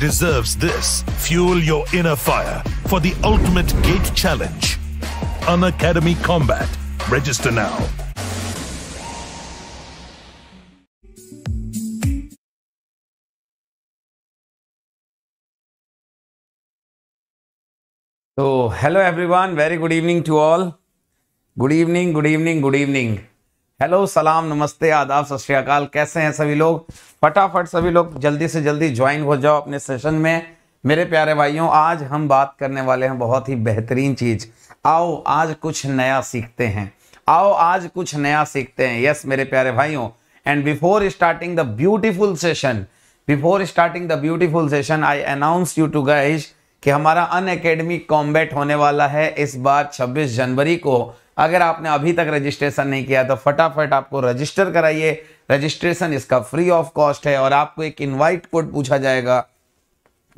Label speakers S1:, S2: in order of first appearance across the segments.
S1: deserves this. Fuel your inner fire for the ultimate gate challenge. Unacademy Combat. Register now. So, hello everyone, very good evening to all. Good evening. Good evening. Good evening. Hello. salam, Namaste. adab, सत श्रीकाल कैसे हैं सभी फटाफट सभी लोग जल्दी से जल्दी ज्वाइन हो जाओ अपने सेशन में मेरे प्यारे भाइयों आज हम बात करने वाले हैं बहुत ही बेहतरीन चीज आओ आज कुछ नया सीखते हैं आओ आज कुछ नया सीखते हैं यस मेरे प्यारे भाइयों and before starting the beautiful session before starting the beautiful session I announce you to guys कि हमारा अन अकेडमी कॉम्बैट होने वाला है इस बार 26 जनवरी को अगर आपने अभी तक रजिस्ट्रेशन नहीं किया तो फटाफट आपको रजिस्टर कराइए रजिस्ट्रेशन इसका फ्री ऑफ कॉस्ट है और आपको एक इनवाइट कोड पूछा जाएगा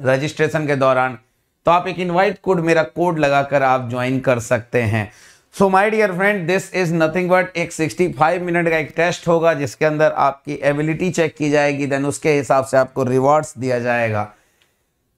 S1: रजिस्ट्रेशन के दौरान तो आप एक इनवाइट कोड मेरा कोड लगाकर आप ज्वाइन कर सकते हैं so my dear friend this is nothing but एक 65 मिनट का एक टेस्ट होगा जिसके अंदर आपकी एबिलिटी चेक की जाएगी देन उसके हिसाब से आपको रिवॉर्ड्स दिया जाएगा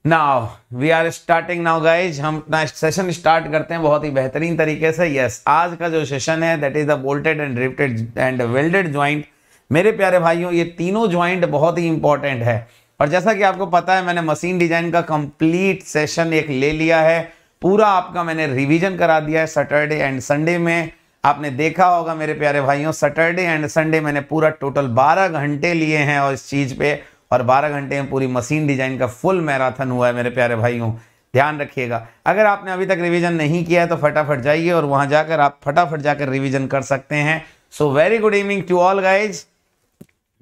S1: now we are starting now guys हम अपना सेशन स्टार्ट करते हैं बहुत ही बेहतरीन तरीके से यस yes, आज का जो सेशन है that is the bolted and riveted and welded joint मेरे प्यारे भाइयों ये तीनों ज्वाइंट बहुत ही इंपॉर्टेंट है और जैसा कि आपको पता है मैंने मशीन डिजाइन का कंप्लीट सेशन एक ले लिया है पूरा आपका मैंने रिवीजन करा दिया है सैटरडे एंड संडे में आपने देखा होगा मेरे प्यारे भाइयों सैटरडे एंड संडे मैंने पूरा टोटल 12 घंटे लिए हैं और इस चीज़ पे और 12 घंटे में पूरी मशीन डिजाइन का फुल मैराथन हुआ है मेरे प्यारे भाइयों ध्यान रखिएगा अगर आपने अभी तक रिवीजन नहीं किया है तो फटाफट जाइए और वहां जाकर आप फटाफट जाकर रिवीजन कर सकते हैं so very good evening to all guys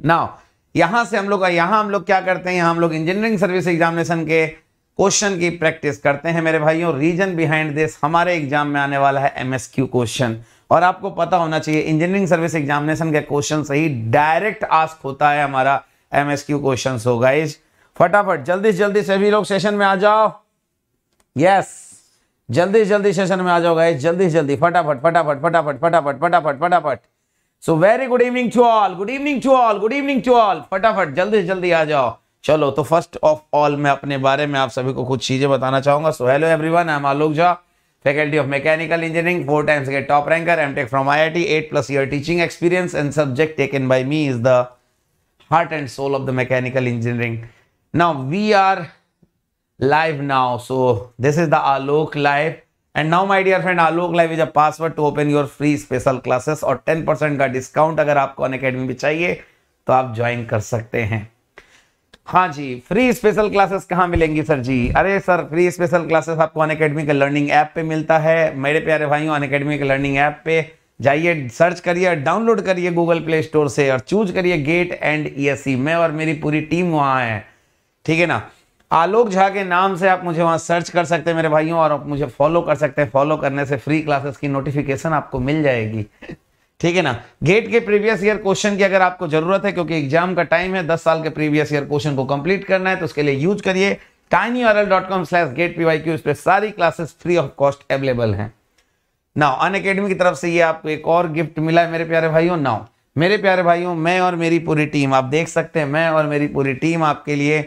S1: now यहां से हम लोग यहां हम लोग क्या करते हैं हम लोग इंजीनियरिंग सर्विस एग्जामिनेशन के क्वेश्चन की प्रैक्टिस करते हैं मेरे भाइयों रीजन बिहाइंड दिस हमारे एग्जाम में आने वाला है एम क्वेश्चन और आपको पता होना चाहिए इंजीनियरिंग सर्विस एग्जामिनेशन के क्वेश्चन सही डायरेक्ट आस्क होता है हमारा एम एस क्यू क्वेश्चन हो गाइज फटाफट जल्दी से जल्दी सभी लोग सेशन में आ जाओ यस जल्दी से जल्दी सेशन में आ जाओ गाइज जल्दी से जल्दी फटाफट फटाफट फटाफट फटाफट फटाफट फटाफट so very good evening to all good evening to all good evening to all फटाफट जल्दी से जल्दी आ जाओ चलो तो फर्स्ट ऑफ ऑल मैं अपने बारे में आप सभी को कुछ चीजें बताना चाहूंगा so hello every I am Alok Jha faculty of mechanical engineering four times के top ranker M Tech from I I T eight plus your teaching experience and subject taken by me is the heart and soul of the mechanical engineering. Now we are live now. So this is the Alok live. And now my dear friend Alok live is a password to open your free special classes और 10% का discount अगर आपको अन academy में चाहिए तो आप join कर सकते हैं हाँ जी फ्री स्पेशल क्लासेस कहाँ मिलेंगी सर जी अरे सर फ्री स्पेशल क्लासेस आपको अन अकेडमी के लर्निंग ऐप पे मिलता है मेरे प्यारे भाइयों अन अकेडमी के लर्निंग ऐप पे जाइए सर्च करिए और डाउनलोड करिए गूगल प्ले स्टोर से और चूज करिए गेट एंड ई मैं और मेरी पूरी टीम वहाँ है ठीक है ना आलोक झा के नाम से आप मुझे वहाँ सर्च कर सकते हैं मेरे भाइयों और आप मुझे फॉलो कर सकते हैं फॉलो करने से फ्री क्लासेस की नोटिफिकेशन आपको मिल जाएगी ठीक है ना गेट के प्रीवियस ईयर क्वेश्चन की अगर आपको जरूरत है क्योंकि एग्जाम का टाइम है दस साल के प्रीवियस ईयर क्वेश्चन को कंप्लीट करना है तो उसके लिए यूज करिए tiny dot com slash get P Y Q इस पर सारी classes free of cost available हैं नाउ अन अकेडमी की तरफ से ये आपको एक और गिफ्ट मिला है मेरे प्यारे भाइयों नाउ मेरे प्यारे भाइयों मैं और मेरी पूरी टीम आप देख सकते हैं मैं और मेरी पूरी टीम आपके लिए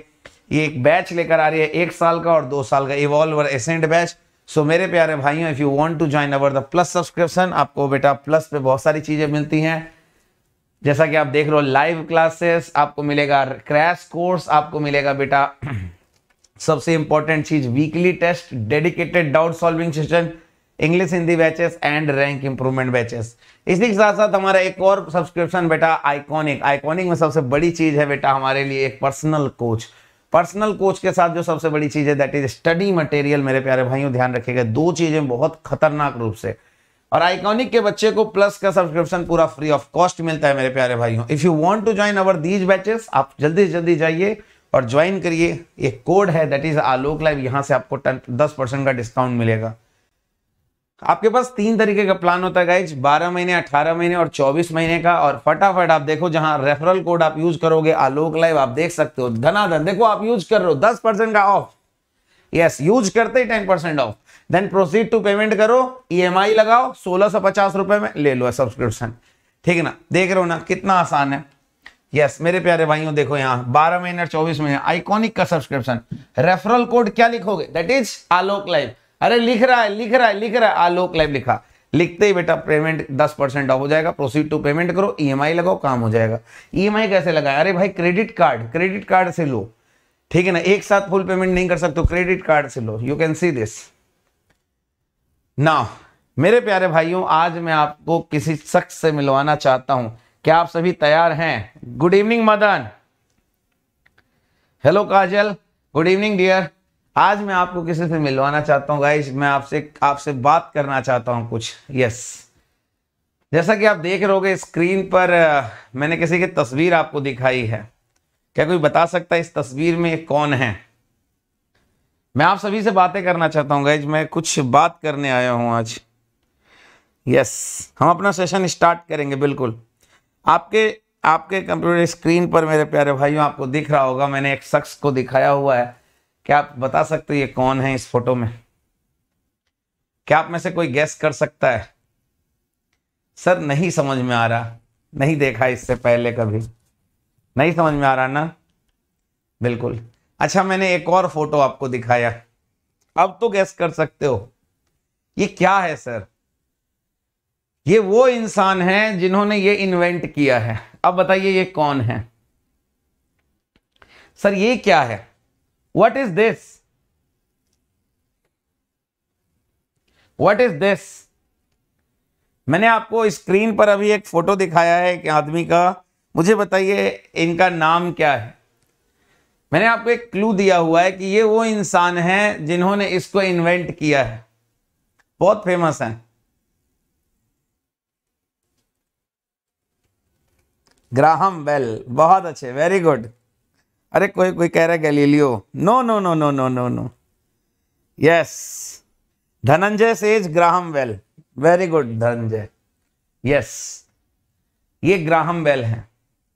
S1: ये एक बैच लेकर आ रही है एक साल का और दो साल का इवॉल्वर एसेंट बैच सो मेरे प्यारे भाइयों if you want to join our the plus subscription आपको बेटा प्लस पे बहुत सारी चीज़ें मिलती हैं जैसा कि आप देख रहे हो लाइव क्लासेस आपको मिलेगा क्रैश कोर्स आपको मिलेगा बेटा सबसे इंपॉर्टेंट चीज़ weekly test dedicated doubt solving session English Hindi batches and rank improvement batches इसी के साथ साथ हमारा एक और सब्सक्रिप्शन बेटा आइकॉनिक आइकॉनिक में सबसे बड़ी चीज है बेटा हमारे लिए एक पर्सनल कोच पर्सनल कोच के साथ जो सबसे बड़ी चीज है दैट इज स्टडी मटेरियल मेरे प्यारे भाइयों ध्यान रखेगा दो चीजें बहुत खतरनाक रूप से और आइकॉनिक के बच्चे को प्लस का सब्सक्रिप्शन पूरा फ्री ऑफ कॉस्ट मिलता है मेरे प्यारे भाइयों if you want to join our these batches आप जल्दी से जल्दी जाइए और ज्वाइन करिए एक कोड है दैट इज आलोक लाइव यहाँ से आपको दस परसेंट का डिस्काउंट मिलेगा आपके पास तीन तरीके का प्लान होता है गाइज 12 महीने 18 महीने और 24 महीने का और फटाफट आप देखो जहां रेफरल कोड आप यूज करोगे आलोक लाइव आप देख सकते हो धनाधन देखो आप यूज कर रहे हो 10 परसेंट का ऑफ यस यूज करते ही 10 percent off then proceed to payment करो ईएमआई e लगाओ सोलह सौ पचास रुपए में ले लो सब्सक्रिप्शन ठीक है ना देख रहे हो ना कितना आसान है यस yes, मेरे प्यारे भाइयों देखो यहाँ बारह महीने और चौबीस महीने आइकॉनिक का सब्सक्रिप्शन रेफरल कोड क्या लिखोगे दैट इज आलोक लाइव अरे लिख रहा है लिख रहा है लिख रहा है आलोक लाइव लिखा लिखते ही बेटा पेमेंट दस परसेंट ऑफ हो जाएगा प्रोसीड टू पेमेंट करो ईएमआई e लगाओ काम हो जाएगा ईएमआई e कैसे लगाए अरे भाई क्रेडिट कार्ड क्रेडिट कार्ड से लो ठीक है ना एक साथ फुल पेमेंट नहीं कर सकते क्रेडिट कार्ड से लो यू कैन सी दिस ना मेरे प्यारे भाइयों आज मैं आपको किसी शख्स से मिलवाना चाहता हूं क्या आप सभी तैयार हैं good evening Madan hello Kajal good evening dear आज मैं आपको किसी से मिलवाना चाहता हूँ गाइस मैं आपसे आपसे बात करना चाहता हूँ कुछ यस जैसा कि आप देख रहे हो स्क्रीन पर मैंने किसी की तस्वीर आपको दिखाई है क्या कोई बता सकता है इस तस्वीर में कौन है मैं आप सभी से बातें करना चाहता हूँ गाइज मैं कुछ बात करने आया हूँ आज यस हम अपना सेशन स्टार्ट करेंगे बिल्कुल आपके आपके कंप्यूटर स्क्रीन पर मेरे प्यारे भाइयों आपको दिख रहा होगा मैंने एक शख्स को दिखाया हुआ है क्या आप बता सकते ये कौन है इस फोटो में क्या आप में से कोई गैस कर सकता है सर नहीं समझ में आ रहा नहीं देखा इससे पहले कभी नहीं समझ में आ रहा ना बिल्कुल अच्छा मैंने एक और फोटो आपको दिखाया अब तो गैस कर सकते हो ये क्या है सर ये वो इंसान है जिन्होंने ये इन्वेंट किया है अब बताइए ये कौन है सर ये क्या है what is this what is this मैंने आपको स्क्रीन पर अभी एक फोटो दिखाया है एक आदमी का मुझे बताइए इनका नाम क्या है मैंने आपको एक क्लू दिया हुआ है कि ये वो इंसान हैं जिन्होंने इसको इन्वेंट किया है बहुत फेमस हैं ग्राहम वेल बहुत अच्छे वेरी गुड अरे कोई कोई कह रहा है Galileo no no no no no no no yes Dhananjay says Graham Bell very good Dhananjay yes ये ग्राहम वेल हैं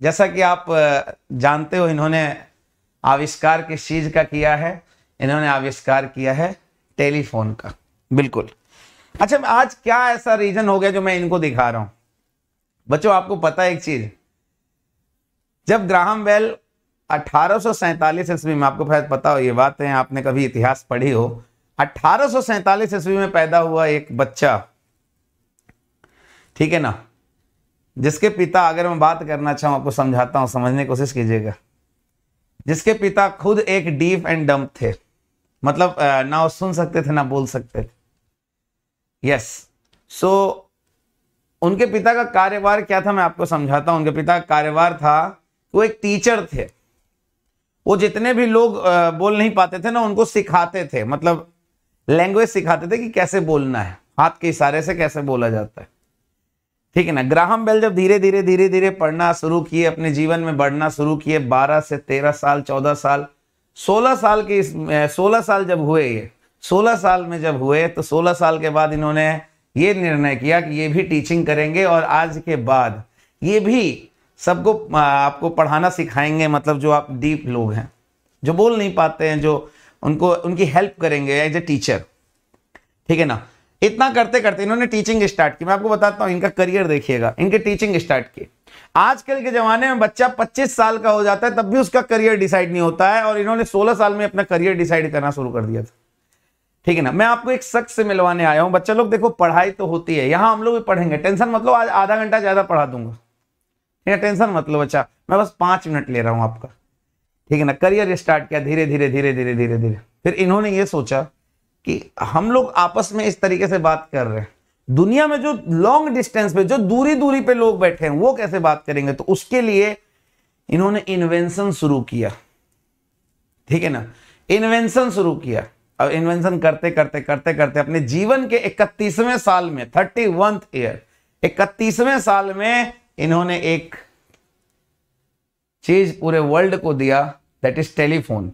S1: जैसा कि आप जानते हो इन्होंने आविष्कार किस चीज़ का किया है इन्होंने आविष्कार किया है टेलीफोन का बिल्कुल अच्छा आज क्या ऐसा रीजन हो गया जो मैं इनको दिखा रहा हूं बच्चों आपको पता है एक चीज जब ग्राहम बेल अठारह ईस्वी में आपको शायद पता हो ये बात है आपने कभी इतिहास पढ़ी हो अठारह ईस्वी में पैदा हुआ एक बच्चा ठीक है ना जिसके पिता अगर मैं बात करना चाहूँ आपको समझाता हूँ समझने की कोशिश कीजिएगा जिसके पिता खुद एक डीप एंड डम्प थे मतलब ना वो सुन सकते थे ना बोल सकते थे यस सो उनके पिता का कार्यभार क्या था मैं आपको समझाता हूँ उनके पिता का कार्यभार था वो एक टीचर थे वो जितने भी लोग बोल नहीं पाते थे ना उनको सिखाते थे मतलब लैंग्वेज सिखाते थे कि कैसे बोलना है हाथ के इशारे से कैसे बोला जाता है ठीक है ना ग्राहम बेल जब धीरे धीरे धीरे धीरे पढ़ना शुरू किए अपने जीवन में बढ़ना शुरू किए 12 से 13 साल 14 साल 16 साल के सोलह 16 साल जब हुए ये 16 साल में जब हुए तो 16 साल के बाद इन्होंने ये निर्णय किया कि ये भी टीचिंग करेंगे और आज के बाद ये भी सबको आपको पढ़ाना सिखाएंगे मतलब जो आप डीप लोग हैं जो बोल नहीं पाते हैं जो उनको उनकी हेल्प करेंगे एज ए टीचर ठीक है ना इतना करते करते इन्होंने टीचिंग स्टार्ट की मैं आपको बताता हूँ इनका करियर देखिएगा इनके टीचिंग स्टार्ट की आजकल के जमाने में बच्चा 25 साल का हो जाता है तब भी उसका करियर डिसाइड नहीं होता है और इन्होंने 16 साल में अपना करियर डिसाइड करना शुरू कर दिया था ठीक है ना मैं आपको एक शख्स से मिलवाने आया हूं बच्चा लोग देखो पढ़ाई तो होती है यहां हम लोग भी पढ़ेंगे टेंशन मतलब आज आधा घंटा ज्यादा पढ़ा दूंगा इन्हें टेंशन मत लो बच्चा मैं बस पांच मिनट ले रहा हूं आपका ठीक है ना करियर स्टार्ट किया धीरे धीरे धीरे धीरे धीरे धीरे फिर इन्होंने ये सोचा कि हम लोग आपस में इस तरीके से बात कर रहे हैं दुनिया में जो लॉन्ग डिस्टेंस पे जो दूरी दूरी पे लोग बैठे हैं वो कैसे बात करेंगे तो उसके लिए इन्होंने इन्वेंशन शुरू किया ठीक है ना इन्वेंशन शुरू किया अब इन्वेंशन करते करते करते करते अपने जीवन के इकतीसवें साल में थर्टी वन ईयर इकतीसवें साल में इन्होंने एक चीज पूरे वर्ल्ड को दिया दैट इज टेलीफोन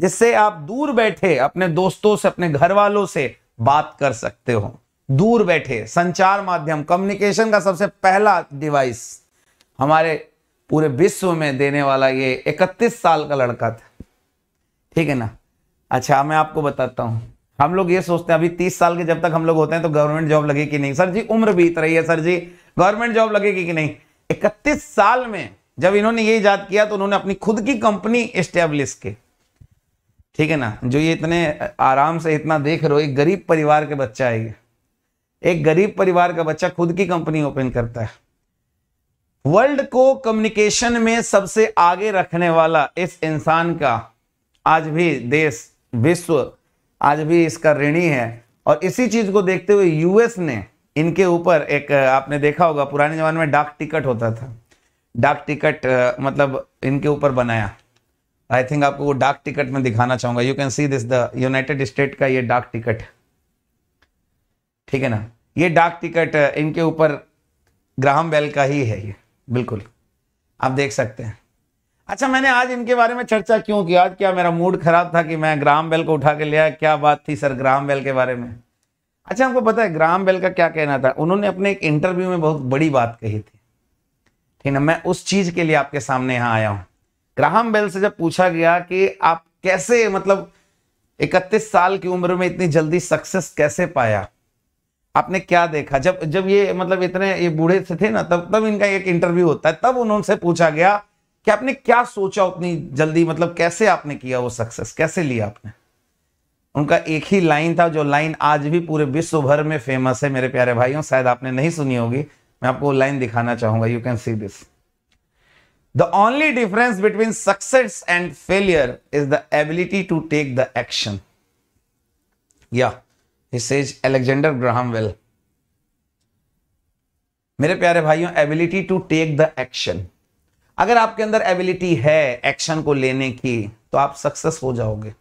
S1: जिससे आप दूर बैठे अपने दोस्तों से अपने घर वालों से बात कर सकते हो दूर बैठे संचार माध्यम कम्युनिकेशन का सबसे पहला डिवाइस हमारे पूरे विश्व में देने वाला ये 31 साल का लड़का था ठीक है ना अच्छा मैं आपको बताता हूं हम लोग ये सोचते हैं अभी 30 साल के जब तक हम लोग होते हैं तो गवर्नमेंट जॉब लगे कि नहीं सर जी उम्र बीत रही है सर जी गवर्नमेंट जॉब लगेगी कि नहीं इकतीस साल में जब इन्होंने ये ईजाद किया तो उन्होंने अपनी खुद की कंपनी एस्टेब्लिश की ठीक है ना जो ये इतने आराम से इतना देख रहे हो एक गरीब परिवार के बच्चा है एक गरीब परिवार का बच्चा खुद की कंपनी ओपन करता है वर्ल्ड को कम्युनिकेशन में सबसे आगे रखने वाला इस इंसान का आज भी देश विश्व आज भी इसका ऋणी है और इसी चीज को देखते हुए यूएस ने इनके ऊपर एक आपने देखा होगा पुराने ज़माने में डाक टिकट होता था डाक टिकट मतलब इनके ऊपर बनाया आई थिंक आपको वो डाक टिकट में दिखाना चाहूंगा you can see this the United State का ये डाक टिकट ठीक है ना ये डाक टिकट इनके ऊपर ग्राहम बेल का ही है ये बिल्कुल आप देख सकते हैं अच्छा मैंने आज इनके बारे में चर्चा क्यों की आज क्या मेरा मूड खराब था कि मैं ग्राम बेल को उठा के लिया क्या बात थी सर ग्राम बेल के बारे में अच्छा हमको पता है ग्राम बेल का क्या कहना था उन्होंने अपने एक इंटरव्यू में बहुत बड़ी बात कही थी ठीक ना मैं उस चीज के लिए आपके सामने यहाँ आया हूँ ग्राहम बेल से जब पूछा गया कि आप कैसे मतलब इकतीस साल की उम्र में इतनी जल्दी सक्सेस कैसे पाया आपने क्या देखा जब जब ये मतलब इतने ये बूढ़े से थे ना तब तब इनका एक इंटरव्यू होता है तब उनसे पूछा गया कि आपने क्या सोचा उतनी जल्दी मतलब कैसे आपने किया वो सक्सेस कैसे लिया आपने उनका एक ही लाइन था जो लाइन आज भी पूरे विश्व भर में फेमस है मेरे प्यारे भाइयों शायद आपने नहीं सुनी होगी मैं आपको लाइन दिखाना चाहूंगा you can see this the only difference between success and failure is the ability to take the action या इज एलेक्जेंडर ग्राहम वेल मेरे प्यारे भाइयों ability to take the action अगर आपके अंदर एबिलिटी है एक्शन को लेने की तो आप सक्सेस हो जाओगे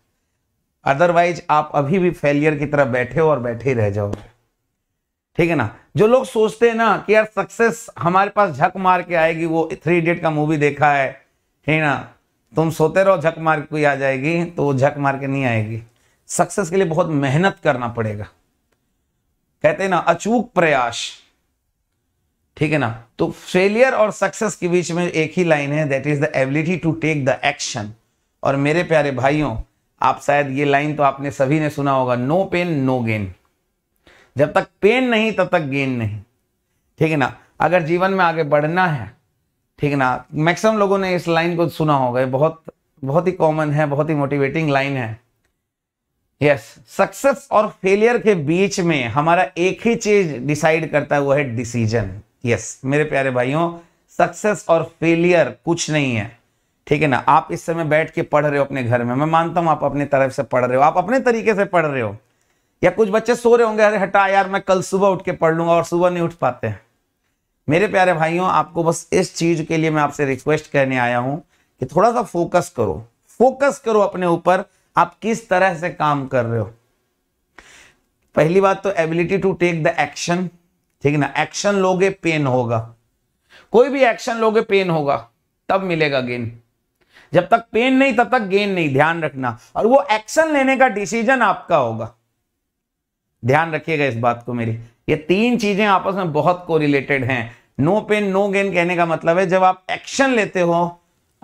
S1: अदरवाइज आप अभी भी फेलियर की तरह बैठे हो और बैठे ही रह जाओगे ठीक है ना जो लोग सोचते हैं ना कि यार सक्सेस हमारे पास झक मार के आएगी वो थ्री इडियट का मूवी देखा है है ना तुम सोते रहो झक मार के कोई आ जाएगी तो वो झक मार के नहीं आएगी सक्सेस के लिए बहुत मेहनत करना पड़ेगा कहते हैं ना अचूक प्रयास ठीक है ना तो फेलियर और सक्सेस के बीच में एक ही लाइन है that is the ability to take the action और मेरे प्यारे भाइयों आप शायद ये लाइन तो आपने सभी ने सुना होगा नो पेन नो गेन जब तक पेन नहीं तब तक गेन नहीं ठीक है ना अगर जीवन में आगे बढ़ना है ठीक है ना मैक्सिमम लोगों ने इस लाइन को सुना होगा ये बहुत बहुत ही कॉमन है बहुत ही मोटिवेटिंग लाइन है यस सक्सेस और फेलियर के बीच में हमारा एक ही चीज डिसाइड करता है वो है डिसीजन यस yes, मेरे प्यारे भाइयों सक्सेस और फेलियर कुछ नहीं है ठीक है ना आप इस समय बैठ के पढ़ रहे हो अपने घर में मैं मानता हूं आप अपने तरफ से पढ़ रहे हो आप अपने तरीके से पढ़ रहे हो या कुछ बच्चे सो रहे होंगे अरे हटा यार मैं कल सुबह उठ के पढ़ लूंगा और सुबह नहीं उठ पाते मेरे प्यारे भाइयों आपको बस इस चीज के लिए मैं आपसे रिक्वेस्ट करने आया हूं कि थोड़ा सा फोकस करो फोकस करो अपने ऊपर आप किस तरह से काम कर रहे हो पहली बात तो ability to take the action ठीक है ना एक्शन लोगे पेन होगा कोई भी एक्शन लोगे पेन होगा तब मिलेगा गेन जब तक पेन नहीं तब तक गेन नहीं ध्यान रखना और वो एक्शन लेने का डिसीजन आपका होगा ध्यान रखिएगा इस बात को मेरी ये तीन चीजें आपस में बहुत कोरिलेटेड हैं नो पेन नो गेन कहने का मतलब है जब आप एक्शन लेते हो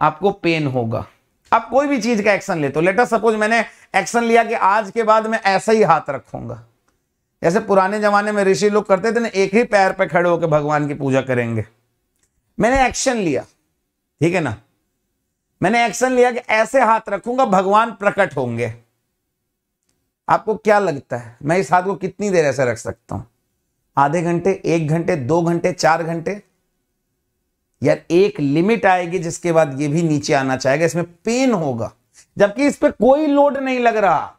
S1: आपको पेन होगा आप कोई भी चीज का एक्शन लेते हो लेटर सपोज मैंने एक्शन लिया कि आज के बाद मैं ऐसा ही हाथ रखूंगा जैसे पुराने जमाने में ऋषि लोग करते थे ना एक ही पैर पर खड़े होकर भगवान की पूजा करेंगे मैंने एक्शन लिया ठीक है ना मैंने एक्शन लिया कि ऐसे हाथ रखूंगा भगवान प्रकट होंगे आपको क्या लगता है मैं इस हाथ को कितनी देर ऐसे रख सकता हूं आधे घंटे एक घंटे दो घंटे चार घंटे यार एक लिमिट आएगी जिसके बाद ये भी नीचे आना चाहेगा इसमें पेन होगा जबकि इस पर कोई लोड नहीं लग रहा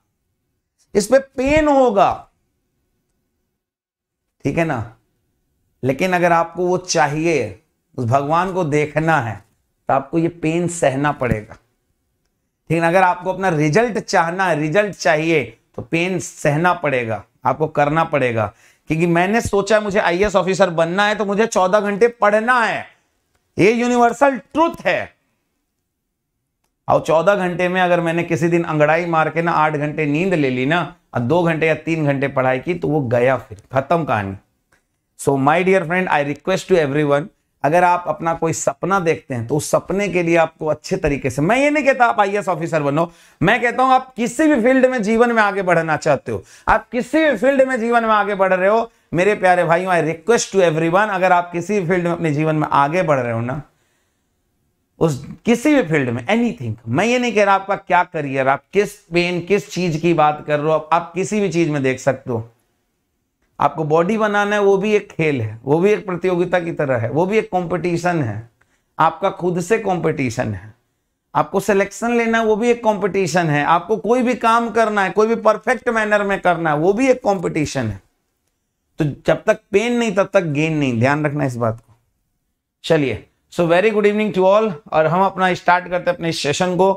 S1: इस पर पेन होगा ठीक है ना लेकिन अगर आपको वो चाहिए उस भगवान को देखना है तो आपको ये पेन सहना पड़ेगा ठीक है अगर आपको अपना रिजल्ट चाहना है रिजल्ट चाहिए तो पेन सहना पड़ेगा आपको करना पड़ेगा क्योंकि मैंने सोचा मुझे आईएएस ऑफिसर बनना है तो मुझे चौदह घंटे पढ़ना है ये यूनिवर्सल ट्रुथ है और चौदह घंटे में अगर मैंने किसी दिन अंगड़ाई मार के ना आठ घंटे नींद ले ली ना और दो घंटे या तीन घंटे पढ़ाई की तो वो गया फिर खत्म कहानी so my dear friend I request to everyone अगर आप अपना कोई सपना देखते हैं तो उस सपने के लिए आपको अच्छे तरीके से मैं ये नहीं कहता आप आई ऑफिसर बनो मैं कहता हूं आप किसी भी फील्ड में जीवन में आगे बढ़ना चाहते हो आप किसी भी फील्ड में जीवन में आगे बढ़ रहे हो मेरे प्यारे भाइयों आई रिक्वेस्ट टू एवरी अगर आप किसी भी फील्ड में अपने जीवन में आगे बढ़ रहे हो ना उस किसी भी फील्ड में एनीथिंग मैं ये नहीं कह रहा आपका क्या करियर आप किस पेन किस चीज की बात कर रहे हो आप किसी भी चीज में देख सकते हो आपको बॉडी बनाना है वो भी एक खेल है वो भी एक प्रतियोगिता की तरह है वो भी एक कंपटीशन है आपका खुद से कंपटीशन है आपको सिलेक्शन लेना है वो भी एक कंपटीशन है आपको कोई भी काम करना है कोई भी परफेक्ट मैनर में करना है वो भी एक कंपटीशन है तो जब तक पेन नहीं तब तक गेन नहीं ध्यान रखना इस बात को चलिए so very good evening to all और हम अपना स्टार्ट करते अपने सेशन को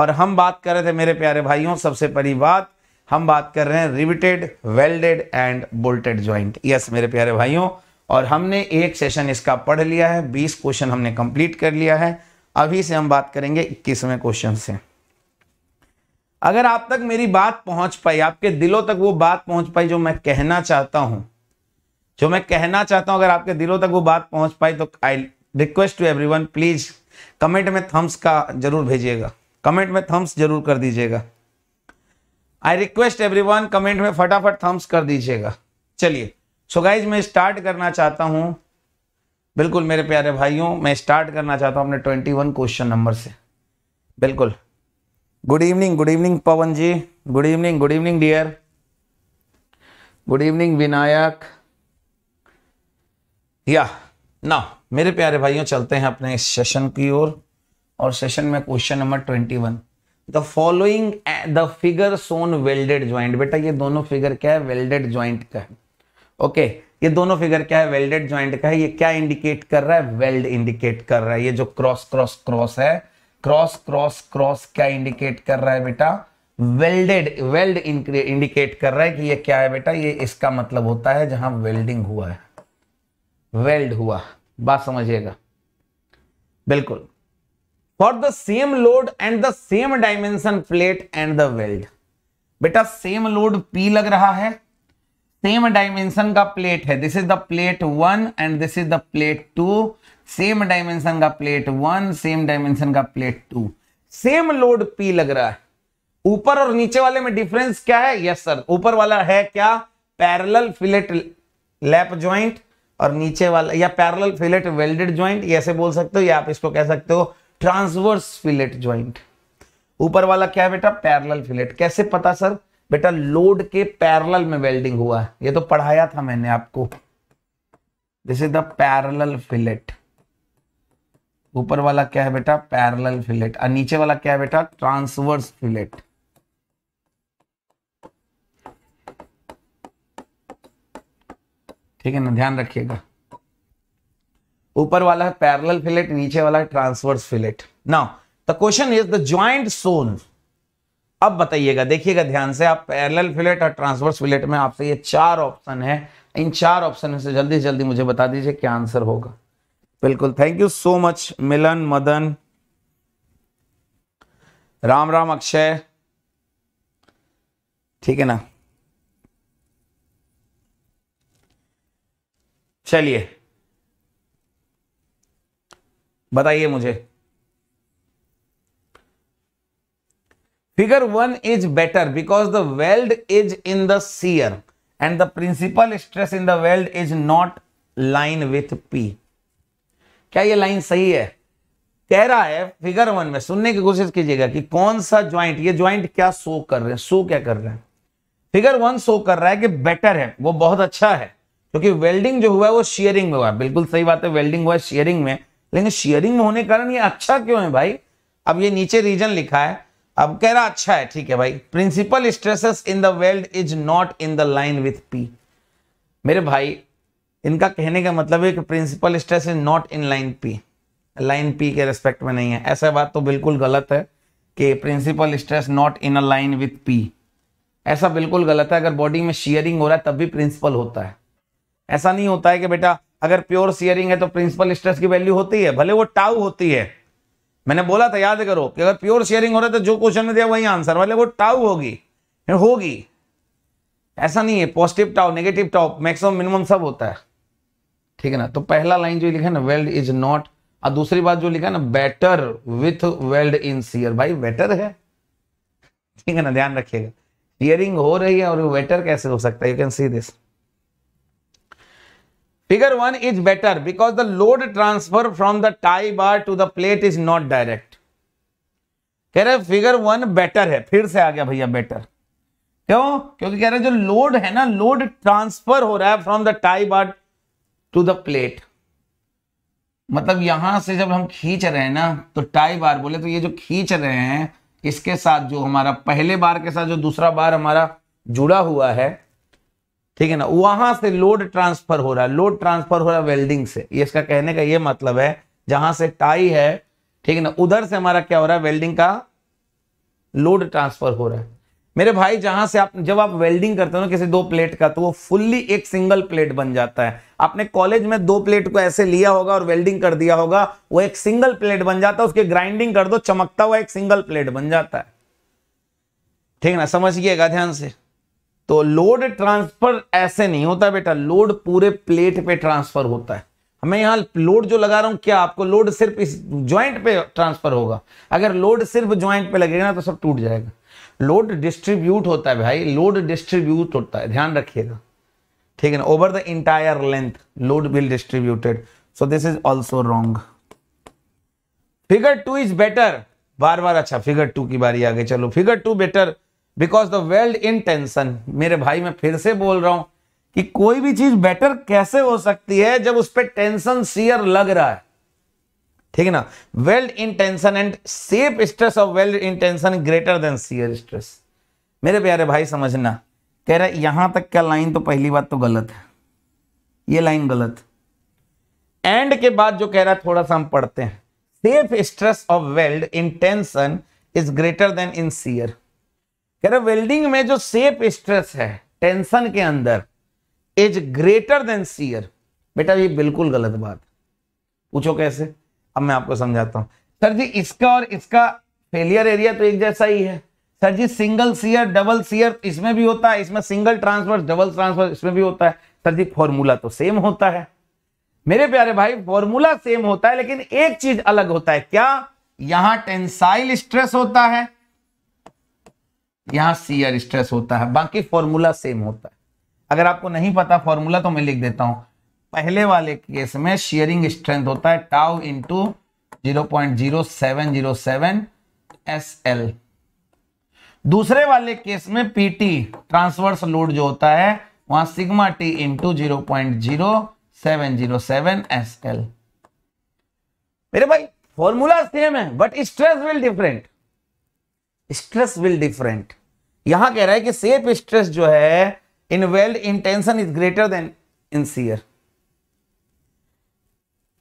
S1: और हम बात कर रहे थे मेरे प्यारे भाइयों सबसे पहली बात हम बात कर रहे हैं riveted welded and bolted joint yes मेरे प्यारे भाइयों और हमने एक सेशन इसका पढ़ लिया है बीस क्वेश्चन हमने कंप्लीट कर लिया है अभी से हम बात करेंगे इक्कीसवें क्वेश्चन से अगर आप तक मेरी बात पहुंच पाई आपके दिलों तक वो बात पहुंच पाई जो मैं कहना चाहता हूं जो मैं कहना चाहता हूं अगर आपके दिलों तक वो बात पहुंच पाई तो I request to every please comment में थम्स का जरूर भेजिएगा कमेंट में थम्स जरूर कर दीजिएगा आई रिक्वेस्ट वन कमेंट में फटाफट थम्स कर दीजिएगा चलिए सो गाइज मैं स्टार्ट करना चाहता हूँ बिल्कुल मेरे प्यारे भाइयों मैं स्टार्ट करना चाहता हूँ अपने ट्वेंटी वन क्वेश्चन नंबर से बिल्कुल good evening good evening Pavan ji good evening good evening dear good evening Vinayak या ना मेरे प्यारे भाइयों चलते हैं अपने इस सेशन की ओर और, और सेशन में question number twenty one the following the figure shown welded joint बेटा ये दोनों फिगर क्या है वेल्डेड ज्वाइंट का है ओके ये दोनों फिगर क्या है वेल्डेड ज्वाइंट का है ये क्या इंडिकेट कर रहा है वेल्ड इंडिकेट कर रहा है ये जो क्रॉस क्रॉस क्रॉस है क्रॉस क्रॉस क्रॉस क्या इंडिकेट कर रहा है बेटा वेल्डेड वेल्ड इंडिकेट कर रहा है कि ये क्या है बेटा ये इसका मतलब होता है जहां वेल्डिंग हुआ है वेल्ड हुआ बात समझिएगा बिल्कुल for the same load and the same dimension plate and the weld बेटा सेम लोड पी लग रहा है सेम डायमेंशन का प्लेट है this is the plate one and this is the plate two same dimension का plate one same dimension का plate two same load P लग रहा है ऊपर और नीचे वाले में डिफरेंस क्या है यस सर ऊपर वाला है क्या पैरेलल फिलेट लैप ज्वाइंट और नीचे वाला या पैरेलल फिलेट वेल्डेड ज्वाइंट ऐसे बोल सकते हो या आप इसको कह सकते हो ट्रांसवर्स फिलेट ज्वाइंट ऊपर वाला क्या है बेटा पैरल फिलेट कैसे पता सर बेटा लोड के पैरल में वेल्डिंग हुआ है ये तो पढ़ाया था मैंने आपको this is the parallel fillet ऊपर वाला क्या है बेटा पैरल फिलेट और नीचे वाला क्या है बेटा ट्रांसवर्स फिलेट ठीक है ना ध्यान रखिएगा ऊपर वाला है पैरेलल फिलेट नीचे वाला है transverse fillet now the question is the joint shown अब बताइएगा देखिएगा ध्यान से आप पैरेलल फिलेट और ट्रांसवर्स फिलेट में आपसे ये चार ऑप्शन है इन चार ऑप्शन में से जल्दी से जल्दी मुझे बता दीजिए क्या आंसर होगा बिल्कुल thank you so much Milan Madan राम राम अक्षय ठीक है ना चलिए बताइए मुझे figure one is better because the weld is in the shear and the principal stress in the weld is not line with P क्या ये लाइन सही है कह रहा है फिगर वन में सुनने की कोशिश कीजिएगा कि कौन सा ज्वाइंट ये ज्वाइंट क्या शो कर रहे हैं शो क्या कर रहे हैं फिगर वन शो कर रहा है कि बेटर है वो बहुत अच्छा है क्योंकि वेल्डिंग जो हुआ है वो शेयरिंग में हुआ बिल्कुल सही बात है वेल्डिंग हुआ शेयरिंग में लेकिन शेयरिंग में होने के कारण ये अच्छा क्यों है भाई अब ये नीचे रीजन लिखा है अब कह रहा अच्छा है ठीक है भाई principal stresses in the world is not in the line with P मेरे भाई इनका कहने का मतलब है कि principal stress is not in line P line P के रेस्पेक्ट में नहीं है ऐसा बात तो बिल्कुल गलत है कि principal stress not in a line with P ऐसा बिल्कुल गलत है अगर बॉडी में शेयरिंग हो रहा है तब भी प्रिंसिपल होता है ऐसा नहीं होता है कि बेटा अगर प्योर सियरिंग है तो प्रिंसिपल स्ट्रेस की वैल्यू होती है भले वो टाउ होती है मैंने बोला था याद करो कि अगर प्योर शेयरिंग हो रहा है तो जो क्वेश्चन में दिया वही आंसर भले वो टाउ होगी होगी ऐसा नहीं है positive tau negative tau maximum minimum सब होता है ठीक है ना तो पहला लाइन जो लिखा है ना वेल्ड इज नॉट और दूसरी बात जो लिखा है ना better with weld in shear भाई बेटर है ठीक है ना ध्यान रखिएगा हो रही है और वेटर कैसे हो सकता है you can see this figure one is better because the load transfer from the tie bar to the plate is not direct. कह रहे फिगर वन बेटर है फिर से आ गया भैया बेटर क्यों क्योंकि कह रहे जो लोड है ना लोड ट्रांसफर हो रहा है from the tie bar to the plate मतलब यहां से जब हम खींच रहे हैं ना तो टाई बार बोले तो ये जो खींच रहे हैं इसके साथ जो हमारा पहले बार के साथ जो दूसरा बार हमारा जुड़ा हुआ है ठीक है ना वहां से लोड ट्रांसफर हो रहा है लोड ट्रांसफर हो रहा है वेल्डिंग से ये इसका कहने का ये मतलब है जहां से टाई है ठीक है ना उधर से हमारा क्या हो रहा है वेल्डिंग का लोड ट्रांसफर हो रहा है मेरे भाई जहां से आप जब आप वेल्डिंग करते हो ना किसी दो प्लेट का तो वो फुल्ली एक सिंगल प्लेट बन जाता है आपने कॉलेज में दो प्लेट को ऐसे लिया होगा और वेल्डिंग कर दिया होगा वो एक सिंगल प्लेट बन जाता है उसकी ग्राइंडिंग कर दो चमकता हुआ एक सिंगल प्लेट बन जाता है ठीक है ना समझिएगा ध्यान से तो लोड ट्रांसफर ऐसे नहीं होता बेटा लोड पूरे प्लेट पे ट्रांसफर होता है मैं यहां लोड जो लगा रहा हूं क्या आपको लोड सिर्फ इस ज्वाइंट पे ट्रांसफर होगा अगर लोड सिर्फ ज्वाइंट पे लगेगा ना तो सब टूट जाएगा लोड डिस्ट्रीब्यूट होता है भाई लोड डिस्ट्रीब्यूट होता है ध्यान रखिएगा ठीक है ना over the entire length load will distributed so this is also wrong figure two is better बार बार अच्छा फिगर टू की बारी आ गई चलो figure two better because the weld in tension मेरे भाई मैं फिर से बोल रहा हूं कि कोई भी चीज बेटर कैसे हो सकती है जब उस पर टेंशन सियर लग रहा है ठीक है ना weld in tension and safe stress of weld in tension greater than shear stress मेरे प्यारे भाई समझना कह रहे यहां तक का लाइन तो पहली बात तो गलत है ये लाइन गलत एंड के बाद जो कह रहा है थोड़ा सा हम पढ़ते हैं safe stress of weld in tension is greater than in shear कह रहे वेल्डिंग में जो सेप स्ट्रेस है टेंशन के अंदर इज ग्रेटर देन सीयर बेटा ये बिल्कुल गलत बात पूछो कैसे अब मैं आपको समझाता हूं सर जी इसका और इसका फेलियर एरिया तो एक जैसा ही है sir ji single shear double shear इसमें भी होता है इसमें सिंगल ट्रांसफर डबल ट्रांसफर इसमें भी होता है सर जी फॉर्मूला तो सेम होता है मेरे प्यारे भाई फॉर्मूला सेम होता है लेकिन एक चीज अलग होता है क्या यहां टेंसाइल स्ट्रेस होता है यहां सीयर स्ट्रेस होता है बाकी फॉर्मूला सेम होता है अगर आपको नहीं पता फॉर्मूला तो मैं लिख देता हूं पहले वाले केस में शेयरिंग स्ट्रेंथ होता है tau into zero point zero seven zero seven S L दूसरे वाले केस में पीटी ट्रांसवर्स लोड जो होता है वहां sigma T into zero point zero seven zero seven S L मेरे भाई फॉर्मूला सेम है but stress will different stress will different यहां कह रहा है कि सेफ स्ट्रेस जो है in weld in tension is greater than in shear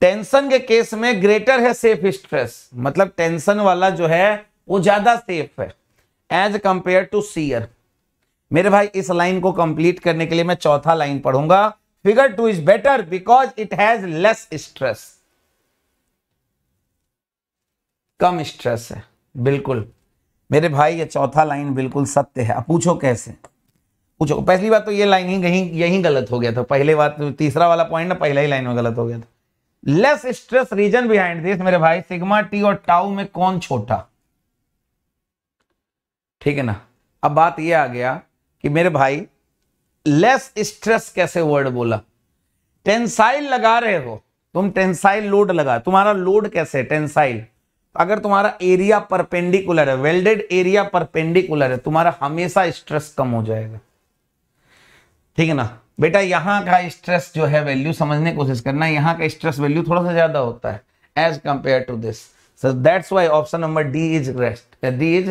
S1: tension के केस में ग्रेटर है सेफ स्ट्रेस मतलब टेंशन वाला जो है वो ज्यादा सेफ है एज कंपेयर टू सीयर मेरे भाई इस लाइन को कंप्लीट करने के लिए मैं चौथा लाइन पढ़ूंगा figure two is better because it has less stress कम स्ट्रेस है बिल्कुल मेरे भाई ये चौथा लाइन बिल्कुल सत्य है अब पूछो कैसे पूछो पहली बात तो ये लाइन ही यही यही गलत हो गया था पहले बात तीसरा वाला पॉइंट ना पहला ही लाइन में गलत हो गया था less stress reason behind this मेरे भाई सिग्मा टी और टाउ में कौन छोटा ठीक है ना अब बात ये आ गया कि मेरे भाई लेस स्ट्रेस कैसे वर्ड बोला टेंसाइल लगा रहे हो तुम टेंसाइल लोड लगा तुम्हारा लोड कैसे टेंसाइल अगर तुम्हारा एरिया परपेंडिकुलर है वेल्डेड एरिया परपेंडिकुलर है तुम्हारा हमेशा स्ट्रेस कम हो जाएगा ठीक है ना बेटा यहाँ का स्ट्रेस जो है वैल्यू समझने की कोशिश करना यहाँ का स्ट्रेस वैल्यू थोड़ा सा ज्यादा होता है as compare to this that's why option number D is rest D is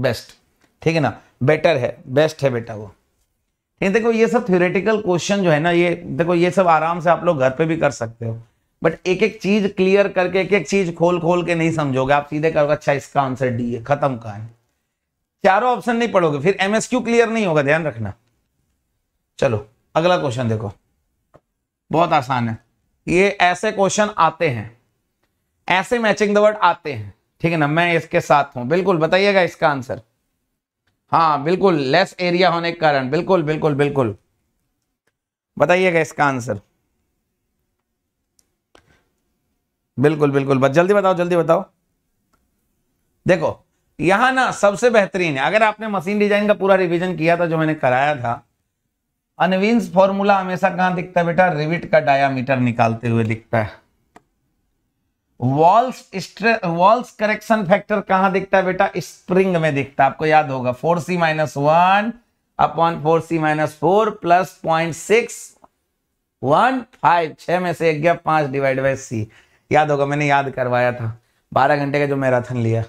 S1: best ठीक है ना बेटर है बेस्ट है बेटा वो ठीक देखो ये सब थ्योरेटिकल क्वेश्चन जो है ना ये देखो ये सब आराम से आप लोग घर पे भी कर सकते हो बट एक एक चीज क्लियर करके एक एक चीज खोल खोल के नहीं समझोगे आप सीधे करोगे अच्छा इसका आंसर डी है खत्म का है चारों ऑप्शन नहीं पढ़ोगे फिर एमएसक्यू क्लियर नहीं होगा ध्यान रखना चलो अगला क्वेश्चन देखो बहुत आसान है ये ऐसे क्वेश्चन आते हैं ऐसे मैचिंग द वर्ड आते हैं ठीक है ना मैं इसके साथ हूं बिल्कुल बताइएगा इसका आंसर हाँ बिल्कुल लेस एरिया होने के कारण बिल्कुल बिल्कुल बिल्कुल बताइएगा इसका आंसर बिल्कुल बिल्कुल बस जल्दी बताओ जल्दी बताओ देखो यहां ना सबसे बेहतरीन है अगर आपने मशीन डिजाइन का पूरा रिवीजन किया था जो मैंने कराया था अनविंस फॉर्मूला हमेशा कहां दिखता है बेटा रिविट का डायामीटर निकालते हुए दिखता है वॉल्स वॉल्स करेक्शन फैक्टर कहां दिखता है बेटा स्प्रिंग में दिखता है आपको याद होगा four C minus one upon four C minus four plus point six one five छह में से एक गया पांच डिवाइड बाई सी याद होगा मैंने याद करवाया था बारह घंटे का जो मैराथन लिया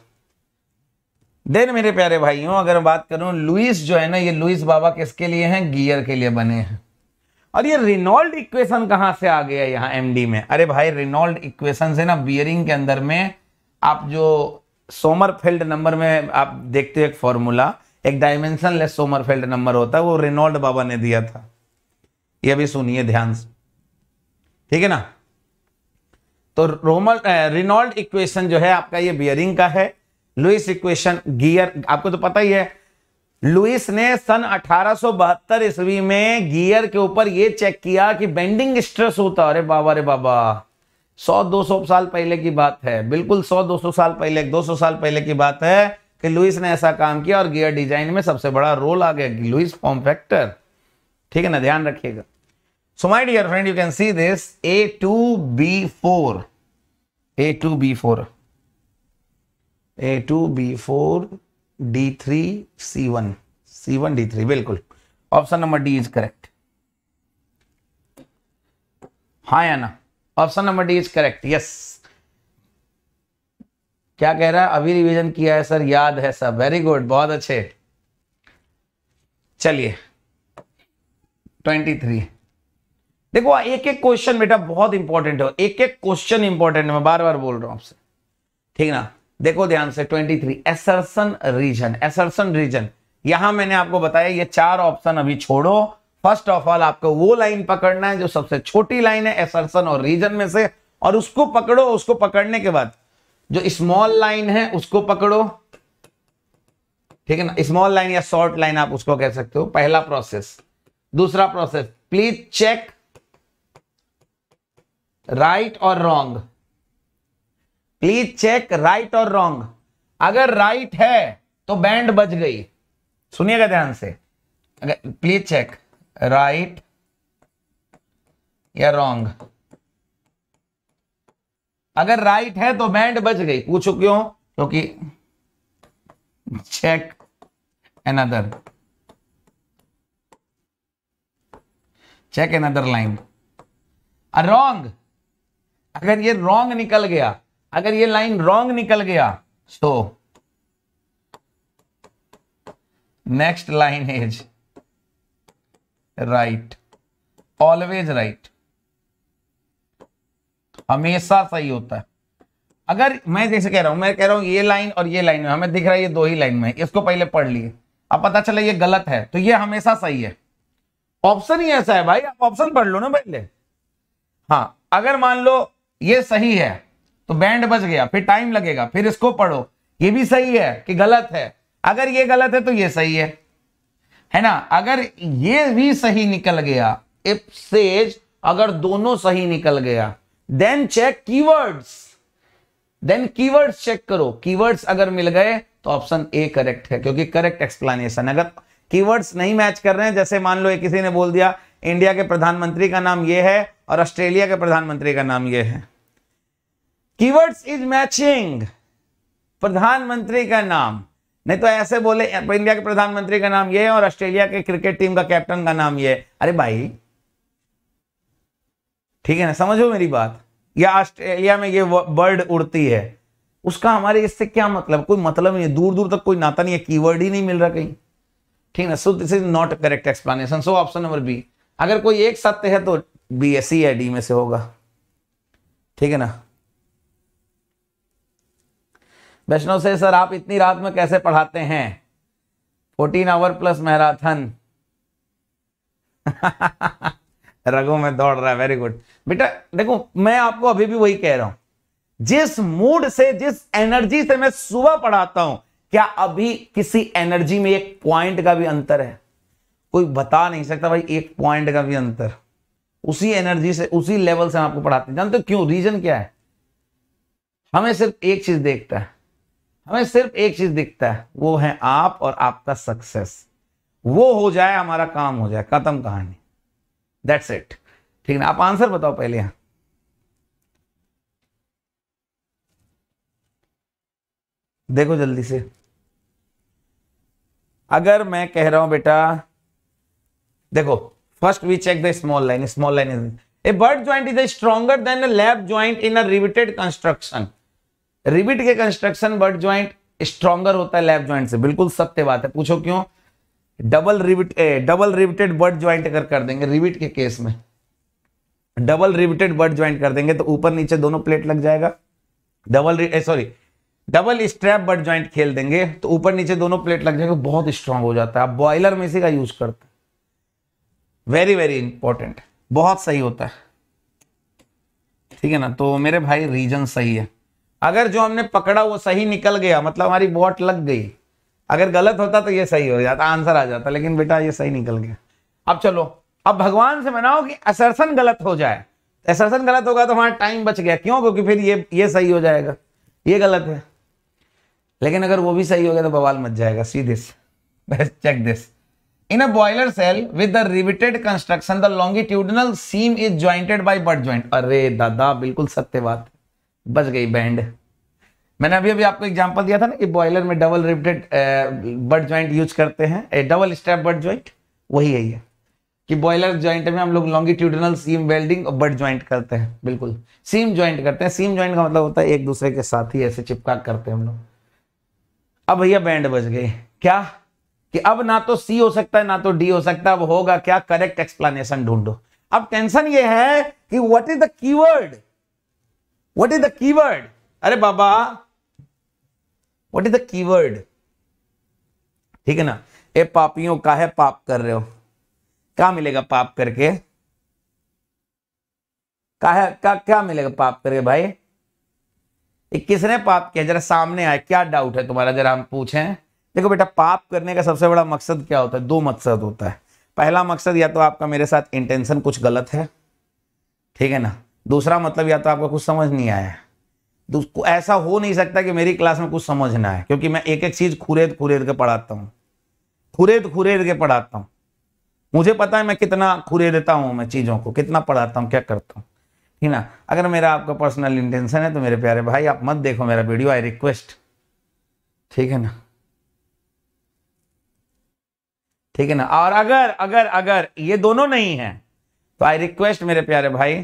S1: देन मेरे प्यारे भाइयों अगर बात करूं लुइस जो है ना ये लुइस बाबा किसके लिए हैं गियर के लिए बने हैं और ये रिनोल्ड इक्वेशन कहां से आ गया यहाँ एमडी में अरे भाई रिनोल्ड इक्वेशन से ना बियरिंग के अंदर में आप जो सोमरफेल्ड नंबर में आप देखते हो एक फॉर्मूला एक डायमेंशन लेस सोमरफेल्ड नंबर होता है वो रिनॉल्ड बाबा ने दिया था ये भी सुनिए ध्यान से ठीक है ना तो रोमल रिनोल्ड इक्वेशन जो है आपका ये बियरिंग का है लुइस इक्वेशन गियर आपको तो पता ही है लुइस ने सन 1872 ईस्वी में गियर के ऊपर ये चेक किया कि बेंडिंग स्ट्रेस होता अरे बाबा अरे बाबा 100-200 साल पहले की बात है बिल्कुल 100-200 साल पहले 200 साल पहले की बात है कि लुइस ने ऐसा काम किया और गियर डिजाइन में सबसे बड़ा रोल आ गया लुइस फॉर्म फैक्टर ठीक है ना ध्यान रखिएगा So my dear friend, you can see this A A A two two two B B B four, four, four D A2B4, A2B4, A2B4, D3, C1, C1, D3, बिल्कुल Option number D is correct. हाँ या ना option number D is correct yes क्या कह रहा है अभी revision किया है सर याद है सब वेरी गुड बहुत अच्छे चलिए ट्वेंटी थ्री देखो एक एक क्वेश्चन बेटा बहुत इंपॉर्टेंट है एक एक क्वेश्चन इंपॉर्टेंट है मैं बार बार बोल रहा हूं आपसे ठीक ना देखो ध्यान से 23 three assertion reason assertion reason यहां मैंने आपको बताया ये चार ऑप्शन अभी छोड़ो फर्स्ट ऑफ ऑल आपको वो लाइन पकड़ना है जो सबसे छोटी लाइन है एसर्सन और रीजन में से और उसको पकड़ो उसको पकड़ने के बाद जो स्मॉल लाइन है उसको पकड़ो ठीक है ना स्मॉल लाइन या शॉर्ट लाइन आप उसको कह सकते हो पहला प्रोसेस दूसरा प्रोसेस प्लीज चेक राइट और रॉन्ग प्लीज चेक राइट और रॉन्ग अगर राइट है तो बैंड बज गई सुनिएगा ध्यान से अगर प्लीज चेक राइट या रॉन्ग अगर राइट है तो बैंड बज गई पूछो क्यों क्योंकि check another check another line wrong अगर ये रॉन्ग निकल गया अगर ये लाइन रॉन्ग निकल गया तो next line is right always right हमेशा सही होता है अगर मैं जैसे कह रहा हूं मैं कह रहा हूं ये लाइन और ये लाइन में हमें दिख रहा है ये दो ही लाइन में इसको पहले पढ़ लिए अब पता चला ये गलत है तो ये हमेशा सही है ऑप्शन ही ऐसा है भाई आप ऑप्शन पढ़ लो ना पहले हाँ अगर मान लो ये सही है तो बैंड बज गया फिर टाइम लगेगा फिर इसको पढ़ो ये भी सही है कि गलत है अगर ये गलत है तो ये सही है है ना अगर ये भी सही निकल गया इफ सेज अगर दोनों सही निकल गया then check keywords then keywords check करो कीवर्ड्स अगर मिल गए तो ऑप्शन ए करेक्ट है क्योंकि करेक्ट एक्सप्लेनेशन अगर कीवर्ड्स नहीं मैच कर रहे हैं जैसे मान लो किसी ने बोल दिया इंडिया के प्रधानमंत्री का नाम ये है और ऑस्ट्रेलिया के प्रधानमंत्री का नाम ये है कीवर्ड्स इज मैचिंग प्रधानमंत्री का नाम नहीं तो ऐसे बोले इंडिया के प्रधानमंत्री का नाम ये और ऑस्ट्रेलिया के क्रिकेट टीम का कैप्टन का नाम ये अरे भाई ठीक है ना समझो मेरी बात या ऑस्ट्रेलिया में ये बर्ड उड़ती है उसका हमारे इससे क्या मतलब कोई मतलब नहीं दूर दूर तक कोई नाता नहीं है कीवर्ड ही नहीं मिल रहा कहीं ठीक ना so this is not correct explanation so option number B अगर कोई एक सत्य है तो बी एस सी या डी में से होगा ठीक है ना वैष्णव से सर आप इतनी रात में कैसे पढ़ाते हैं फोर्टीन आवर प्लस मैराथन रगो में दौड़ रहा है वेरी गुड बेटा देखो मैं आपको अभी भी वही कह रहा हूं जिस मूड से जिस एनर्जी से मैं सुबह पढ़ाता हूं क्या अभी किसी एनर्जी में एक पॉइंट का भी अंतर है कोई बता नहीं सकता भाई एक पॉइंट का भी अंतर उसी एनर्जी से उसी लेवल से हम आपको पढ़ाते हैं जानते क्यों रीजन क्या है हमें सिर्फ एक चीज देखता है हमें सिर्फ एक चीज दिखता है वो है आप और आपका सक्सेस वो हो जाए हमारा काम हो जाए खत्म कहानी दैट्स इट ठीक ना आप आंसर बताओ पहले यहां देखो जल्दी से अगर मैं कह रहा हूं बेटा देखो first we check the small line small line is a butt joint is stronger than a lap joint in a riveted construction rivet के कंस्ट्रक्शन बट ज्वाइंट स्ट्रॉगर होता है लेफ्ट ज्वाइंट से बिल्कुल सत्य बात है पूछो क्यों double rivet double riveted butt joint अगर कर देंगे रिबिट के केस में डबल रिबिटेड बर्ड ज्वाइंट कर देंगे तो ऊपर नीचे दोनों प्लेट लग जाएगा double sorry double strap butt joint खेल देंगे तो ऊपर नीचे दोनों प्लेट लग जाएगा बहुत स्ट्रांग हो जाता है आप बॉयलर में इसी का यूज करते हैं वेरी वेरी इंपॉर्टेंट बहुत सही होता है ठीक है ना तो मेरे भाई रीजन सही है अगर जो हमने पकड़ा वो सही निकल गया मतलब हमारी बॉट लग गई अगर गलत होता तो ये सही हो जाता आंसर आ जाता लेकिन बेटा ये सही निकल गया अब चलो अब भगवान से मनाओ कि असरसन गलत हो जाए असरसन गलत होगा तो हमारा टाइम बच गया क्यों क्योंकि फिर ये ये सही हो जाएगा ये गलत है लेकिन अगर वो भी सही हो गया तो बवाल मच जाएगा see this check this in a boiler shell with the riveted construction the longitudinal seam is jointed by butt joint अरे दादा बिल्कुल सत्य बात बच गई बैंड मैंने अभी अभी आपको एग्जांपल दिया था ना कि बॉयलर में double riveted butt joint use करते हैं a double strap butt joint वही है ये कि बॉयलर ज्वाइंट में हम लोग लॉन्गिट्यूडनल सीम वेल्डिंग और बर्ड ज्वाइंट करते हैं बिल्कुल सीम ज्वाइंट करते हैं सीम ज्वाइंट का मतलब होता है एक दूसरे के साथ ही ऐसे चिपका करते हैं हम लोग अब भैया बैंड बज गए क्या कि अब ना तो सी हो सकता है ना तो डी हो सकता है अब होगा क्या करेक्ट एक्सप्लेनेशन ढूंढो अब टेंशन ये है कि what is the keyword what is the word अरे बाबा वट इज द कीवर्ड ठीक है ना ए पापियों का है पाप कर रहे हो क्या मिलेगा पाप करके का है का क्या मिलेगा पाप करके भाई ये किसने पाप किया जरा सामने आए क्या डाउट है तुम्हारा जरा हम पूछें देखो बेटा पाप करने का सबसे बड़ा मकसद क्या होता है दो मकसद होता है पहला मकसद या तो आपका मेरे साथ इंटेंशन कुछ गलत है ठीक है ना दूसरा मतलब या तो आपका कुछ समझ नहीं आया तो ऐसा हो नहीं सकता कि मेरी क्लास में कुछ समझ ना आए क्योंकि मैं एक एक चीज़ खुरेद खुरेद के पढ़ाता हूँ खुरेद खुरेद के पढ़ाता हूँ मुझे पता है मैं कितना खुरेदता हूँ मैं चीज़ों को कितना पढ़ाता हूँ क्या करता हूँ ठीक ना अगर मेरा आपका पर्सनल इंटेंशन है तो मेरे प्यारे भाई आप मत देखो मेरा वीडियो आई रिक्वेस्ट ठीक है ना ठीक है ना और अगर अगर अगर ये दोनों नहीं है तो आई रिक्वेस्ट मेरे प्यारे भाई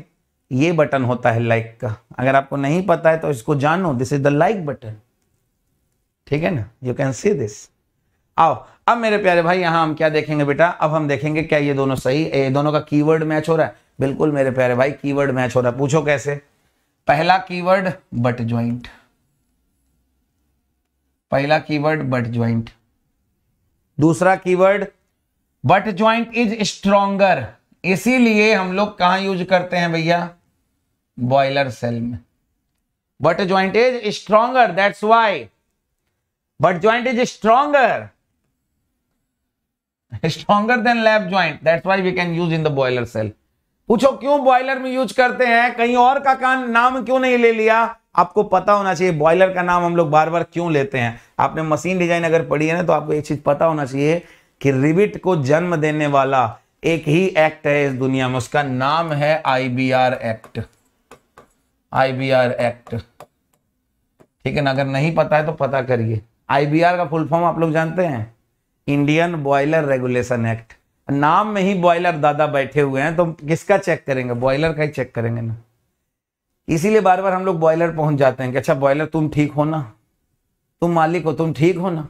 S1: ये बटन होता है लाइक का अगर आपको नहीं पता है तो इसको जानो this is the like button ठीक है ना यू कैन सी दिस आओ अब मेरे प्यारे भाई यहां हम क्या देखेंगे बेटा अब हम देखेंगे क्या ये दोनों सही ये दोनों का कीवर्ड मैच हो रहा है बिल्कुल मेरे प्यारे भाई कीवर्ड मैच हो रहा है पूछो कैसे पहला कीवर्ड बट ज्वाइंट पहला कीवर्ड बट ज्वाइंट दूसरा keyword butt joint is stronger इसीलिए हम लोग कहां यूज करते हैं भैया बॉयलर सेल में butt joint is stronger that's why butt joint is stronger stronger than lap joint that's why we can use in the boiler shell पूछो क्यों बॉयलर में यूज करते हैं कहीं और का कान नाम क्यों नहीं ले लिया आपको पता होना चाहिए बॉयलर का नाम हम लोग बार बार क्यों लेते हैं आपने मशीन डिजाइन अगर पढ़ी है ना तो आपको एक चीज पता होना चाहिए कि रिबिट को जन्म देने वाला एक ही एक्ट है इस दुनिया में उसका नाम है आईबीआर एक्ट आईबीआर एक्ट ठीक है ना अगर नहीं पता है तो पता करिए आईबीआर का फुल फॉर्म आप लोग जानते हैं इंडियन बॉयलर रेगुलेशन एक्ट नाम में ही बॉयलर दादा बैठे हुए हैं तो किसका चेक करेंगे बॉयलर का ही चेक करेंगे ना इसीलिए बार बार हम लोग बॉयलर पहुंच जाते हैं कि अच्छा बॉयलर तुम ठीक हो ना तुम मालिक हो तुम ठीक हो ना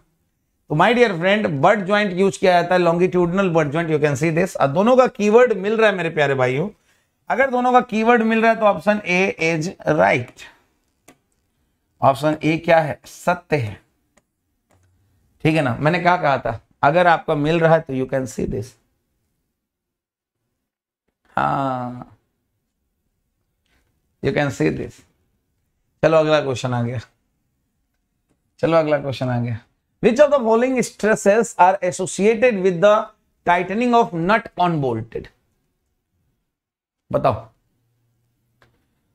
S1: तो my dear friend butt joint use किया जाता है longitudinal butt joint you can see this दोनों का कीवर्ड मिल रहा है मेरे प्यारे भाइयों अगर दोनों का कीवर्ड मिल रहा है तो option A is right option A क्या है सत्य है ठीक है ना मैंने क्या कहा था अगर आपका मिल रहा है तो यू कैन सी दिस हाँ यू कैन सी दिस चलो अगला क्वेश्चन आ गया चलो अगला क्वेश्चन आ गया which of the following stresses are associated with the tightening of nut on bolted बताओ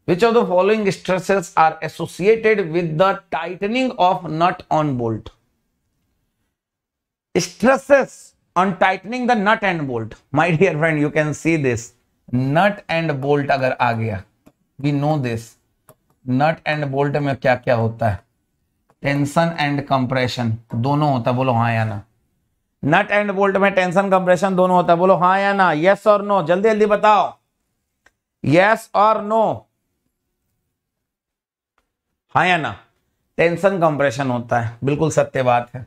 S1: which of the following stresses are associated with the tightening of nut on bolt stresses on tightening the nut and bolt my dear friend you can see this nut and bolt अगर आ गया we know this nut and bolt में क्या क्या होता है tension and compression दोनों होता है बोलो हाँ या ना नट एंड बोल्ट में टेंशन कंप्रेशन दोनों होता है बोलो हाँ या ना यस और नो जल्दी जल्दी बताओ यस और नो हा या ना टेंशन कंप्रेशन होता है बिल्कुल सत्य बात है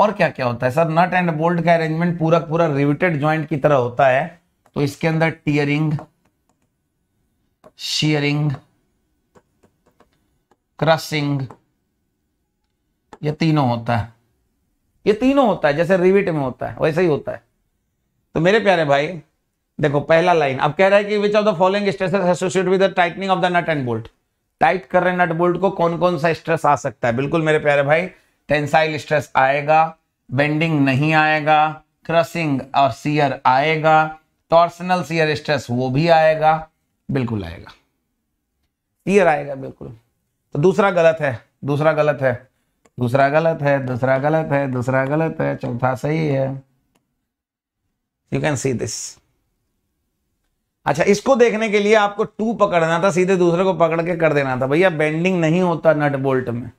S1: और क्या क्या होता है सर नट एंड बोल्ट का अरेंजमेंट पूरा पूरा रिविटेड ज्वाइंट की तरह होता है तो इसके अंदर टीयरिंग शीयरिंग क्रसिंग ये तीनों होता है ये तीनों होता है जैसे रिविट में होता है वैसे ही होता है तो मेरे प्यारे भाई देखो पहला लाइन अब कह रहा है कि which of the following stresses associate with the tightening of the nut and bolt tight कर रहे नट बोल्ट को कौन कौन सा स्ट्रेस आ सकता है बिल्कुल मेरे प्यारे भाई टेंसाइल स्ट्रेस आएगा बेंडिंग नहीं आएगा क्रसिंग और सीयर आएगा टॉर्सनल सीयर स्ट्रेस वो भी आएगा बिल्कुल आएगा सीयर आएगा बिल्कुल तो दूसरा गलत है दूसरा गलत है दूसरा गलत है दूसरा गलत है दूसरा गलत है चौथा सही है यू कैन सी दिस अच्छा इसको देखने के लिए आपको टू पकड़ना था सीधे दूसरे को पकड़ के कर देना था भैया बेंडिंग नहीं होता नट बोल्ट में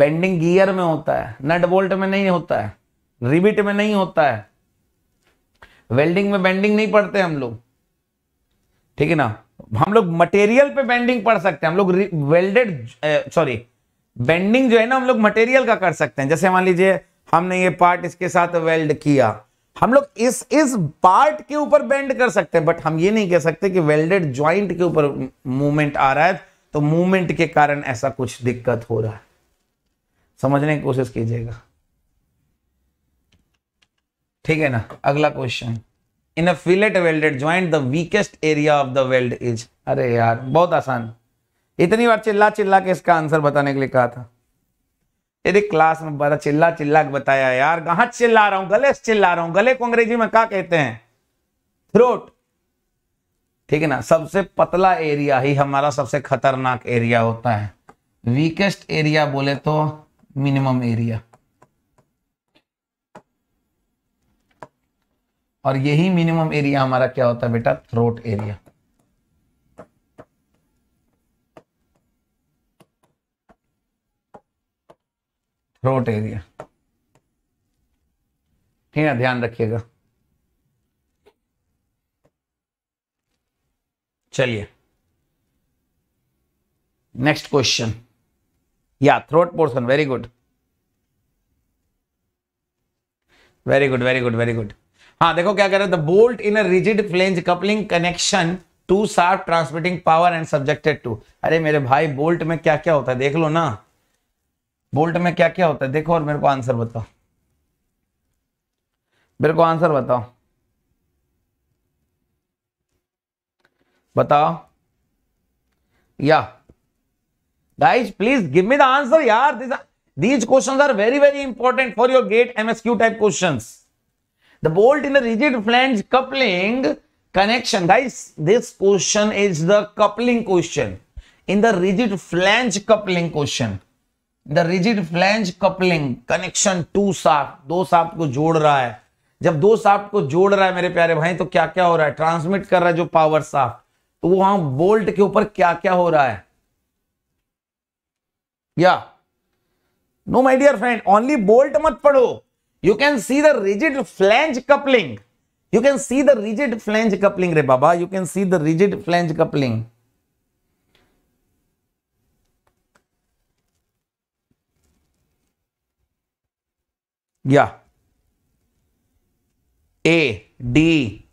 S1: बेंडिंग गियर में होता है नट बोल्ट में नहीं होता है रिबिट में नहीं होता है वेल्डिंग में बेंडिंग नहीं पढ़ते हम लोग ठीक है ना हम लोग मटेरियल पे बेंडिंग पढ़ सकते हैं हम लोग वेल्डेड सॉरी बेंडिंग जो है ना हम लोग मटेरियल का कर सकते हैं जैसे मान लीजिए हमने ये पार्ट इसके साथ वेल्ड किया हम लोग इस इस पार्ट के ऊपर बेंड कर सकते हैं बट हम ये नहीं कह सकते कि वेल्डेड ज्वाइंट के ऊपर मूवमेंट आ रहा है तो मूवमेंट के कारण ऐसा कुछ दिक्कत हो रहा है समझने की कोशिश कीजिएगा ठीक है ना अगला question in a fillet welded joint the weakest area of the weld is अरे यार बहुत आसान इतनी बार चिल्ला चिल्ला के इसका आंसर बताने के लिए कहा था यदि क्लास में बड़ा चिल्ला चिल्ला के बताया यार कहा चिल्ला रहा हूं गले चिल्ला रहा हूं गले को अंग्रेजी में क्या कहते हैं थ्रोट ठीक है ना सबसे पतला एरिया ही हमारा सबसे खतरनाक एरिया होता है वीकेस्ट एरिया बोले तो मिनिमम एरिया और यही मिनिमम एरिया हमारा क्या होता है बेटा थ्रोट एरिया थ्रोट एरिया ठीक है ध्यान रखिएगा चलिए नेक्स्ट क्वेश्चन या throat portion very good very good very good very good हाँ देखो क्या कह रहे the bolt in a rigid flange coupling connection to shaft transmitting power and subjected to अरे मेरे भाई बोल्ट में क्या क्या होता है देख लो ना बोल्ट में क्या क्या होता है देखो और मेरे को आंसर बताओ मेरे को आंसर बताओ बताओ या guys please give me the answer यार this these questions are very very important for your GATE MSQ type question the bolt in the rigid flange coupling connection guys this question is the coupling question in the rigid flange coupling question the rigid flange coupling connection to shaft दो साफ को जोड़ रहा है जब दो साफ को जोड़ रहा है मेरे प्यारे भाई तो क्या क्या हो रहा है ट्रांसमिट कर रहा है जो पावर साफ तो वहां बोल्ट के ऊपर क्या क्या हो रहा है या no my dear friend only bolt मत पढ़ो you can see the rigid flange coupling you can see the rigid flange coupling रे बाबा you can see the rigid flange coupling या ए डी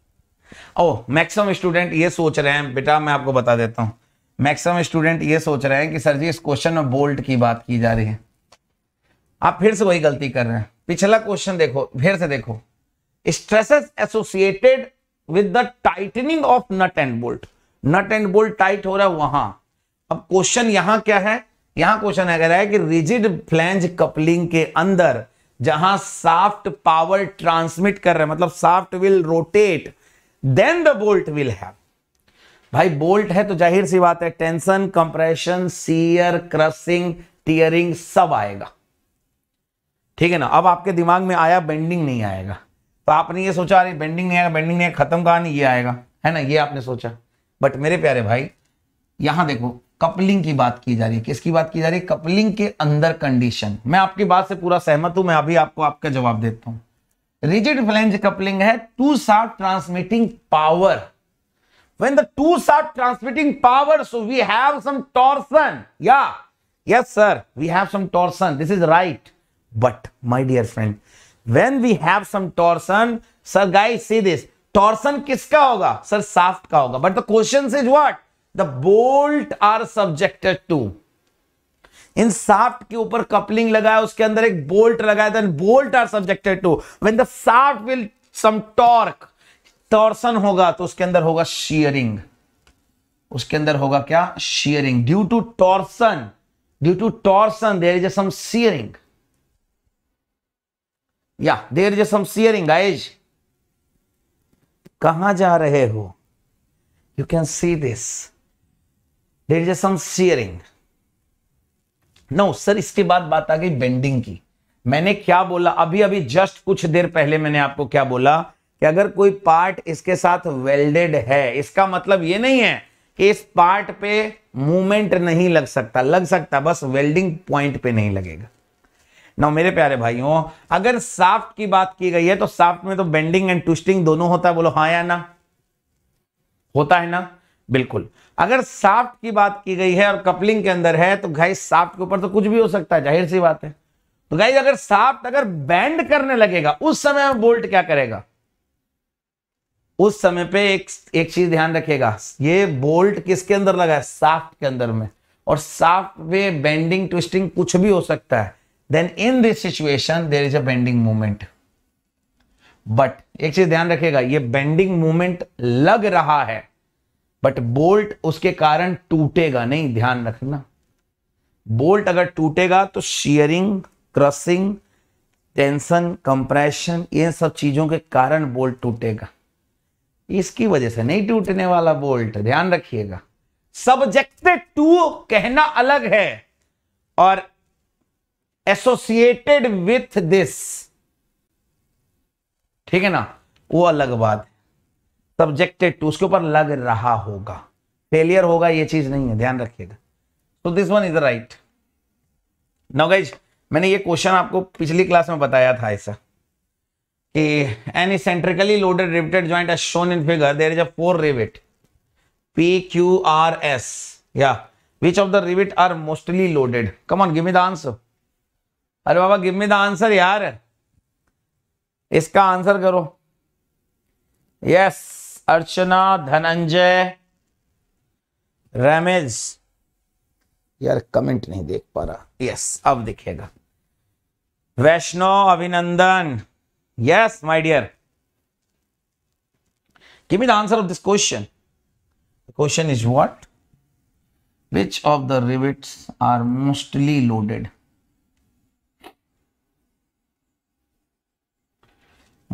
S1: ओ मैक्सिमम स्टूडेंट ये सोच रहे हैं बेटा मैं आपको बता देता हूं मैक्सिमम स्टूडेंट ये सोच रहे हैं कि सर जी इस क्वेश्चन में बोल्ट की बात की जा रही है आप फिर से वही गलती कर रहे हैं पिछला क्वेश्चन देखो फिर से देखो stresses associated with the tightening of nut and bolt nut and bolt tight हो रहा है वहां अब क्वेश्चन यहां क्या है यहां क्वेश्चन है कह रहा है कि रिजिड फ्लैंज कपलिंग के अंदर जहां साफ्ट पावर ट्रांसमिट कर रहे मतलब shaft will rotate then the bolt will है भाई बोल्ट है तो जाहिर सी बात है tension compression shear crushing tearing सब आएगा ठीक है ना अब आपके दिमाग में आया बेंडिंग नहीं आएगा तो आपने ये सोचा अरे बेंडिंग नहीं आएगा बेंडिंग नहीं आएगा खत्म कहा नहीं ये आएगा है ना ये आपने सोचा बट मेरे प्यारे भाई यहां देखो कपलिंग की बात की जा रही है किसकी बात की जा रही है कपलिंग के अंदर कंडीशन मैं आपकी बात से पूरा सहमत हूं मैं अभी आपको आपका जवाब देता हूं रिजिड फ्लेंज कपलिंग है to shaft transmitting power when the two shaft transmitting power so we have some torsion या yes sir we have some torsion this is right but my dear friend when we have some torsion sir guy see this torsion किसका होगा sir shaft का होगा but the question is what the bolt are subjected to in shaft के ऊपर coupling लगाया उसके अंदर एक बोल्ट लगाया then bolt are subjected to when the shaft will some torque torsion होगा तो उसके अंदर होगा शियरिंग उसके अंदर होगा क्या shearing due to torsion due to torsion there is some shearing या there is some shearing guys कहां जा रहे हो you can see this there is some shearing no sir इसके बाद बात आ गई बेंडिंग की मैंने क्या बोला अभी अभी जस्ट कुछ देर पहले मैंने आपको क्या बोला कि अगर कोई पार्ट इसके साथ वेल्डेड है इसका मतलब ये नहीं है कि इस पार्ट पे मूवमेंट नहीं लग सकता लग सकता बस वेल्डिंग पॉइंट पे नहीं लगेगा ना मेरे प्यारे भाइयों अगर साफ्ट की बात की गई है तो साफ्ट में तो बेंडिंग एंड ट्विस्टिंग दोनों होता है बोलो हाँ या ना होता है ना बिल्कुल अगर साफ्ट की बात की गई है और कपलिंग के अंदर है तो गाइस साफ्ट के ऊपर तो कुछ भी हो सकता है जाहिर सी बात है तो गाइस अगर साफ्ट अगर बैंड करने लगेगा उस समय में बोल्ट क्या करेगा उस समय पे एक एक चीज ध्यान रखेगा ये बोल्ट किसके अंदर लगा है साफ्ट के अंदर में और साफ्ट वे बेंडिंग ट्विस्टिंग कुछ भी हो सकता है then in this situation there is a bending movement but एक चीज ध्यान रखेगा ये बेंडिंग मूवमेंट लग रहा है बट बोल्ट उसके कारण टूटेगा नहीं ध्यान रखना बोल्ट अगर टूटेगा तो शियरिंग क्रसिंग टेंशन कंप्रेशन ये सब चीजों के कारण बोल्ट टूटेगा इसकी वजह से नहीं टूटने वाला बोल्ट ध्यान रखिएगा सब्जेक्टेड टू कहना अलग है और एसोसिएटेड विथ दिस ठीक है ना वो अलग बात है सब्जेक्टेड टू उसके ऊपर लग रहा होगा फेलियर होगा ये चीज नहीं है ध्यान रखिएगा तो this one is right now guys मैंने ये क्वेश्चन आपको पिछली क्लास में बताया था ऐसा कि eccentrically loaded riveted joint as shown in figure there is a four rivet P Q R S या which of the rivet are mostly loaded come on give me the answer अरे बाबा give me the answer यार इसका answer करो yes yes. Archana Dhananjay Ramesh यार comment नहीं देख पा रहा यस अब दिखेगा Vaishno Abhinandan yes my dear give me the answer of this question question is what which of the rivets are mostly loaded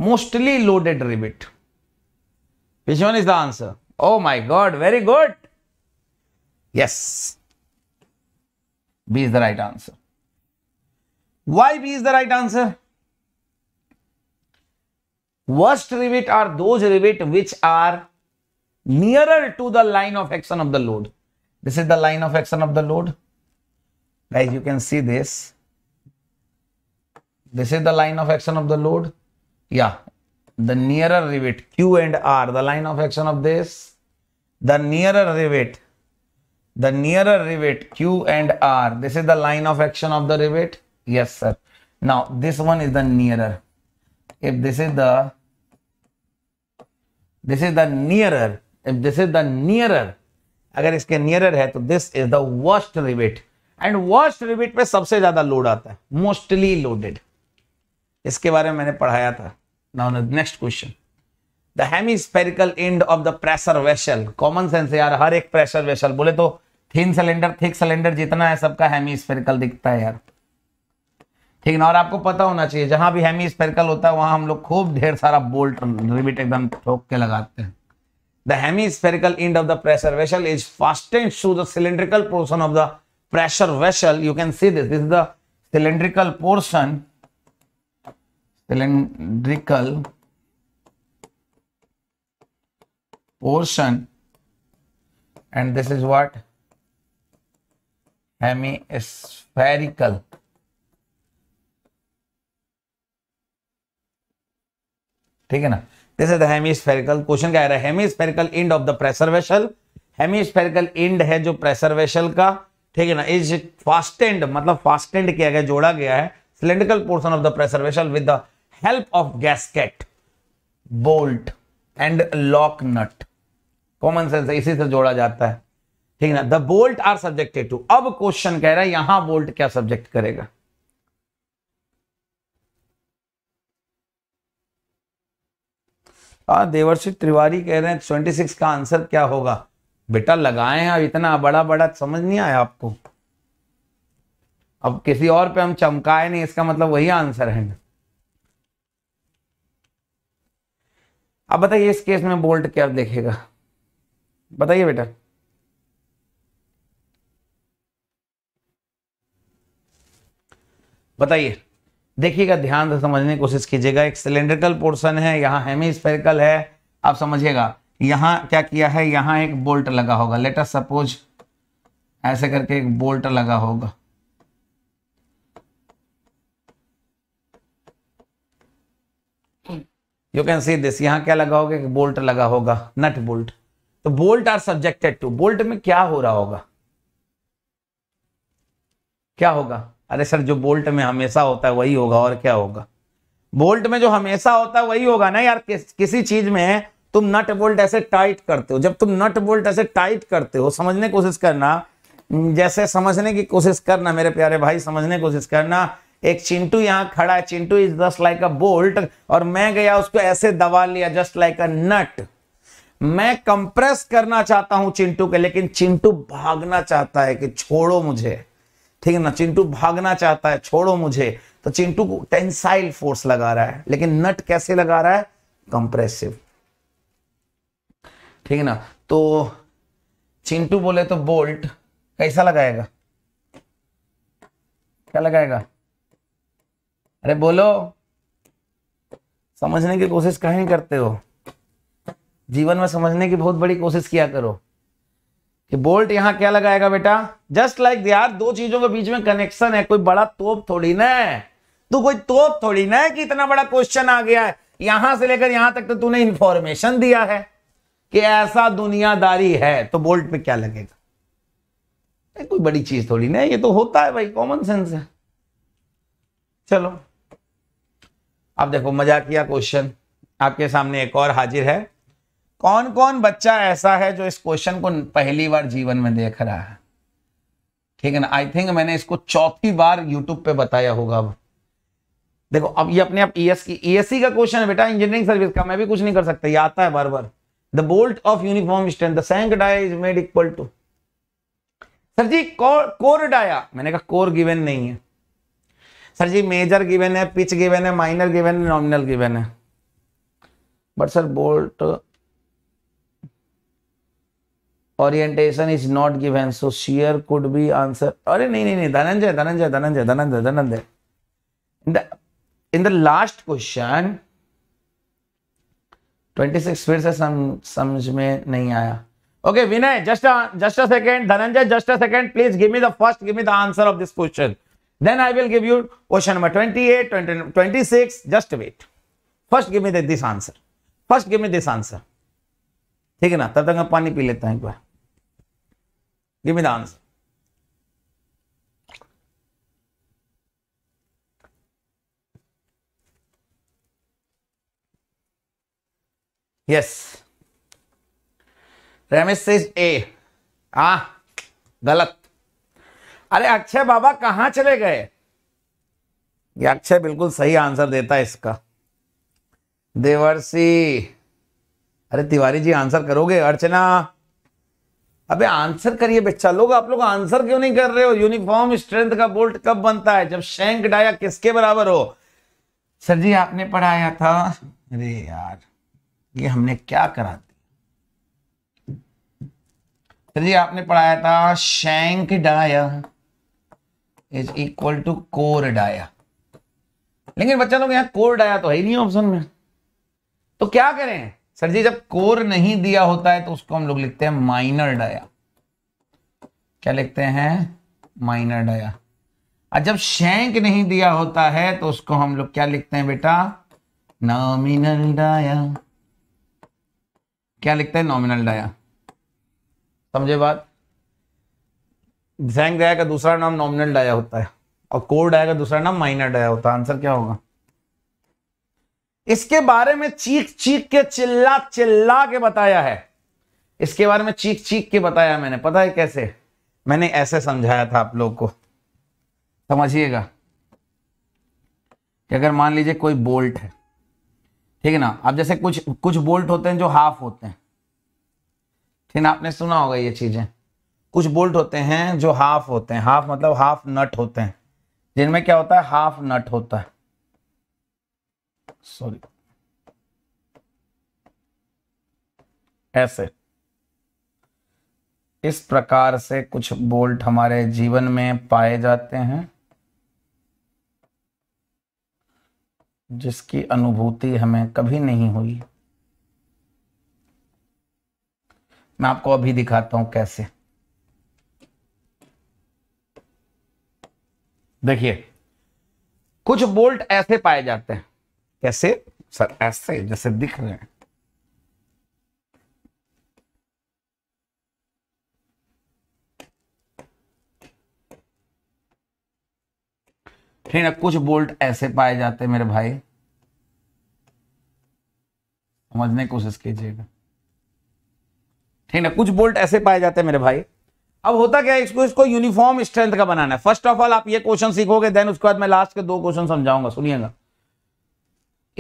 S1: mostly loaded rivet Which one is the answer? Oh my god, very good. Yes. B is the right answer. Why B is the right answer? Worst rivet are those rivet which are nearer to the line of action of the load. This is the line of action of the load. Guys, you can see this. This is the line of action of the load. Yeah, the nearer rivet q and r the line of action of this the nearer rivet the nearer rivet q and r this is the line of action of the rivet yes sir now this one is the nearer if this is the this is the nearer if this is the nearer agar iske nearer hai to this is the worst rivet and worst rivet pe sabse zyada load aata hai mostly loaded iske bare mein maine padhaya tha Now the next question. The hemispherical end of the pressure vessel. Common sense यार हर एक pressure vessel बोले तो thin cylinder, thick cylinder जितना है सबका hemispherical दिखता है यार ठीक ना और आपको पता होना चाहिए जहां भी हेमी स्पेरिकल होता है वहां हम लोग खूब ढेर सारा बोल्ट रिबिट एकदम ठोक के लगाते हैं the hemispherical end of the pressure vessel is fastened to the cylindrical portion of the pressure vessel you can see this this is the cylindrical portion cylindrical portion and this is what hemispherical ठीक है ना this is the hemispherical question क्या है hemispherical end of the pressure hemi hemispherical end है जो pressure का ठीक है ना इज फास्टेंड मतलब फास्टेंड किया गया जोड़ा गया है cylindrical portion of the pressure with the help of gasket bolt and lock nut common sense इसी से जोड़ा जाता है ठीक ना the bolt are subjected to अब क्वेश्चन कह रहा है यहां बोल्ट क्या सब्जेक्ट करेगा आ, हाँ, देवर्षि त्रिवारी कह रहे हैं ट्वेंटी सिक्स का आंसर क्या होगा बेटा लगाए हैं अब इतना बड़ा बड़ा समझ नहीं आया आपको अब किसी और पे हम चमकाए नहीं इसका मतलब वही आंसर है ना अब बताइए इस केस में बोल्ट क्या देखेगा बताइए बेटा बताइए देखिएगा ध्यान से समझने की कोशिश कीजिएगा एक सिलेंड्रिकल पोर्शन है हेमी हेमिस्फेरिकल है आप समझिएगा यहां क्या किया है यहां एक बोल्ट लगा होगा लेटर सपोज ऐसे करके एक बोल्ट लगा होगा यू कैन सी दिस यहां क्या लगा होगा बोल्ट लगा होगा नट बोल्ट तो bolt are subjected to bolt में क्या हो रहा होगा क्या होगा अरे सर जो बोल्ट में हमेशा होता है वही होगा और क्या होगा बोल्ट में जो हमेशा होता है वही होगा ना यार किस, किसी चीज में तुम नट बोल्ट ऐसे टाइट करते हो जब तुम नट बोल्ट ऐसे टाइट करते हो समझने की कोशिश करना जैसे समझने की कोशिश करना मेरे प्यारे भाई समझने की कोशिश करना एक चिंटू यहाँ खड़ा है Chintu is just like a bolt और मैं गया उसको ऐसे दबा लिया जस्ट लाइक अ नट मैं कंप्रेस करना चाहता हूं चिंटू के लेकिन चिंटू भागना चाहता है कि छोड़ो मुझे ठीक है ना चिंटू भागना चाहता है छोड़ो मुझे तो चिंटू को टेंसाइल फोर्स लगा रहा है लेकिन नट कैसे लगा रहा है कंप्रेसिव ठीक है ना तो चिंटू बोले तो बोल्ट कैसा लगाएगा क्या लगाएगा अरे बोलो समझने की कोशिश कहीं करते हो जीवन में समझने की बहुत बड़ी कोशिश किया करो कि बोल्ट यहां क्या लगाएगा बेटा जस्ट लाइक like यार दो चीजों के बीच में कनेक्शन है कोई बड़ा तोप थोड़ी ना है तू कोई तोप थोड़ी ना है कि इतना बड़ा क्वेश्चन आ गया है यहां से लेकर यहां तक तो तूने इंफॉर्मेशन दिया है कि ऐसा दुनियादारी है तो बोल्ट पे क्या लगेगा कोई बड़ी चीज थोड़ी ना ये तो होता है भाई कॉमन सेंस है चलो अब देखो मजाकिया क्वेश्चन आपके सामने एक और हाजिर है कौन कौन बच्चा ऐसा है जो इस क्वेश्चन को पहली बार जीवन में देख रहा है ठीक है ना आई थिंक मैंने इसको चौथी बार यूट्यूब पे बताया होगा अब देखो अब ये अपने आप ईएस की ईएससी का क्वेश्चन है बेटा इंजीनियरिंग सर्विस का मैं भी कुछ नहीं कर सकता ये आता है बार बार the bolt of uniform strength the shank dia is made equal to sir ji core, dia मैंने कहा कोर गिवेन नहीं है सर जी मेजर गिवन है पिच गिवन है माइनर गिवन है नॉमिनल गिवन है but sir bolt orientation is not given so shear could be answer अरे नहीं नहीं नहीं Dhananjay Dhananjay Dhananjay Dhananjay Dhananjay in the in the last question 26 फिर से सम, समझ में नहीं आया okay Vinay just just a second Dhananjay just a second please give me the first give me the answer of this question Then I will give you question number 28, 20, 26. Just wait. First give me the, this answer. First give me this answer. ठीक है ना तब तक हम पानी P लेते हैं एक बार give me the answer yes ramesh says a ah galat अरे अक्षय बाबा कहा चले गए ये अक्षय बिल्कुल सही आंसर देता है इसका देवर्षि अरे तिवारी जी आंसर करोगे अर्चना अबे आंसर करिए बच्चा लोग आप लोग आंसर क्यों नहीं कर रहे हो यूनिफॉर्म स्ट्रेंथ का बोल्ट कब बनता है जब शेंक डाया किसके बराबर हो सर जी आपने पढ़ाया था अरे यार ये हमने क्या करा दिया सर जी आपने पढ़ाया था shank dia is equal to core dia लेकिन बच्चा लोग यहां कोर डाया तो है ही नहीं ऑप्शन में तो क्या करें सर जी जब कोर नहीं दिया होता है तो उसको हम लोग लिखते हैं माइनर डाया क्या लिखते हैं माइनर डाया और जब शैंक नहीं दिया होता है तो उसको हम लोग क्या लिखते हैं बेटा नॉमिनल डाया क्या लिखते हैं नॉमिनल डाया समझे बात जैंग डाया का दूसरा नाम नॉमिनल डाया होता है और कोर डाया का दूसरा नाम माइनर डाया होता है आंसर क्या होगा इसके बारे में चीख चीख के चिल्ला चिल्ला के बताया है इसके बारे में चीख चीख के बताया मैंने पता है कैसे मैंने ऐसे समझाया था आप लोग को समझिएगा कि अगर मान लीजिए कोई बोल्ट है ठीक है ना अब जैसे कुछ कुछ बोल्ट होते हैं जो हाफ होते हैं ठीक ना आपने सुना होगा ये चीजें कुछ बोल्ट होते हैं जो हाफ होते हैं हाफ मतलब हाफ नट होते हैं जिनमें क्या होता है हाफ नट होता है सॉरी ऐसे इस प्रकार से कुछ बोल्ट हमारे जीवन में पाए जाते हैं जिसकी अनुभूति हमें कभी नहीं हुई मैं आपको अभी दिखाता हूं कैसे देखिए कुछ बोल्ट ऐसे पाए जाते हैं कैसे सर ऐसे जैसे दिख रहे हैं ठीक है कुछ बोल्ट ऐसे पाए जाते हैं मेरे भाई समझने की कोशिश कीजिएगा ठीक है कुछ बोल्ट ऐसे पाए जाते हैं मेरे भाई अब होता क्या है इसको इसको यूनिफॉर्म स्ट्रेंथ का बनाना है फर्स्ट ऑफ ऑल आप ये क्वेश्चन सीखोगे देन उसके बाद मैं लास्ट के दो क्वेश्चन समझाऊंगा सुनिएगा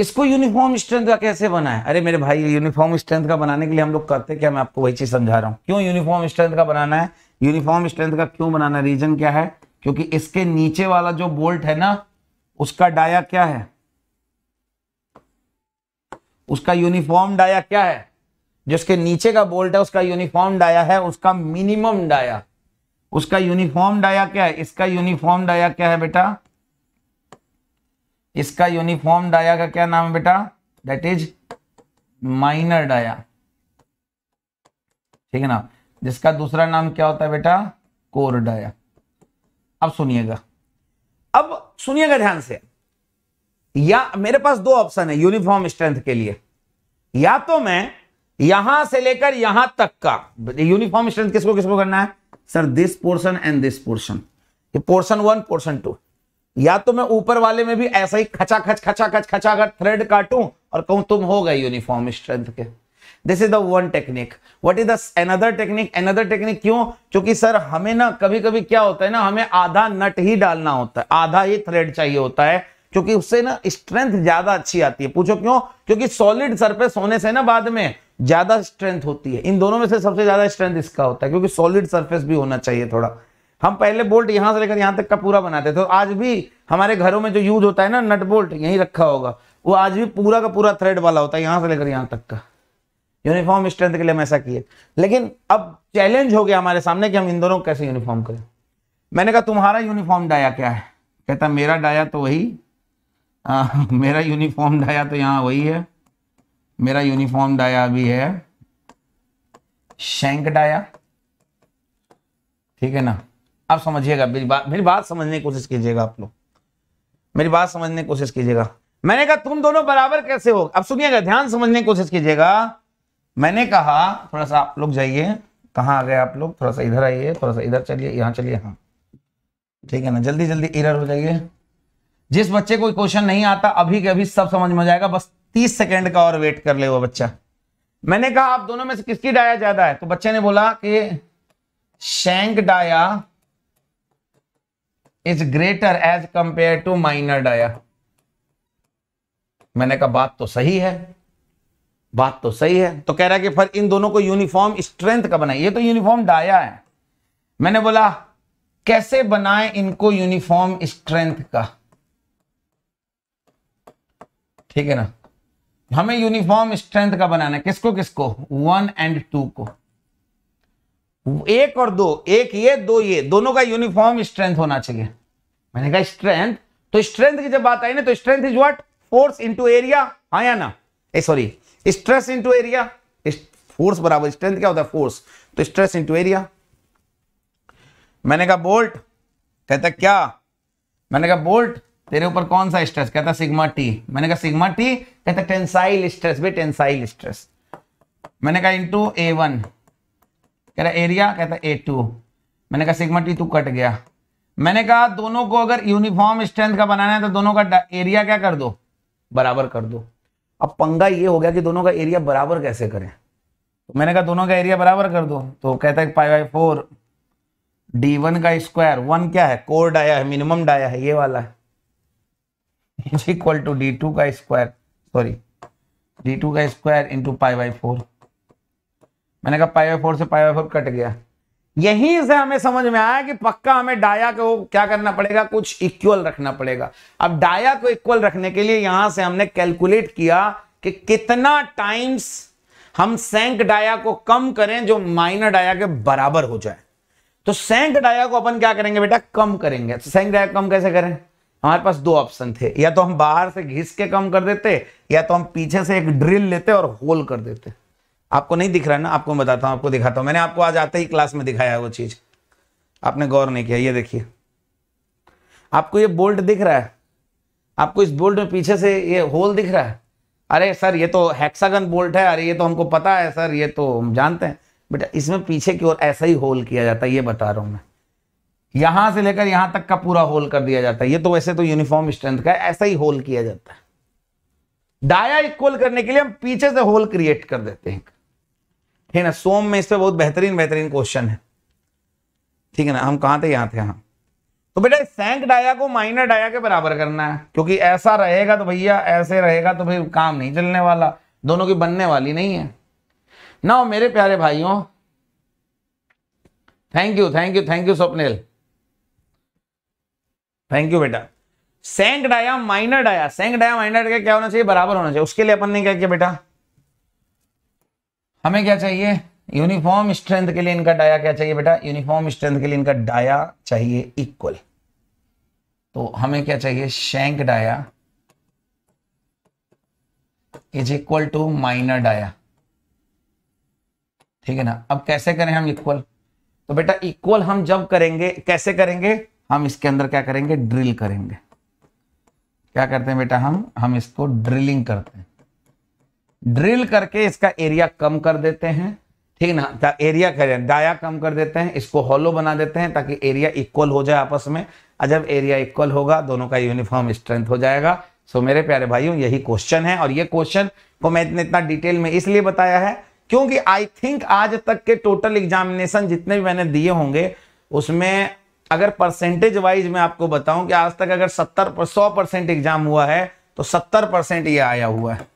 S1: इसको यूनिफॉर्म स्ट्रेंथ का कैसे बनाए अरे मेरे भाई यूनिफॉर्म स्ट्रेंथ का बनाने के लिए हम लोग करते क्या मैं आपको वही चीज समझा रहा हूँ क्यों यूनिफॉर्म स्ट्रेंथ का बनाना है यूनिफॉर्म स्ट्रेंथ का क्यों बनाना रीजन क्या है क्योंकि इसके नीचे वाला जो बोल्ट है ना उसका डाया क्या है उसका यूनिफॉर्म डाया क्या है जिसके नीचे का बोल्ट है उसका यूनिफॉर्म डाया है उसका मिनिमम डाया उसका यूनिफॉर्म डाया क्या है इसका यूनिफॉर्म डाया क्या है बेटा इसका यूनिफॉर्म डाया का क्या नाम है बेटा दैट इज माइनर डाया ठीक है ना जिसका दूसरा नाम क्या होता है बेटा कोर डाया अब सुनिएगा अब सुनिएगा ध्यान से या मेरे पास दो ऑप्शन है यूनिफॉर्म स्ट्रेंथ के लिए या तो मैं यहां से लेकर यहां तक का यूनिफॉर्म स्ट्रेंथ किसको किसको करना है sir this portion and this portion ये पोर्शन वन पोर्शन टू या तो मैं ऊपर वाले में भी ऐसा ही खचा खच खचा खच खचा कर थ्रेड काटू और कहूं तुम हो गए यूनिफॉर्म स्ट्रेंथ के this is the one technique what is the technique another technique क्यों क्योंकि सर हमें ना कभी कभी क्या होता है ना हमें आधा नट ही डालना होता है आधा ही थ्रेड चाहिए होता है क्योंकि उससे ना स्ट्रेंथ ज्यादा अच्छी आती है पूछो क्यों क्योंकि सॉलिड सरफेस होने से ना बाद में ज्यादा स्ट्रेंथ होती है इन दोनों में से सबसे ज्यादा स्ट्रेंथ इसका होता है क्योंकि सॉलिड सरफेस भी होना चाहिए थोड़ा हम पहले बोल्ट यहां से लेकर यहां तक का पूरा बनाते थे तो आज भी हमारे घरों में जो यूज होता है ना नट बोल्ट यहीं रखा होगा वो आज भी पूरा का पूरा थ्रेड वाला होता है यहां से लेकर यहां तक का यूनिफॉर्म स्ट्रेंथ के लिए हम ऐसा किए लेकिन अब चैलेंज हो गया हमारे सामने कि हम इन दोनों कैसे यूनिफॉर्म करें मैंने कहा तुम्हारा यूनिफॉर्म डाया क्या है कहता मेरा डाया तो वही आ, हाँ, मेरा यूनिफॉर्म डाया तो यहाँ वही है मेरा यूनिफॉर्म डाया अभी है शैंक डाया ठीक है ना आप समझिएगा मेरी बात मेरी बात समझने की कोशिश कीजिएगा आप लोग मेरी बात समझने की कोशिश कीजिएगा मैंने कहा तुम दोनों बराबर कैसे हो अब सुनिएगा ध्यान समझने की कोशिश कीजिएगा मैंने कहा थोड़ा सा आप लोग जाइए कहाँ आ गए आप लोग थोड़ा सा इधर आइए थोड़ा सा इधर चलिए यहाँ चलिए हाँ ठीक है ना जल्दी जल्दी इधर हो जाइए जिस बच्चे को क्वेश्चन नहीं आता अभी के अभी सब समझ में आ जाएगा बस 30 सेकेंड का और वेट कर ले वो बच्चा मैंने कहा आप दोनों में से किसकी डाया ज्यादा है तो बच्चे ने बोला कि shank dia is greater as compare to minor dia मैंने कहा बात तो सही है बात तो सही है तो कह रहा है कि फिर इन दोनों को यूनिफॉर्म स्ट्रेंथ का बनाए ये तो यूनिफॉर्म डाया है मैंने बोला कैसे बनाए इनको यूनिफॉर्म स्ट्रेंथ का ठीक है ना हमें यूनिफॉर्म स्ट्रेंथ का बनाना है किसको किसको वन एंड टू को एक और दो एक ये दो ये दोनों का यूनिफॉर्म स्ट्रेंथ होना चाहिए मैंने कहा स्ट्रेंथ तो स्ट्रेंथ की जब बात आई ना तो strength is what force into area हाँ या ना sorry stress into area force बराबर स्ट्रेंथ क्या होता है फोर्स तो स्ट्रेस इंटू एरिया मैंने कहा बोल्ट कहता क्या मैंने कहा बोल्ट तेरे ऊपर कौन सा स्ट्रेस कहता सिग्मा टी मैंने कहा सिग्मा टी कहता टेंसाइल स्ट्रेस भी टेंसाइल स्ट्रेस मैंने कहा इंटू ए वन कह रहा एरिया कहता ए टू मैंने कहा सिग्मा टी तू कट गया मैंने कहा दोनों को अगर यूनिफॉर्म स्ट्रेंथ का बनाना है तो दोनों का एरिया क्या कर दो बराबर कर दो अब पंगा ये हो गया कि दोनों का एरिया बराबर कैसे करें तो मैंने कहा दोनों का एरिया बराबर कर दो तो कहता है pi by four D one का स्क्वायर वन क्या है कोर डाया है मिनिमम डाया है ये वाला है is equal to D two का स्क्वायर सॉरी डी टू का square into pi by four मैंने कहा पाई बाई फोर से पाई बाई फोर कट गया यहीं से हमें समझ में आया कि पक्का हमें डाया को क्या करना पड़ेगा कुछ इक्वल रखना पड़ेगा अब डाया को इक्वल रखने के लिए यहां से हमने कैलकुलेट किया कि कितना टाइम्स हम सेंक डाया को कम करें जो माइनर डाया के बराबर हो जाए तो सेंक डाया को अपन क्या करेंगे बेटा कम करेंगे तो सेंक डाया कम कैसे करें हमारे पास दो ऑप्शन थे या तो हम बाहर से घिस के कम कर देते या तो हम पीछे से एक ड्रिल लेते और होल कर देते आपको नहीं दिख रहा है ना आपको बताता हूँ आपको दिखाता हूँ मैंने आपको आज आते ही क्लास में दिखाया है वो चीज़ आपने गौर नहीं किया ये देखिए आपको ये बोल्ट दिख रहा है आपको इस बोल्ट में पीछे से ये होल दिख रहा है अरे सर ये तो हेक्सागन बोल्ट है अरे ये तो हमको पता है सर ये तो हम जानते हैं बेटा इसमें पीछे की ओर ऐसा ही होल किया जाता है ये बता रहा हूँ मैं यहां से लेकर यहां तक का पूरा होल कर दिया जाता है ये तो वैसे तो यूनिफॉर्म स्ट्रेंथ का है ऐसा ही होल किया जाता है डाया इक्वल करने के लिए हम पीछे से होल क्रिएट कर देते हैं ठीक है ना सोम में इस पर बहुत बेहतरीन बेहतरीन क्वेश्चन है ठीक है ना हम कहां थे यहां थे यहां तो बेटा सैंक डाया को माइनर डाया के बराबर करना है क्योंकि ऐसा रहेगा तो भैया ऐसे रहेगा तो भाई काम नहीं चलने वाला दोनों की बनने वाली नहीं है ना मेरे प्यारे भाइयों thank you thank you thank you Swapnil thank you बेटा shank dia minor dia shank dia minor dia क्या होना चाहिए बराबर होना चाहिए उसके लिए अपन ने क्या किया बेटा हमें क्या चाहिए यूनिफॉर्म स्ट्रेंथ के लिए इनका डाया क्या चाहिए बेटा यूनिफॉर्म स्ट्रेंथ के लिए इनका डाया चाहिए इक्वल तो हमें क्या चाहिए shank dia is equal to minor dia ठीक है ना अब कैसे करें हम इक्वल तो बेटा इक्वल हम जब करेंगे कैसे करेंगे हम इसके अंदर क्या करेंगे ड्रिल करेंगे क्या करते हैं बेटा हम हम इसको ड्रिलिंग करते हैं ड्रिल करके इसका एरिया कम कर देते हैं ठीक ना एरिया करें दाया कम कर देते हैं इसको हॉलो बना देते हैं ताकि एरिया इक्वल हो जाए आपस में जब एरिया इक्वल होगा दोनों का यूनिफॉर्म स्ट्रेंथ हो जाएगा सो मेरे प्यारे भाइयों यही क्वेश्चन है और ये क्वेश्चन को मैं इतने इतना डिटेल में इसलिए बताया है क्योंकि आई थिंक आज तक के टोटल एग्जामिनेशन जितने भी मैंने दिए होंगे उसमें अगर परसेंटेज वाइज मैं आपको बताऊं कि आज तक अगर सत्तर सौ परसेंट एग्जाम हुआ है तो सत्तर परसेंट यह आया हुआ है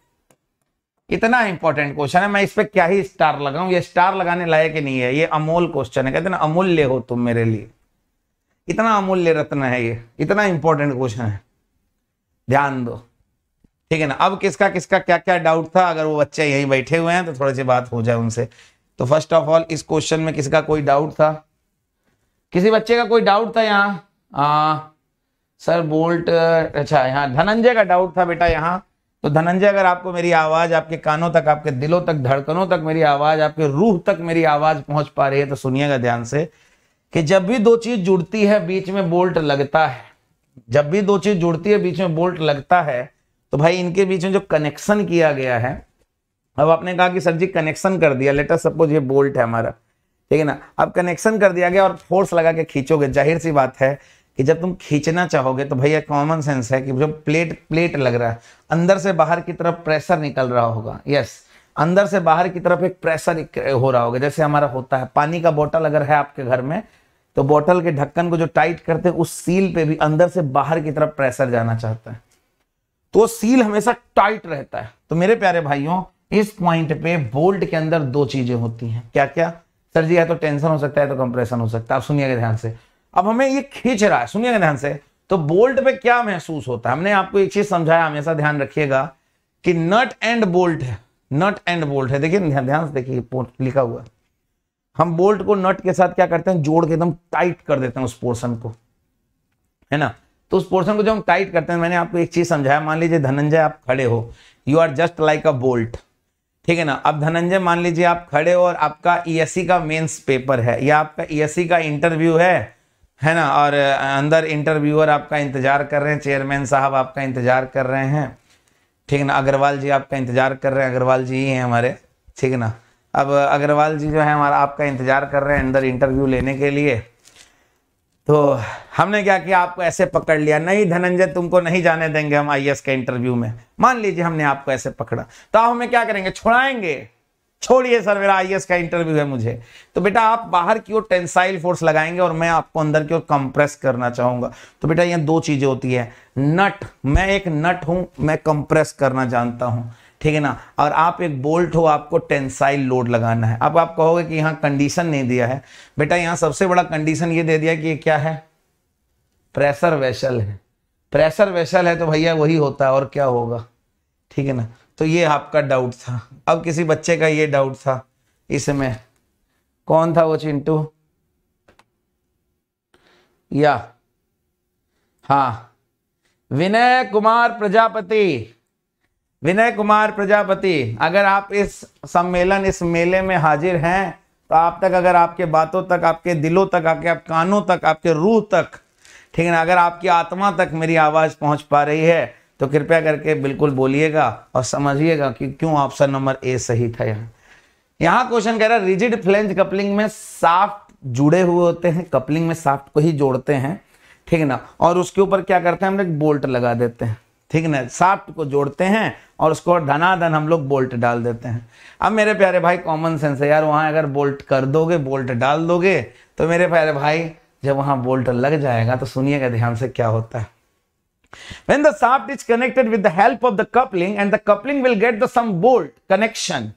S1: इतना इंपॉर्टेंट क्वेश्चन है मैं इस पर क्या ही स्टार लगाऊं ये स्टार लगाने लायक नहीं है ये अमोल क्वेश्चन है कहते ना अमूल्य हो तुम मेरे लिए इतना अमूल्य रत्न है ये इतना इंपॉर्टेंट क्वेश्चन है ध्यान दो ठीक है ना अब किसका किसका क्या क्या डाउट था अगर वो बच्चे यहीं बैठे हुए हैं तो थोड़ी सी बात हो जाए उनसे तो फर्स्ट ऑफ ऑल इस क्वेश्चन में किसका कोई डाउट था किसी बच्चे का कोई डाउट था यहाँ सर बोल्ट अच्छा यहाँ धनंजय का डाउट था बेटा यहाँ तो धनंजय अगर आपको मेरी आवाज़ आपके कानों तक आपके दिलों तक धड़कनों तक मेरी आवाज़ आपके रूह तक मेरी आवाज़ पहुंच पा रही है तो सुनिएगा ध्यान से कि जब भी दो चीज़ जुड़ती है बीच में बोल्ट लगता है जब भी दो चीज़ जुड़ती है बीच में बोल्ट लगता है तो भाई इनके बीच में जो कनेक्शन किया गया है अब आपने कहा कि सर जी कनेक्शन कर दिया लेटर सपोज ये बोल्ट है हमारा ठीक है ना अब कनेक्शन कर दिया गया और फोर्स लगा के खींचोगे जाहिर सी बात है कि जब तुम खींचना चाहोगे तो भैया कॉमन सेंस है कि जो प्लेट प्लेट लग रहा है अंदर से बाहर की तरफ प्रेशर निकल रहा होगा यस अंदर से बाहर की तरफ एक प्रेशर हो रहा होगा जैसे हमारा होता है पानी का बोतल अगर है आपके घर में तो बोतल के ढक्कन को जो टाइट करते हैं उस सील पे भी अंदर से बाहर की तरफ प्रेशर जाना चाहता है तो सील हमेशा टाइट रहता है तो मेरे प्यारे भाइयों इस पॉइंट पे बोल्ट के अंदर दो चीजें होती हैं क्या क्या सर जी या तो टेंशन हो सकता है तो कंप्रेशन हो सकता है आप सुनिएगा ध्यान से अब हमें ये खींच रहा है सुनिएगा ध्यान से तो बोल्ट पे क्या महसूस होता है हमने आपको एक चीज समझाया हमेशा ध्यान रखिएगा कि नट एंड बोल्ट है नट एंड बोल्ट है देखिए ध्यान से देखिए लिखा हुआ हम बोल्ट को नट के साथ क्या करते हैं जोड़ के एकदम टाइट कर देते हैं उस पोर्सन को है ना तो उस पोर्सन को जब हम टाइट करते हैं मैंने आपको एक चीज समझाया मान लीजिए धनंजय आप खड़े हो you are just like a bolt ठीक है ना अब धनंजय मान लीजिए आप खड़े हो और आपका ईएससी e का मेंस पेपर है या आपका ईएससी e का इंटरव्यू है है ना और अंदर इंटरव्यूअर आपका इंतजार कर रहे हैं चेयरमैन साहब आपका इंतजार कर रहे हैं ठीक ना अग्रवाल जी आपका इंतजार कर रहे हैं अग्रवाल जी ही हैं हमारे ठीक ना अब अग्रवाल जी जो है हमारा आपका इंतजार कर रहे हैं अंदर इंटरव्यू लेने के लिए तो हमने क्या किया आपको ऐसे पकड़ लिया नहीं धनंजय तुमको नहीं जाने देंगे हम आईएएस के इंटरव्यू में मान लीजिए हमने आपको ऐसे पकड़ा तो आप हमें क्या करेंगे छुड़ाएंगे छोड़िए सर मेरा आईएएस का इंटरव्यू है मुझे तो बेटा आप बाहर की ओर टेंसाइल फोर्स लगाएंगे और मैं आपको अंदर की ओर कंप्रेस करना चाहूंगा तो बेटा यहाँ दो चीजें होती है नट मैं एक नट हूं मैं कंप्रेस करना जानता हूं ठीक है ना और आप एक बोल्ट हो आपको टेंसाइल लोड लगाना है अब आप कहोगे कि यहां कंडीशन नहीं दिया है बेटा यहां सबसे बड़ा कंडीशन ये दे दिया कि ये क्या है प्रेशर वेसल है प्रेशर वेसल है तो भैया वही होता है और क्या होगा ठीक है ना तो ये आपका डाउट था अब किसी बच्चे का ये डाउट था इसमें कौन था वो चिंटू या हाँ विनय कुमार प्रजापति विनय कुमार प्रजापति अगर आप इस सम्मेलन इस मेले में हाजिर हैं तो आप तक अगर आपके बातों तक आपके दिलों तक आपके आप कानों तक आपके रूह तक ठीक है ना अगर आपकी आत्मा तक मेरी आवाज़ पहुंच पा रही है तो कृपया करके बिल्कुल बोलिएगा और समझिएगा कि क्यों ऑप्शन नंबर ए सही था यहाँ यहाँ क्वेश्चन कह रहा है रिजिड फ्लेंज कपलिंग में साफ्ट जुड़े हुए होते हैं कपलिंग में साफ्ट को ही जोड़ते हैं ठीक है ना और उसके ऊपर क्या करते हैं हम लोग बोल्ट लगा देते हैं ठीक ना साफ्ट को जोड़ते हैं और उसको धनाधन हम लोग बोल्ट डाल देते हैं अब मेरे प्यारे भाई कॉमन सेंस है यार वहाँ अगर बोल्ट कर दोगे बोल्ट डाल दोगे तो मेरे प्यारे भाई जब वहाँ बोल्ट लग जाएगा तो सुनिएगा ध्यान से क्या होता है when the shaft is connected with the help of the coupling and the coupling will get the some bolt connection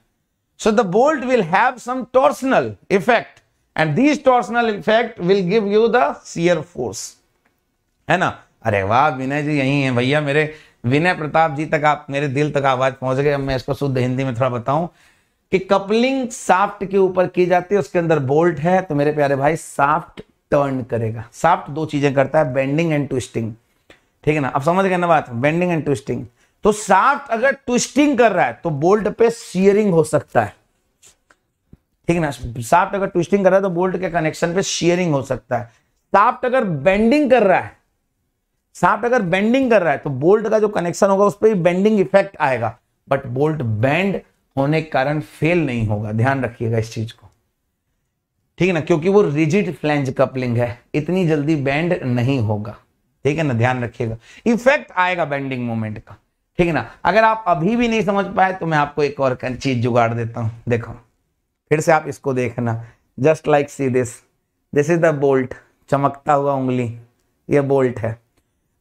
S1: so the bolt will have some torsional effect and these torsional effect will give you the shear force है ना अरे वाह विनय जी यही है भैया मेरे विनय प्रताप जी तक आप मेरे दिल तक आवाज पहुंच गए मैं इसको शुद्ध हिंदी में थोड़ा बताऊं कि कपलिंग साफ्ट के ऊपर की जाती है उसके अंदर बोल्ट है तो मेरे प्यारे भाई साफ्ट टर्न करेगा साफ्ट दो चीजें करता है बेंडिंग एंड ट्विस्टिंग ठीक है ना अब समझ गए ना बात बेंडिंग एंड ट्विस्टिंग तो साफ्ट अगर ट्विस्टिंग कर रहा है तो बोल्ट पे शियरिंग हो सकता है ठीक है ना साफ्ट अगर ट्विस्टिंग कर रहा है तो बोल्ट के कनेक्शन पे शेयरिंग हो सकता है साफ्ट अगर बेंडिंग कर रहा है सांप अगर बेंडिंग कर रहा है तो बोल्ट का जो कनेक्शन होगा उस पर बेंडिंग इफेक्ट आएगा बट बोल्ट बैंड होने के कारण फेल नहीं होगा ध्यान रखिएगा इस चीज को ठीक है ना क्योंकि वो रिजिड फ्लैंज कपलिंग है इतनी जल्दी बैंड नहीं होगा ठीक है ना ध्यान रखिएगा इफेक्ट आएगा बेंडिंग मोमेंट का ठीक है ना अगर आप अभी भी नहीं समझ पाए तो मैं आपको एक और चीज जुगाड़ देता हूं देखो फिर से आप इसको देखना just like see this this is the bolt चमकता हुआ उंगली ये बोल्ट है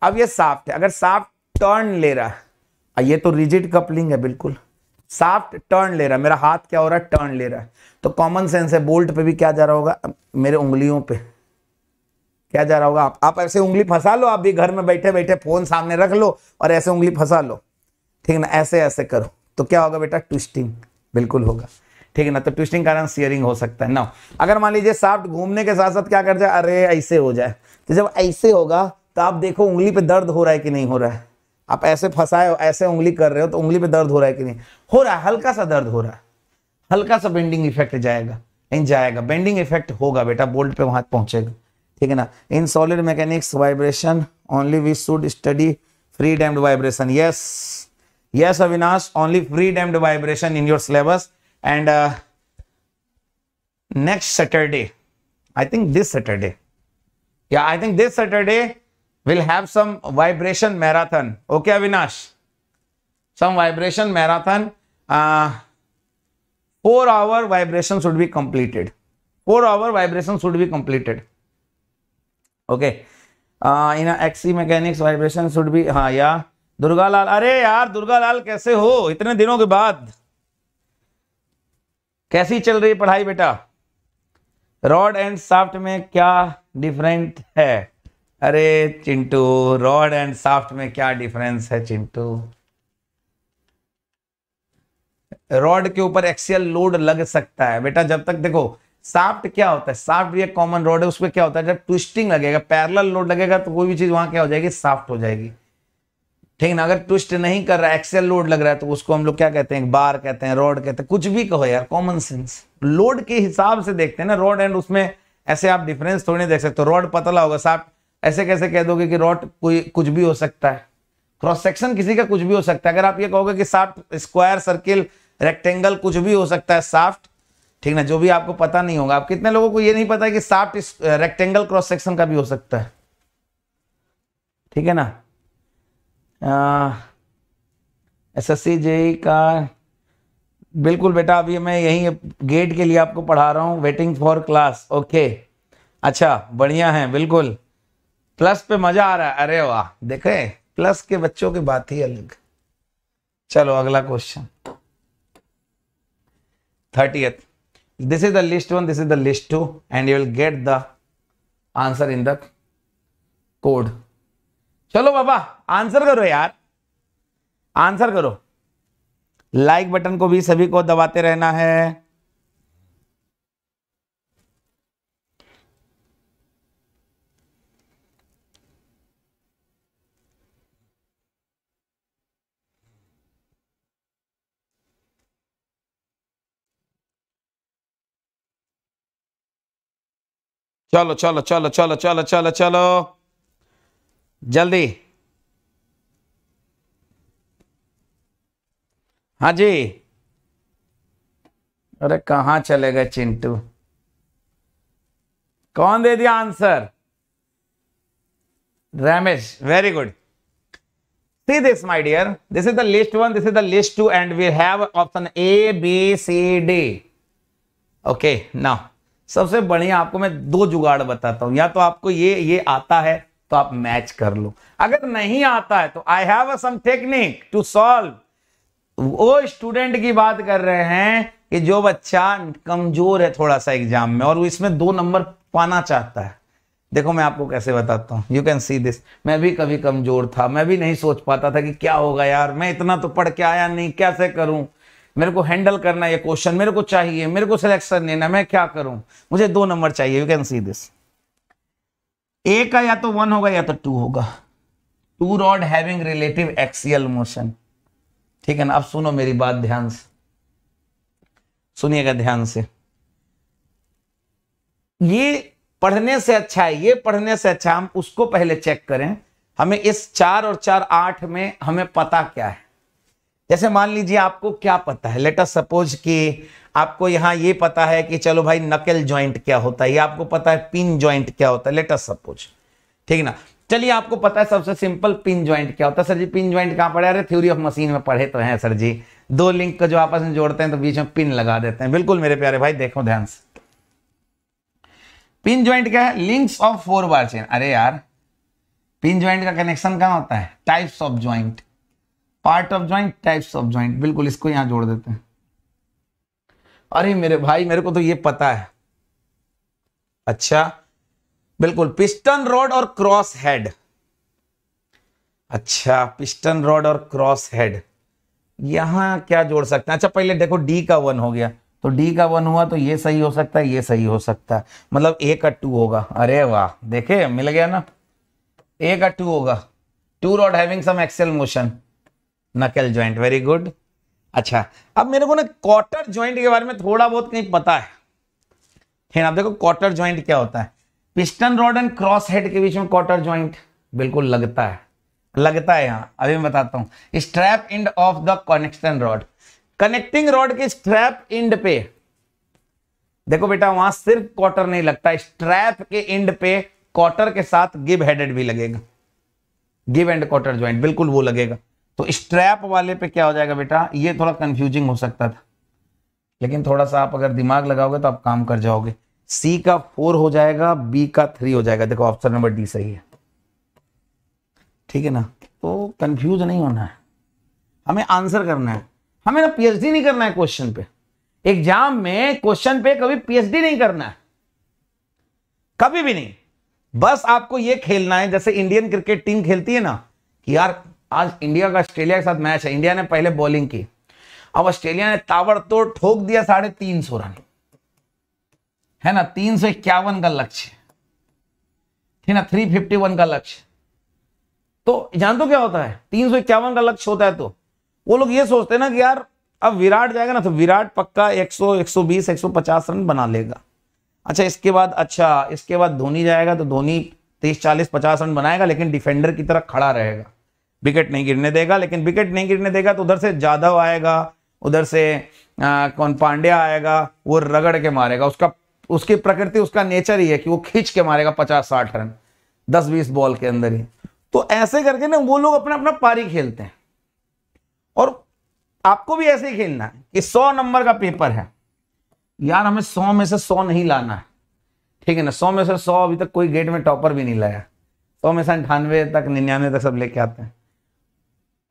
S1: अब ये साफ्ट है अगर साफ्ट टर्न ले रहा है ये तो रिजिड कपलिंग है बिल्कुल साफ्ट टर्न ले रहा है मेरा हाथ क्या हो रहा है टर्न ले रहा है तो कॉमन सेंस है बोल्ट पे भी क्या जा रहा होगा मेरे उंगलियों पे क्या जा रहा होगा आप आप ऐसे उंगली फंसा लो आप भी घर में बैठे बैठे फोन सामने रख लो और ऐसे उंगली फंसा लो ठीक है ना ऐसे ऐसे करो तो क्या होगा बेटा ट्विस्टिंग बिल्कुल होगा ठीक है ना तो ट्विस्टिंग कारण सियरिंग हो सकता है ना अगर मान लीजिए साफ्ट घूमने के साथ साथ क्या कर जाए अरे ऐसे हो जाए तो जब ऐसे होगा तो आप देखो उंगली पे दर्द हो रहा है कि नहीं हो रहा है आप ऐसे फंसाए हो ऐसे उंगली कर रहे हो तो उंगली पे दर्द हो रहा है कि नहीं हो रहा है हल्का सा दर्द हो रहा है हल्का सा बेंडिंग इफेक्ट जाएगा इन जाएगा बेंडिंग इफेक्ट होगा बेटा बोल्ट पे वहां पहुंचेगा ठीक है ना in solid mechanics vibration only we should study free damped vibration yes yes Avinash only free damped vibration in your syllabus and next Saturday I think this Saturday या I think this Saturday will have some vibration marathon. Okay, Avinash? Some vibration marathon. Uh, 4 hour vibration should be completed. 4 hour vibration should be completed. Okay. Uh, in XC mechanics vibration should be, हाँ या दुर्गा लाल अरे यार दुर्गा लाल कैसे हो इतने दिनों के बाद कैसी चल रही पढ़ाई बेटा रॉड एंड साफ्ट में क्या डिफरेंट है अरे चिंटू रॉड एंड साफ्ट में क्या डिफरेंस है चिंटू रॉड के ऊपर एक्सियल लोड लग सकता है बेटा जब तक देखो साफ्ट क्या होता है साफ्ट भी एक कॉमन रॉड है उसमें क्या होता है जब ट्विस्टिंग लगेगा पैरेलल लोड लगेगा तो कोई भी चीज वहां क्या हो जाएगी साफ्ट हो जाएगी ठीक ना अगर ट्विस्ट नहीं कर रहा है एक्सेल लोड लग रहा है तो उसको हम लोग क्या कहते हैं बार कहते हैं रॉड कहते हैं कुछ भी कहो यार कॉमन सेंस लोड के हिसाब से देखते हैं ना रॉड एंड उसमें ऐसे आप डिफरेंस थोड़ी देख सकते रॉड पतला होगा साफ्ट ऐसे कैसे कह दोगे कि रॉट कोई कुछ भी हो सकता है क्रॉस सेक्शन किसी का कुछ भी हो सकता है अगर आप ये कहोगे कि साफ्ट स्क्वायर सर्किल रेक्टेंगल कुछ भी हो सकता है साफ्ट ठीक ना जो भी आपको पता नहीं होगा आप कितने लोगों को ये नहीं पता है कि साफ्ट रेक्टेंगल क्रॉस सेक्शन का भी हो सकता है ठीक है ना एस एस सी जेई का बिल्कुल बेटा अभी मैं यही गेट के लिए आपको पढ़ा रहा हूँ वेटिंग फॉर क्लास ओके अच्छा बढ़िया है बिल्कुल प्लस पे मजा आ रहा है अरे वाह देखे प्लस के बच्चों की बात ही अलग चलो अगला question thirtieth this is the list one this is the list two and you will get the answer in the code चलो बाबा आंसर करो यार आंसर करो लाइक like बटन को भी सभी को दबाते रहना है चलो चलो चलो चलो चलो चलो चलो जल्दी हाँ जी अरे कहा चले गए चिंटू कौन दे दिया answer Ramesh very good see this my dear this is the list one this is the list two and we have option A B C D okay now सबसे बढ़िया आपको मैं दो जुगाड़ बताता हूं या तो आपको ये ये आता है तो आप मैच कर लो अगर नहीं आता है तो I have some technique to solve वो स्टूडेंट की बात कर रहे हैं कि जो बच्चा कमजोर है थोड़ा सा एग्जाम में और वो इसमें दो नंबर पाना चाहता है देखो मैं आपको कैसे बताता हूँ यू कैन सी दिस मैं भी कभी कमजोर था मैं भी नहीं सोच पाता था कि क्या होगा यार मैं इतना तो पढ़ के आया नहीं कैसे करूं मेरे को हैंडल करना है ये क्वेश्चन मेरे को चाहिए मेरे को सिलेक्शन लेना मैं क्या करूं मुझे दो नंबर चाहिए you can see this A का या तो वन होगा या तो टू होगा two rod having relative axial motion ठीक है ना अब सुनो मेरी बात ध्यान से सुनिएगा ध्यान से ये पढ़ने से अच्छा है ये पढ़ने से अच्छा हम उसको पहले चेक करें हमें इस चार और चार आठ में हमें पता क्या है जैसे मान लीजिए आपको क्या पता है लेटर सपोज कि आपको यहाँ ये पता है कि चलो भाई नकेल ज्वाइंट क्या होता है ये आपको पता है पिन ज्वाइंट क्या होता है लेटर सपोज ठीक ना चलिए आपको पता है सबसे सिंपल पिन ज्वाइंट क्या होता है सर जी पिन ज्वाइंट कहां पढ़े अरे थ्योरी ऑफ मशीन में पढ़े तो हैं सर जी दो लिंक को जो आपस में जोड़ते हैं तो बीच में पिन लगा देते हैं बिल्कुल मेरे प्यारे भाई देखो ध्यान से पिन ज्वाइंट क्या है links of four bar chain अरे यार पिन ज्वाइंट का कनेक्शन कहाँ होता है types of joint part of joint types of joint बिल्कुल इसको यहां जोड़ देते हैं अरे मेरे भाई मेरे को तो ये पता है अच्छा बिल्कुल पिस्टन रॉड और क्रॉस हेड अच्छा पिस्टन रॉड और क्रॉस हेड यहां क्या जोड़ सकते हैं अच्छा पहले देखो डी का वन हो गया तो डी का वन हुआ तो ये सही हो सकता है ये सही हो सकता है मतलब ए का टू होगा अरे वाह देखे मिल गया ना ए का टू होगा two rod having some axial motion knuckle joint very good अच्छा अब मेरे को ना क्वार्टर ज्वाइंट के बारे में थोड़ा बहुत कहीं पता है है देखो क्वार्टर ज्वाइंट क्या होता है piston rod and cross head के बीच में क्वार्टर ज्वाइंट बिल्कुल लगता है लगता है यहाँ अभी मैं बताता हूँ strap end of the connection rod connecting rod के स्ट्रैप इंड पे देखो बेटा वहां सिर्फ क्वार्टर नहीं लगता स्ट्रैप के इंड पे क्वार्टर के साथ गिव हेडेड भी लगेगा गिव एंड क्वार्टर ज्वाइंट बिल्कुल वो लगेगा तो स्ट्रैप वाले पे क्या हो जाएगा बेटा ये थोड़ा कंफ्यूजिंग हो सकता था लेकिन थोड़ा सा आप अगर दिमाग लगाओगे तो आप काम कर जाओगे सी का फोर हो जाएगा बी का थ्री हो जाएगा देखो ऑप्शन नंबर डी सही है ठीक है ना तो कंफ्यूज नहीं होना है हमें आंसर करना है हमें ना पीएचडी नहीं करना है क्वेश्चन पे एग्जाम में क्वेश्चन पे कभी पीएचडी नहीं करना है कभी भी नहीं बस आपको यह खेलना है जैसे इंडियन क्रिकेट टीम खेलती है ना कि यार आज इंडिया का ऑस्ट्रेलिया के साथ मैच है इंडिया ने पहले बॉलिंग की अब ऑस्ट्रेलिया ने ताबड़तोड़ ठोक दिया साढ़े तीन सौ रन है ना तीन सौ इक्यावन का लक्ष्य है ना थ्री फिफ्टी वन का लक्ष्य तो जान तो क्या होता है तीन सौ इक्यावन का लक्ष्य होता है तो वो लोग ये सोचते हैं ना कि यार अब विराट जाएगा ना तो विराट पक्का एक सौ पचास रन बना लेगा अच्छा इसके बाद अच्छा इसके बाद धोनी जाएगा तो धोनी तीस चालीस पचास रन बनाएगा लेकिन डिफेंडर की तरह खड़ा रहेगा विकेट नहीं गिरने देगा लेकिन विकेट नहीं गिरने देगा तो उधर से जाधव आएगा उधर से आ, कौन पांड्या आएगा वो रगड़ के मारेगा उसका उसकी प्रकृति उसका नेचर ही है कि वो खींच के मारेगा पचास साठ रन दस बीस बॉल के अंदर ही तो ऐसे करके ना वो लोग अपना अपना पारी खेलते हैं और आपको भी ऐसे ही खेलना है कि सौ नंबर का पेपर है यार हमें सौ में से सौ नहीं लाना है ठीक है ना सौ में से सौ अभी तक कोई गेट में टॉपर भी नहीं लाया सौ में से अंठानवे तक निन्यानवे तक सब लेके आते हैं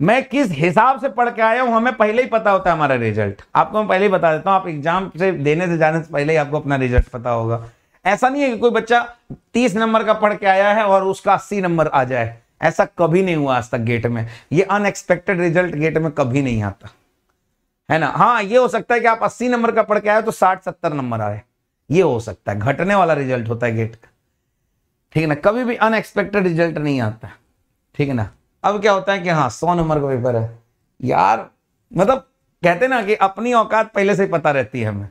S1: मैं किस हिसाब से पढ़ के आया हूँ हमें पहले ही पता होता है हमारा रिजल्ट आपको मैं पहले ही बता देता हूँ आप एग्जाम से देने से जाने से पहले ही आपको अपना रिजल्ट पता होगा ऐसा नहीं है कि कोई बच्चा तीस नंबर का पढ़ के आया है और उसका अस्सी नंबर आ जाए ऐसा कभी नहीं हुआ आज तक गेट में ये अनएक्सपेक्टेड रिजल्ट गेट में कभी नहीं आता है ना हाँ ये हो सकता है कि आप अस्सी नंबर का पढ़ के आए तो साठ सत्तर नंबर आए ये हो सकता है घटने वाला रिजल्ट होता है गेट का ठीक है ना कभी भी अनएक्सपेक्टेड रिजल्ट नहीं आता ठीक है ना अब क्या होता है कि हाँ सौ नंबर का पेपर है यार मतलब कहते ना कि अपनी औकात पहले से ही पता रहती है हमें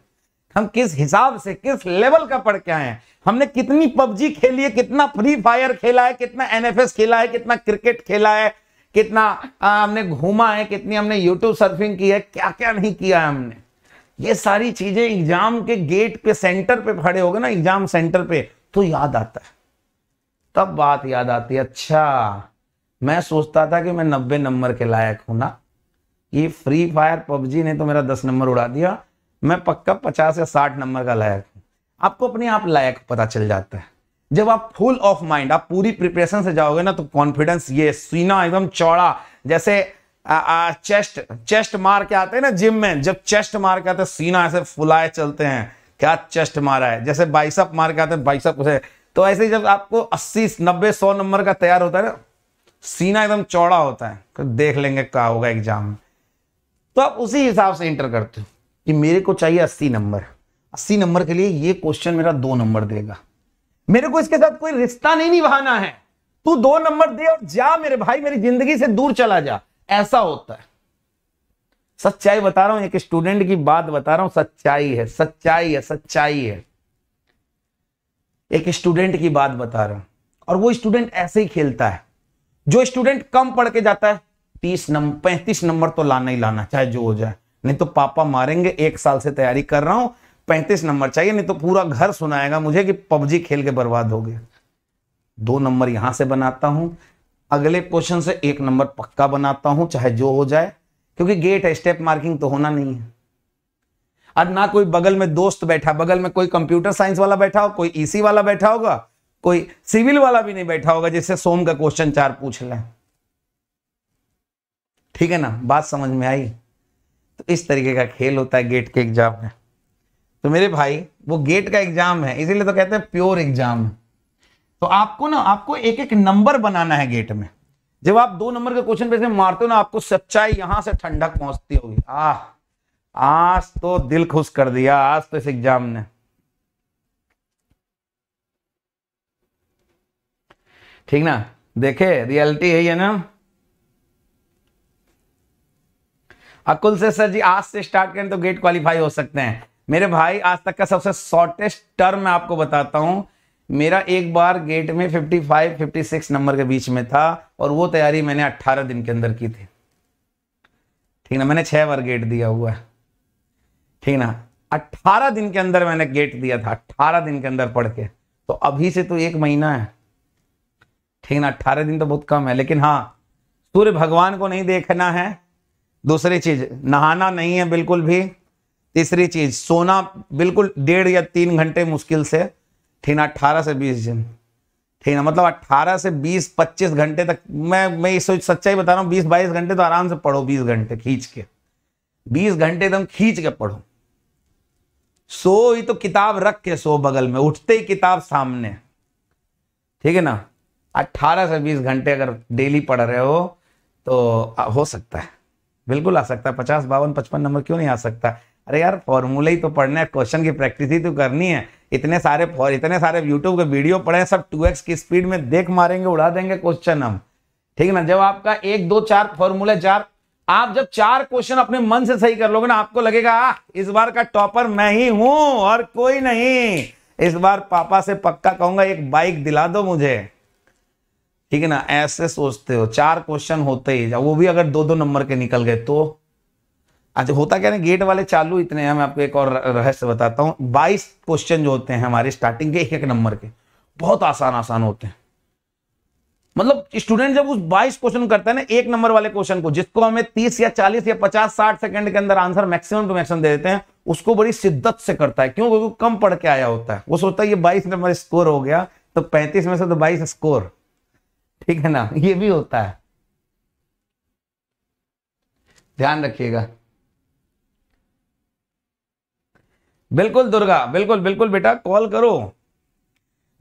S1: हम किस हिसाब से किस लेवल का पढ़ के आए हैं हमने कितनी पबजी खेली है कितना फ्री फायर खेला है कितना एनएफएस खेला है कितना क्रिकेट खेला है कितना आ, हमने घूमा है कितनी हमने यूट्यूब सर्फिंग की है क्या क्या नहीं किया है हमने ये सारी चीजें एग्जाम के गेट पे सेंटर पे खड़े हो गए ना एग्जाम सेंटर पे तो याद आता है तब बात याद आती है अच्छा मैं सोचता था कि मैं नब्बे नंबर के लायक हूं ना ये फ्री फायर पबजी ने तो मेरा दस नंबर उड़ा दिया मैं पक्का पचास या साठ नंबर का लायक हूं आपको अपने आप लायक पता चल जाता है जब आप फुल ऑफ माइंड आप पूरी प्रिपरेशन से जाओगे ना तो कॉन्फिडेंस ये सीना एकदम चौड़ा जैसे आ, आ, चेस्ट चेस्ट मार के आते हैं ना जिम में जब चेस्ट मार के आते हैं सीना ऐसे फुलाए चलते हैं क्या चेस्ट मारा है जैसे बाइसअप मार के आते हैं बाइसअप उसे तो ऐसे जब आपको 80 90 100 नंबर का तैयार होता है ना सीना एकदम चौड़ा होता है तो देख लेंगे क्या होगा एग्जाम में तो आप उसी हिसाब से इंटर करते हो कि मेरे को चाहिए अस्सी नंबर अस्सी नंबर के लिए ये क्वेश्चन मेरा दो नंबर देगा मेरे को इसके साथ कोई रिश्ता नहीं निभाना है तू दो नंबर दे और जा मेरे भाई मेरी जिंदगी से दूर चला जा ऐसा होता है सच्चाई बता रहा हूं एक स्टूडेंट की बात बता रहा हूं सच्चाई है सच्चाई है सच्चाई है एक स्टूडेंट की बात बता रहा हूं और वो स्टूडेंट ऐसे ही खेलता है जो स्टूडेंट कम पढ़ के जाता है तीस नंबर पैंतीस नंबर तो लाना ही लाना चाहे जो हो जाए नहीं तो पापा मारेंगे एक साल से तैयारी कर रहा हूं पैंतीस नंबर चाहिए नहीं तो पूरा घर सुनाएगा मुझे कि पबजी खेल के बर्बाद हो गया दो नंबर यहां से बनाता हूं अगले क्वेश्चन से एक नंबर पक्का बनाता हूं चाहे जो हो जाए क्योंकि गेट स्टेप मार्किंग तो होना नहीं है और ना कोई बगल में दोस्त बैठा बगल में कोई कंप्यूटर साइंस वाला बैठा हो कोई ईसी e वाला बैठा होगा कोई सिविल वाला भी नहीं बैठा होगा जिससे सोम का क्वेश्चन चार पूछ ले ठीक है ना बात समझ में आई तो इस तरीके का खेल होता है गेट के एग्जाम में तो मेरे भाई वो गेट का एग्जाम है इसीलिए तो कहते हैं प्योर एग्जाम है तो आपको ना आपको एक एक नंबर बनाना है गेट में जब आप दो नंबर के क्वेश्चन पे मारते हो ना आपको सच्चाई यहां से ठंडक पहुंचती होगी आह आज तो दिल खुश कर दिया आज तो इस एग्जाम ने ठीक ना देखे रियलिटी यही है ना अकुल से सर जी आज से स्टार्ट करें तो गेट क्वालिफाई हो सकते हैं मेरे भाई आज तक का सबसे शॉर्टेस्ट टर्म मैं आपको बताता हूं मेरा एक बार गेट में 55 56 नंबर के बीच में था और वो तैयारी मैंने 18 दिन के अंदर की थी ठीक ना मैंने छह बार गेट दिया हुआ है ठीक ना 18 दिन के अंदर मैंने गेट दिया था 18 दिन के अंदर पढ़ के तो अभी से तो एक महीना है ठीक ना अट्ठारह दिन तो बहुत कम है लेकिन हाँ सूर्य भगवान को नहीं देखना है दूसरी चीज नहाना नहीं है बिल्कुल भी तीसरी चीज सोना बिल्कुल डेढ़ या तीन घंटे मुश्किल से ठीक ना अट्ठारह से बीस दिन ठीक ना मतलब अट्ठारह से बीस पच्चीस घंटे तक मैं मैं ये सोच सच्चाई बता रहा हूँ बीस बाईस घंटे तो आराम से पढ़ो बीस घंटे खींच के बीस घंटे एकदम खींच के पढ़ो सो ही तो किताब रख के सो बगल में उठते ही किताब सामने ठीक है ना 18 से 20 घंटे अगर डेली पढ़ रहे हो तो हो सकता है बिल्कुल आ सकता है पचास बावन पचपन नंबर क्यों नहीं आ सकता अरे यार फॉर्मूले ही तो पढ़ने हैं क्वेश्चन की प्रैक्टिस ही तो करनी है इतने सारे फॉर इतने सारे यूट्यूब के वीडियो पढ़े सब टू एक्स की स्पीड में देख मारेंगे उड़ा देंगे क्वेश्चन हम ठीक है ना जब आपका एक दो चार फॉर्मूला चार आप जब चार क्वेश्चन अपने मन से सही कर लोगे ना आपको लगेगा आ, इस बार का टॉपर मैं ही हूं और कोई नहीं इस बार पापा से पक्का कहूंगा एक बाइक दिला दो मुझे ठीक है ना ऐसे सोचते हो चार क्वेश्चन होते ही वो भी अगर दो दो नंबर के निकल गए तो अच्छा होता क्या ना गेट वाले चालू इतने हैं मैं आपको एक और रहस्य बताता हूँ बाईस क्वेश्चन जो होते हैं हमारे स्टार्टिंग के एक एक नंबर के बहुत आसान आसान होते हैं मतलब स्टूडेंट जब उस बाईस क्वेश्चन करता है ना एक नंबर वाले क्वेश्चन को जिसको हमें तीस या चालीस या पचास साठ सेकंड के अंदर आंसर मैक्सिमम टू मैक्सिमम दे देते हैं उसको बड़ी शिद्दत से करता है क्यों क्योंकि कम पढ़ के आया होता है वो सोचता है ये बाईस नंबर स्कोर हो गया तो पैंतीस में से तो बाईस स्कोर ठीक है ना ये भी होता है ध्यान रखिएगा बिल्कुल दुर्गा बिल्कुल बिल्कुल बेटा कॉल करो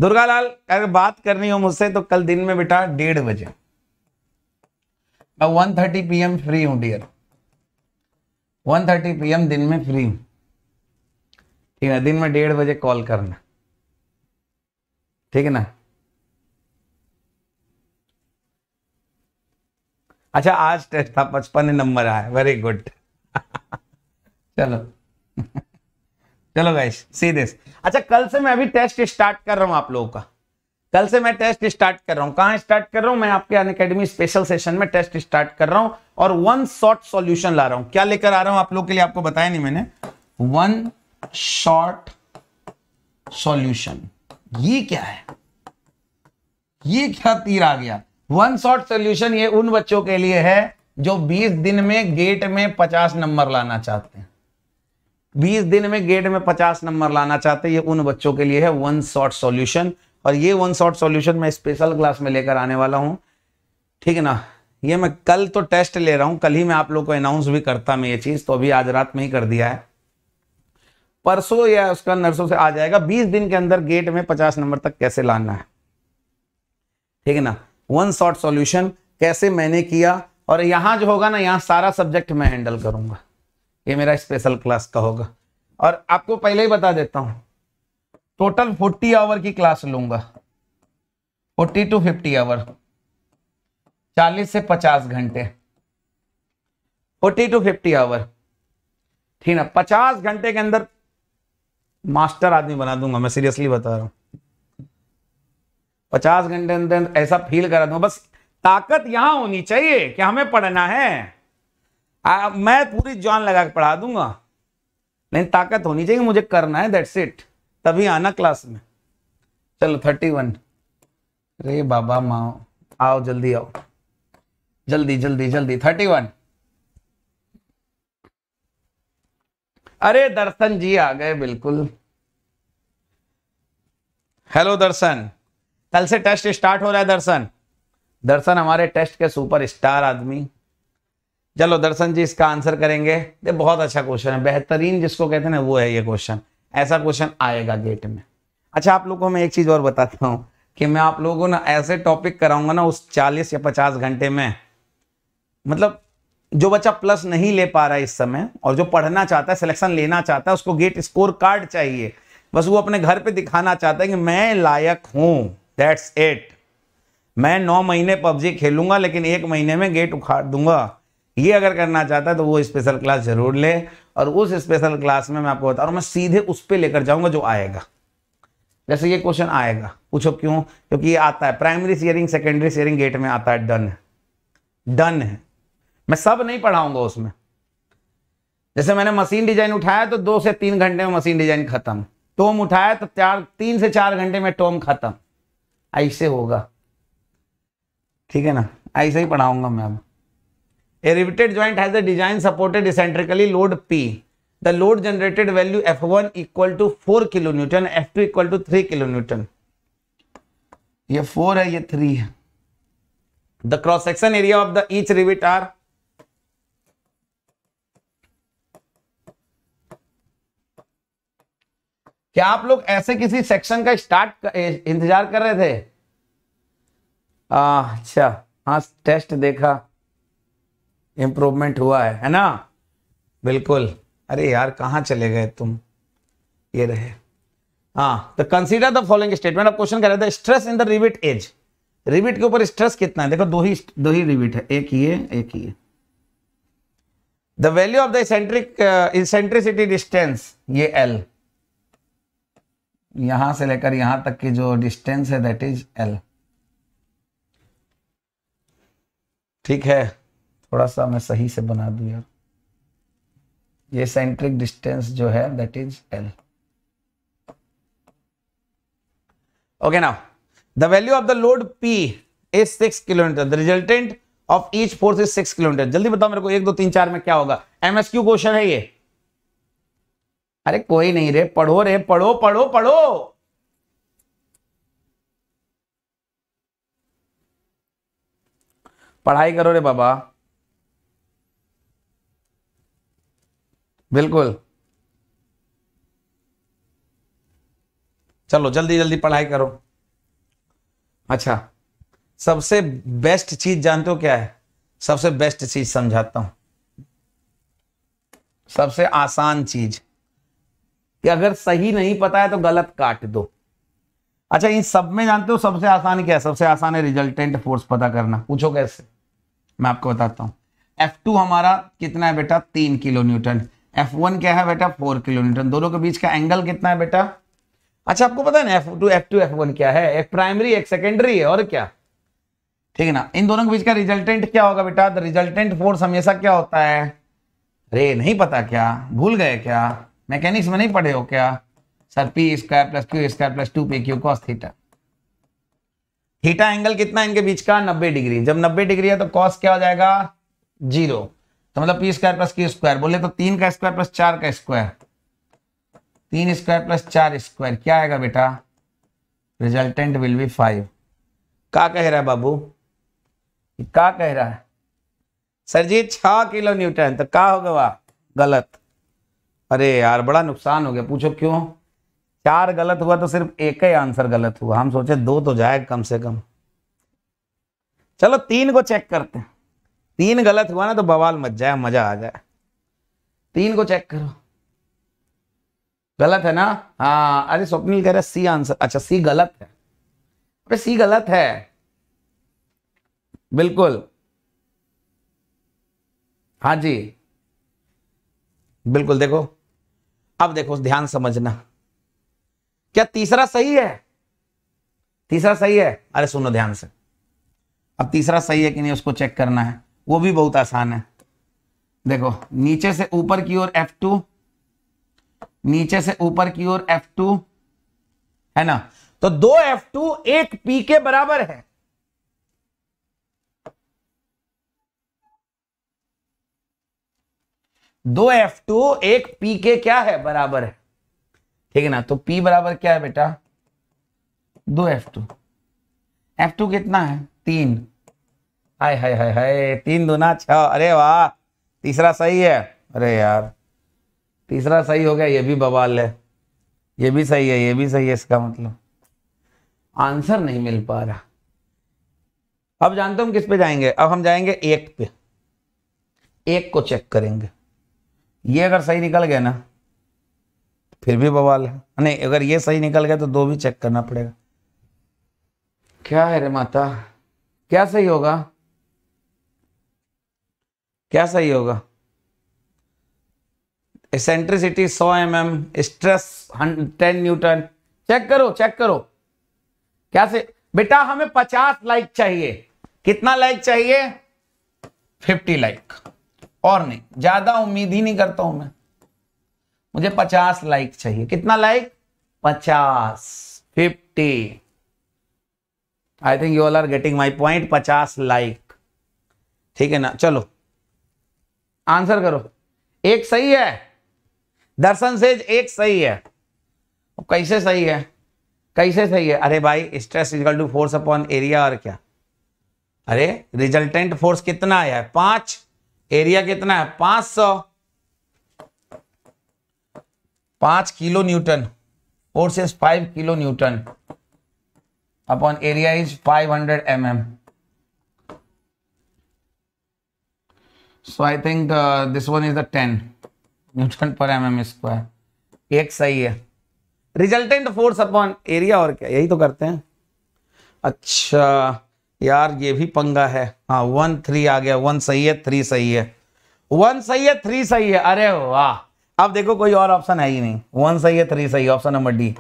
S1: दुर्गा लाल अगर बात करनी हो मुझसे तो कल दिन में बेटा डेढ़ बजे मैं वन थर्टी पी फ्री हूं डियर वन थर्टी पी दिन में फ्री हूं ठीक है दिन में डेढ़ बजे कॉल करना ठीक है ना अच्छा आज टेस्ट था पचपन नंबर आया वेरी गुड चलो चलो गाइस सी दिस अच्छा कल से मैं अभी टेस्ट स्टार्ट कर रहा हूं आप लोगों का कल से मैं टेस्ट स्टार्ट कर रहा हूं कहां स्टार्ट कर रहा हूं मैं आपके अन अकेडमी स्पेशल सेशन में टेस्ट स्टार्ट कर रहा हूं और वन शॉर्ट सॉल्यूशन ला रहा हूं क्या लेकर आ रहा हूं आप लोगों के लिए आपको बताया नहीं मैंने वन शॉर्ट सॉल्यूशन ये क्या है ये क्या तीर आ गया वन शॉर्ट सोल्यूशन ये उन बच्चों के लिए है जो 20 दिन में गेट में 50 नंबर लाना चाहते हैं 20 दिन में गेट में 50 नंबर लाना चाहते हैं ये उन बच्चों के लिए है वन शॉर्ट सॉल्यूशन और ये वन शॉर्ट सॉल्यूशन मैं स्पेशल क्लास में लेकर आने वाला हूं ठीक है ना ये मैं कल तो टेस्ट ले रहा हूं कल ही मैं आप लोग को अनाउंस भी करता मैं ये चीज़ तो अभी आज रात में ही कर दिया है परसों या उसका नर्सों से आ जाएगा बीस दिन के अंदर गेट में पचास नंबर तक कैसे लाना है ठीक है ना वन शॉर्ट सॉल्यूशन कैसे मैंने किया और यहाँ जो होगा ना यहाँ सारा सब्जेक्ट मैं हैंडल करूंगा ये मेरा स्पेशल क्लास का होगा और आपको पहले ही बता देता हूँ टोटल फोर्टी आवर की क्लास लूंगा फोर्टी टू फिफ्टी आवर चालीस से पचास घंटे फोर्टी टू फिफ्टी आवर ठीक है पचास घंटे के अंदर मास्टर आदमी बना दूंगा मैं सीरियसली बता रहा हूँ पचास घंटे अंदर ऐसा फील करा दू बस ताकत यहां होनी चाहिए कि हमें पढ़ना है आ, मैं पूरी जान लगा के पढ़ा दूंगा नहीं ताकत होनी चाहिए मुझे करना है दैट्स इट तभी आना क्लास में चलो थर्टी वन रे बाबा माओ आओ जल्दी आओ जल्दी जल्दी जल्दी थर्टी वन अरे दर्शन जी आ गए बिल्कुल हेलो दर्शन कल से टेस्ट स्टार्ट हो रहा है दर्शन दर्शन हमारे टेस्ट के सुपर स्टार आदमी चलो दर्शन जी इसका आंसर करेंगे ये बहुत अच्छा क्वेश्चन है बेहतरीन जिसको कहते हैं ना वो है ये क्वेश्चन ऐसा क्वेश्चन आएगा गेट में अच्छा आप लोगों को मैं एक चीज और बताता हूँ कि मैं आप लोगों को ना ऐसे टॉपिक कराऊंगा ना उस चालीस या पचास घंटे में मतलब जो बच्चा प्लस नहीं ले पा रहा है इस समय और जो पढ़ना चाहता है सिलेक्शन लेना चाहता है उसको गेट स्कोर कार्ड चाहिए बस वो अपने घर पे दिखाना चाहता है कि मैं लायक हूं दैट्स इट मैं नौ महीने पबजी खेलूंगा लेकिन एक महीने में गेट उखाड़ दूंगा ये अगर करना चाहता है तो वो स्पेशल क्लास जरूर ले और उस स्पेशल क्लास में मैं आपको बता रहा हूँ मैं सीधे उस पर लेकर जाऊंगा जो आएगा जैसे ये क्वेश्चन आएगा पूछो क्यों क्योंकि ये आता है primary shearing secondary shearing GATE में आता है डन है डन है मैं सब नहीं पढ़ाऊंगा उसमें जैसे मैंने मशीन डिजाइन उठाया तो दो से तीन घंटे में मशीन डिजाइन खत्म टोम उठाया तो चार तीन से चार घंटे में टोम खत्म ऐसे होगा ठीक है ना ऐसे ही पढ़ाऊंगा मैं अब a riveted joint has design supported eccentrically load P the load generated value F one equal to four kilo newton F two equal to three kilo newton ये फोर है ये थ्री है the cross section area of the each rivet are क्या आप लोग ऐसे किसी section का स्टार्ट इंतजार कर रहे थे अच्छा हाँ टेस्ट देखा इम्प्रूवमेंट हुआ है है ना बिल्कुल अरे यार कहाँ चले गए तुम ये रहे हाँ तो कंसीडर द फॉलोइंग स्टेटमेंट अब क्वेश्चन कर रहे थे stress in the rivet as rivet के ऊपर स्ट्रेस कितना है देखो दो ही दो ही रिबिट है एक ही है एक ही है the value of the eccentric eccentricity distance ये एल यहां से लेकर यहां तक की जो डिस्टेंस है दैट इज एल ठीक है थोड़ा सा मैं सही से बना दू यार ये सेंट्रिक डिस्टेंस जो है that is L okay now the value of the load P is six kilometer the resultant of each force is six kilometer जल्दी बताओ मेरे को एक दो तीन चार में क्या होगा एमएसक्यू क्वेश्चन है ये अरे कोई नहीं रे पढ़ो रे पढ़ो पढ़ो पढ़ो पढ़ाई करो रे बाबा बिल्कुल चलो जल्दी जल्दी पढ़ाई करो अच्छा सबसे बेस्ट चीज जानते हो क्या है सबसे बेस्ट चीज समझाता हूं सबसे आसान चीज कि अगर सही नहीं पता है तो गलत काट दो अच्छा इन सब में जानते हो सबसे आसान क्या है सबसे आसान है रिजल्टेंट फोर्स पता करना पूछो कैसे मैं आपको बताता हूं F2 हमारा कितना है बेटा तीन किलो न्यूटन F1 क्या है बेटा फोर किलो न्यूटन दोनों के बीच का एंगल कितना है बेटा अच्छा आपको पता है ना F2 F2 F1 क्या है एक प्राइमरी एक सेकेंडरी है और क्या ठीक है ना इन दोनों के बीच का रिजल्टेंट क्या होगा बेटा रिजल्टेंट फोर्स हमेशा क्या होता है रे नहीं पता क्या भूल गए क्या मैकेनिक्स में नहीं पढ़े हो क्या sir P square plus Q square plus two P Q cos theta theta angle कितना इनके बीच का 90 डिग्री जब 90 डिग्री है तो कॉस क्या हो जाएगा जीरो तो मतलब P square plus Q square बोले तो तीन का स्क्वायर प्लस चार का स्क्वायर तीन स्क्वायर प्लस चार स्क्वायर क्या आएगा बेटा रिजल्टेंट विल बी फाइव का कह रहा है बाबू का कह रहा है सर जी छ किलो न्यूटन तो का होगा वाह गलत अरे यार बड़ा नुकसान हो गया पूछो क्यों चार गलत हुआ तो सिर्फ एक ही आंसर गलत हुआ हम सोचे दो तो जाए कम से कम चलो तीन को चेक करते हैं तीन गलत हुआ ना तो बवाल मच जाए मजा आ जाए तीन को चेक करो गलत है ना हाँ अरे स्वप्निल कह रहे सी आंसर अच्छा सी गलत है अरे सी गलत है बिल्कुल हाँ जी बिल्कुल देखो अब देखो ध्यान समझना क्या तीसरा सही है तीसरा सही है अरे सुनो ध्यान से अब तीसरा सही है कि नहीं उसको चेक करना है वो भी बहुत आसान है देखो नीचे से ऊपर की ओर F2 नीचे से ऊपर की ओर F2 है ना तो दो F2 एक P के बराबर है दो एफ टू एक पी के क्या है बराबर है ठीक है ना तो पी बराबर क्या है बेटा दो एफ टू एफ टू कितना है तीन हाय हाय हाय हाय तीन दूना छ अरे वाह तीसरा सही है अरे यार तीसरा सही हो गया ये भी बवाल है ये भी सही है ये भी सही है इसका मतलब आंसर नहीं मिल पा रहा अब जानते हम किस पे जाएंगे अब हम जाएंगे एक पे एक को चेक करेंगे ये अगर सही निकल गया ना फिर भी बवाल है नहीं अगर ये सही निकल गया तो दो भी चेक करना पड़ेगा क्या है रे माता क्या सही होगा क्या सही होगा eccentricity 100 M M stress 10 newton check करो चेक करो क्या से बेटा हमें 50 लाइक चाहिए कितना लाइक चाहिए 50 लाइक और नहीं ज्यादा उम्मीद ही नहीं करता हूं मैं मुझे पचास लाइक चाहिए कितना लाइक पचास fifty I think you all are getting my point पचास लाइक ठीक है ना चलो आंसर करो एक सही है दर्शन सेज एक सही है कैसे सही है कैसे सही है अरे भाई stress is equal to force upon area और क्या अरे रिजल्टेंट फोर्स कितना आया है पांच एरिया कितना है पांच सौ पांच kilo newton force is five kilo newton upon area is five hundred m m so I think this one is the ten newton per m m square एक सही है रिजल्टेंट फोर्स अपॉन एरिया और क्या यही तो करते हैं अच्छा यार ये भी पंगा है हाँ वन थ्री आ गया वन सही है थ्री सही है वन सही है थ्री सही है अरे वाह अब देखो कोई और ऑप्शन है ही नहीं वन सही है थ्री सही है ऑप्शन नंबर डी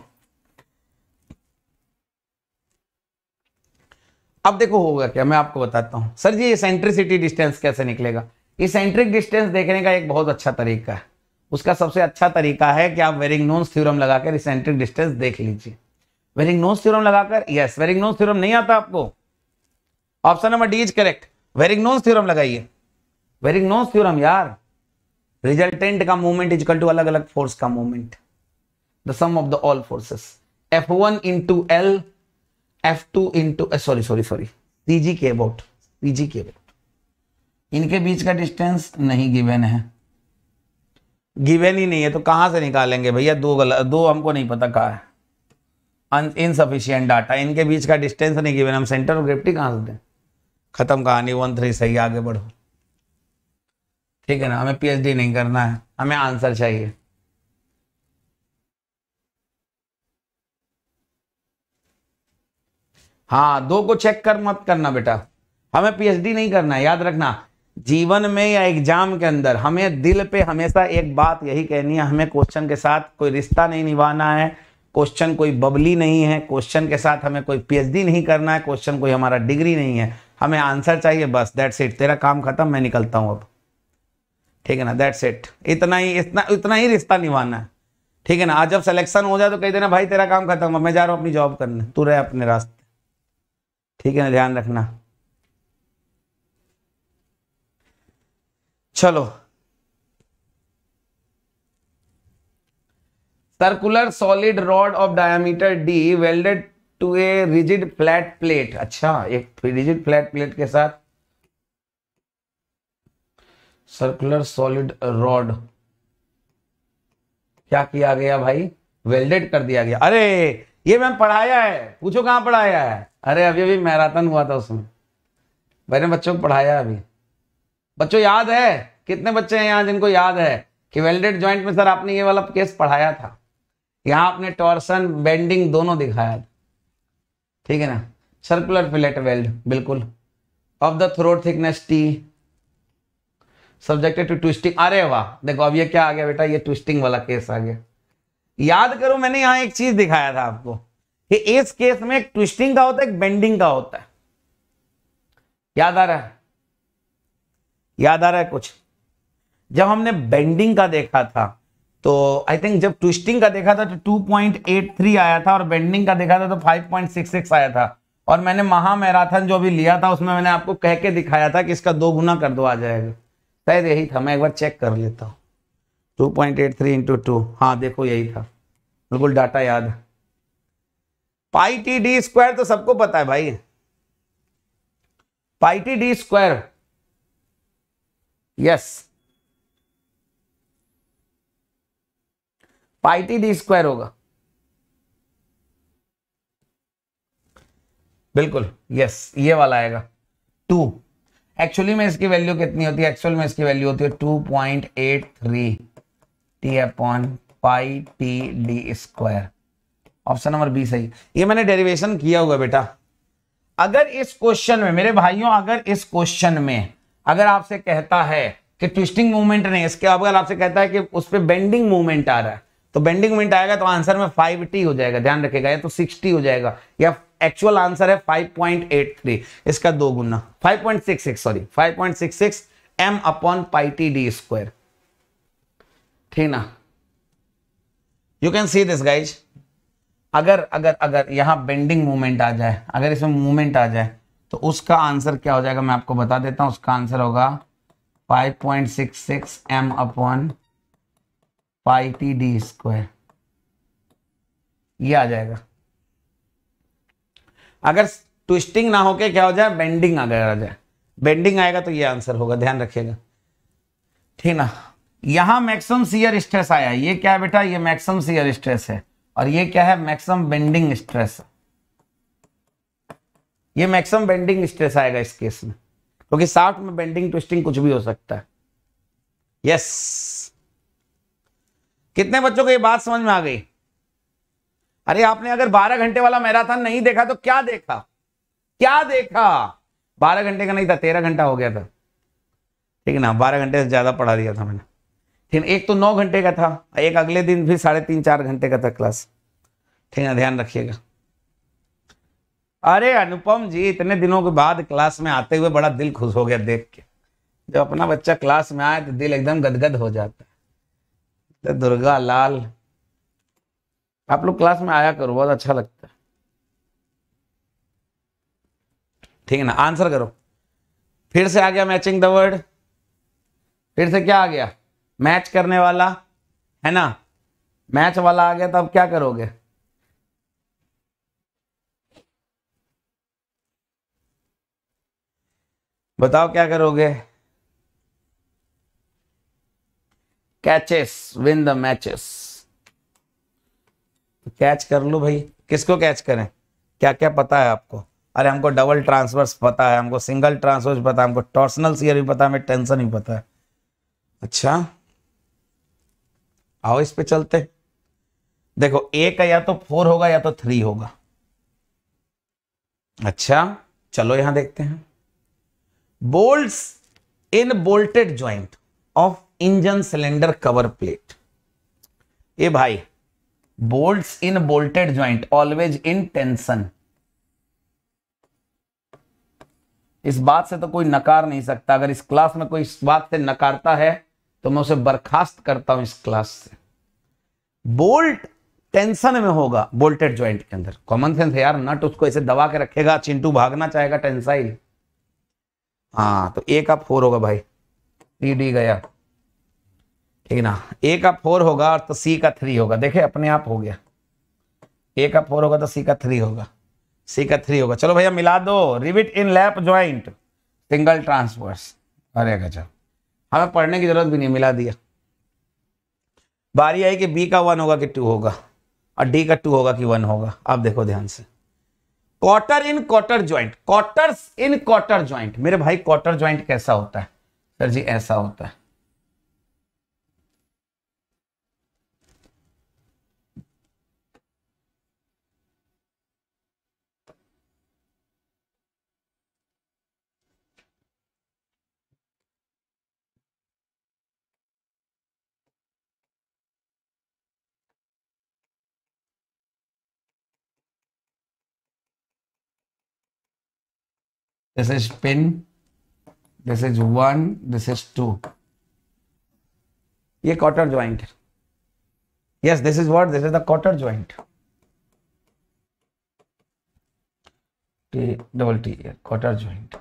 S1: अब देखो होगा क्या मैं आपको बताता हूं सर जी ये सेंट्रिसिटी डिस्टेंस कैसे निकलेगा ये सेंट्रिक डिस्टेंस देखने का एक बहुत अच्छा तरीका है उसका सबसे अच्छा तरीका है कि आप वेरिंग नोन्स थ्योरम लगाकर सेंट्रिक डिस्टेंस देख लीजिए वेरिंग नोन्स थ्योरम लगाकर यस वेरिंग नोन्स थ्योरम नहीं आता आपको option number D is correct Varignon's theorem लगाइए वेरिग्नोन्स थ्योरम यार रिजल्टेंट का मूवमेंट इज इजकल टू अलग अलग फोर्स का movement the sum of the all forces F one into L F two into sorry sorry sorry CG के about CG के about इनके बीच का डिस्टेंस नहीं गिवेन है गिवेन ही नहीं है तो कहां से निकालेंगे भैया दो गलत दो हमको नहीं पता कहा है इनसफिशियंट डाटा इनके बीच का डिस्टेंस नहीं गिवेन हम सेंटर ऑफ ग्रेविटी कहां से दें खत्म कहानी वन थ्री सही आगे बढ़ो ठीक है ना हमें पीएचडी नहीं करना है हमें आंसर चाहिए हाँ दो को चेक कर मत करना बेटा हमें पीएचडी नहीं करना है याद रखना जीवन में या एग्जाम के अंदर हमें दिल पे हमेशा एक बात यही कहनी है हमें क्वेश्चन के साथ कोई रिश्ता नहीं निभाना है क्वेश्चन कोई बबली नहीं है क्वेश्चन के साथ हमें कोई पीएचडी नहीं करना है क्वेश्चन कोई हमारा डिग्री नहीं है हमें आंसर चाहिए बस दैट्स इट तेरा काम खत्म मैं निकलता हूँ अब ठीक है ना दैट्स इट इतना ही इतना इतना ही रिश्ता निभाना है ठीक है ना आज जब सिलेक्शन हो जाए तो कह देना भाई तेरा काम खत्म मैं जा रहा हूँ अपनी जॉब करने तू रहे अपने रास्ते ठीक है ना ध्यान रखना चलो circular solid rod of diameter D welded to a rigid flat plate अच्छा एक रिजिड फ्लैट प्लेट के साथ सर्कुलर सॉलिड रॉड क्या किया गया भाई वेल्डेड कर दिया गया अरे ये मैं पढ़ाया है पूछो कहाँ पढ़ाया है अरे अभी अभी मैराथन हुआ था उसमें मैंने बच्चों को पढ़ाया अभी बच्चों याद है कितने बच्चे हैं यहां जिनको याद है कि वेल्डेड ज्वाइंट में सर आपने ये वाला केस पढ़ाया था यहां आपने टॉर्सन बेंडिंग दोनों दिखाया ठीक है ना सर्कुलर फिलेट वेल्ड बिल्कुल of the throat thickness T subjected to twisting अरे वाह देखो अब ये क्या आ गया बेटा ये ट्विस्टिंग वाला केस आ गया याद करो मैंने यहां एक चीज दिखाया था आपको कि इस केस में एक ट्विस्टिंग का होता है एक बेंडिंग का होता है याद आ रहा है याद आ रहा है कुछ जब हमने बेंडिंग का देखा था तो आई थिंक जब ट्विस्टिंग का देखा था तो 2.83 आया था और बेंडिंग का देखा था तो 5.66 आया था और मैंने महा मैराथन जो भी लिया था उसमें मैंने आपको कह के दिखाया था कि इसका दो गुना कर दो आ जाएगा शायद यही था मैं एक बार चेक कर लेता हूँ two point eight three into two हाँ देखो यही था बिल्कुल डाटा याद पाई टी डी स्क्वायर तो सबको पता है भाई pi T D square yes pi T D square होगा बिल्कुल यस ये वाला आएगा टू एक्चुअली में इसकी वैल्यू कितनी होती है एक्चुअल में इसकी वैल्यू होती है two point eight three T upon pi T D square option number B सही ये मैंने डेरिवेशन किया हुआ बेटा अगर इस क्वेश्चन में मेरे भाइयों अगर इस क्वेश्चन में अगर आपसे कहता है कि ट्विस्टिंग मूवमेंट नहीं इसके अगर आपसे कहता है कि उस पर बेंडिंग मूवमेंट आ रहा है तो बेंडिंग मोमेंट आएगा तो आंसर में फाइव टी हो जाएगा ध्यान रखेगा या तो सिक्सटी हो जाएगा या एक्चुअल आंसर है 5.83 इसका दो गुना 5.66 sorry 5.66 m upon pi T D square ठीक ना you can see this guys अगर अगर अगर यहां बेंडिंग मूवमेंट आ जाए अगर इसमें मूवमेंट आ जाए तो उसका आंसर क्या हो जाएगा मैं आपको बता देता हूं उसका आंसर होगा 5.66 m upon pi T D square ये आ जाएगा अगर ट्विस्टिंग ना होके क्या हो जाए बेंडिंग अगर आ जाए बेंडिंग आएगा तो ये आंसर होगा ध्यान रखिएगा ठीक ना यहां मैक्सिमम सीयर स्ट्रेस आया ये क्या है बेटा ये मैक्सिमम सीयर स्ट्रेस है और ये क्या है मैक्सिमम बेंडिंग स्ट्रेस ये मैक्सिमम बेंडिंग स्ट्रेस आएगा इस केस में क्योंकि तो साफ्ट में बेंडिंग ट्विस्टिंग कुछ भी हो सकता है यस कितने बच्चों को ये बात समझ में आ गई अरे आपने अगर 12 घंटे वाला मैराथन नहीं देखा तो क्या देखा क्या देखा 12 घंटे का नहीं था 13 घंटा हो गया था ठीक है ना बारह घंटे से ज़्यादा पढ़ा दिया था मैंने ठीक है एक तो नौ घंटे का था एक अगले दिन फिर साढ़े तीन चार घंटे का था क्लास ठीक है ध्यान रखिएगा अरे अनुपम जी इतने दिनों के बाद क्लास में आते हुए बड़ा दिल खुश हो गया देख के जब अपना बच्चा क्लास में आए तो दिल एकदम गदगद हो जाता है दुर्गा लाल आप लोग क्लास में आया करो बहुत अच्छा लगता है ठीक है ना आंसर करो फिर से आ गया मैचिंग द वर्ड फिर से क्या आ गया मैच करने वाला है ना मैच वाला आ गया तो अब क्या करोगे बताओ क्या करोगे catches win the matches catch कर लो भाई किसको कैच करें क्या क्या पता है आपको अरे हमको डबल ट्रांसवर्स पता है हमको सिंगल ट्रांसवर्स पता है हमको टॉर्सनल सीयर भी पता है हमें टेंशन ही पता है अच्छा आओ इस पे चलते देखो ए का या तो फोर होगा या तो थ्री होगा अच्छा चलो यहां देखते हैं bolt in bolted joint of engine cylinder cover plate ये भाई bolts in bolted joint always in tension इस बात से तो कोई नकार नहीं सकता अगर इस क्लास में कोई इस बात से नकारता है तो मैं उसे बर्खास्त करता हूं इस क्लास से बोल्ट टेंशन में होगा बोल्टेड ज्वाइंट के अंदर कॉमन सेंस है यार नट उसको ऐसे दबा के रखेगा चिंटू भागना चाहेगा टेंसाइल हाँ तो ए का फोर होगा भाई डी डी गया ठीक है ना ए का फोर होगा तो सी का थ्री होगा देखे अपने आप हो गया ए का फोर होगा तो सी का थ्री होगा सी का थ्री होगा चलो भैया मिला दो rivet in lap joint single transverse अरे गजब हमें हाँ, पढ़ने की जरूरत भी नहीं मिला दिया बारी आई कि बी का वन होगा कि टू होगा और डी का टू होगा कि वन होगा आप देखो ध्यान से quarter in quarter joint quarter in quarter joint मेरे भाई क्वार्टर ज्वाइंट कैसा होता है सर जी ऐसा होता है this is pin this is one this is two ये quarter joint yes this is this is the quarter joint joint double t here quarter joint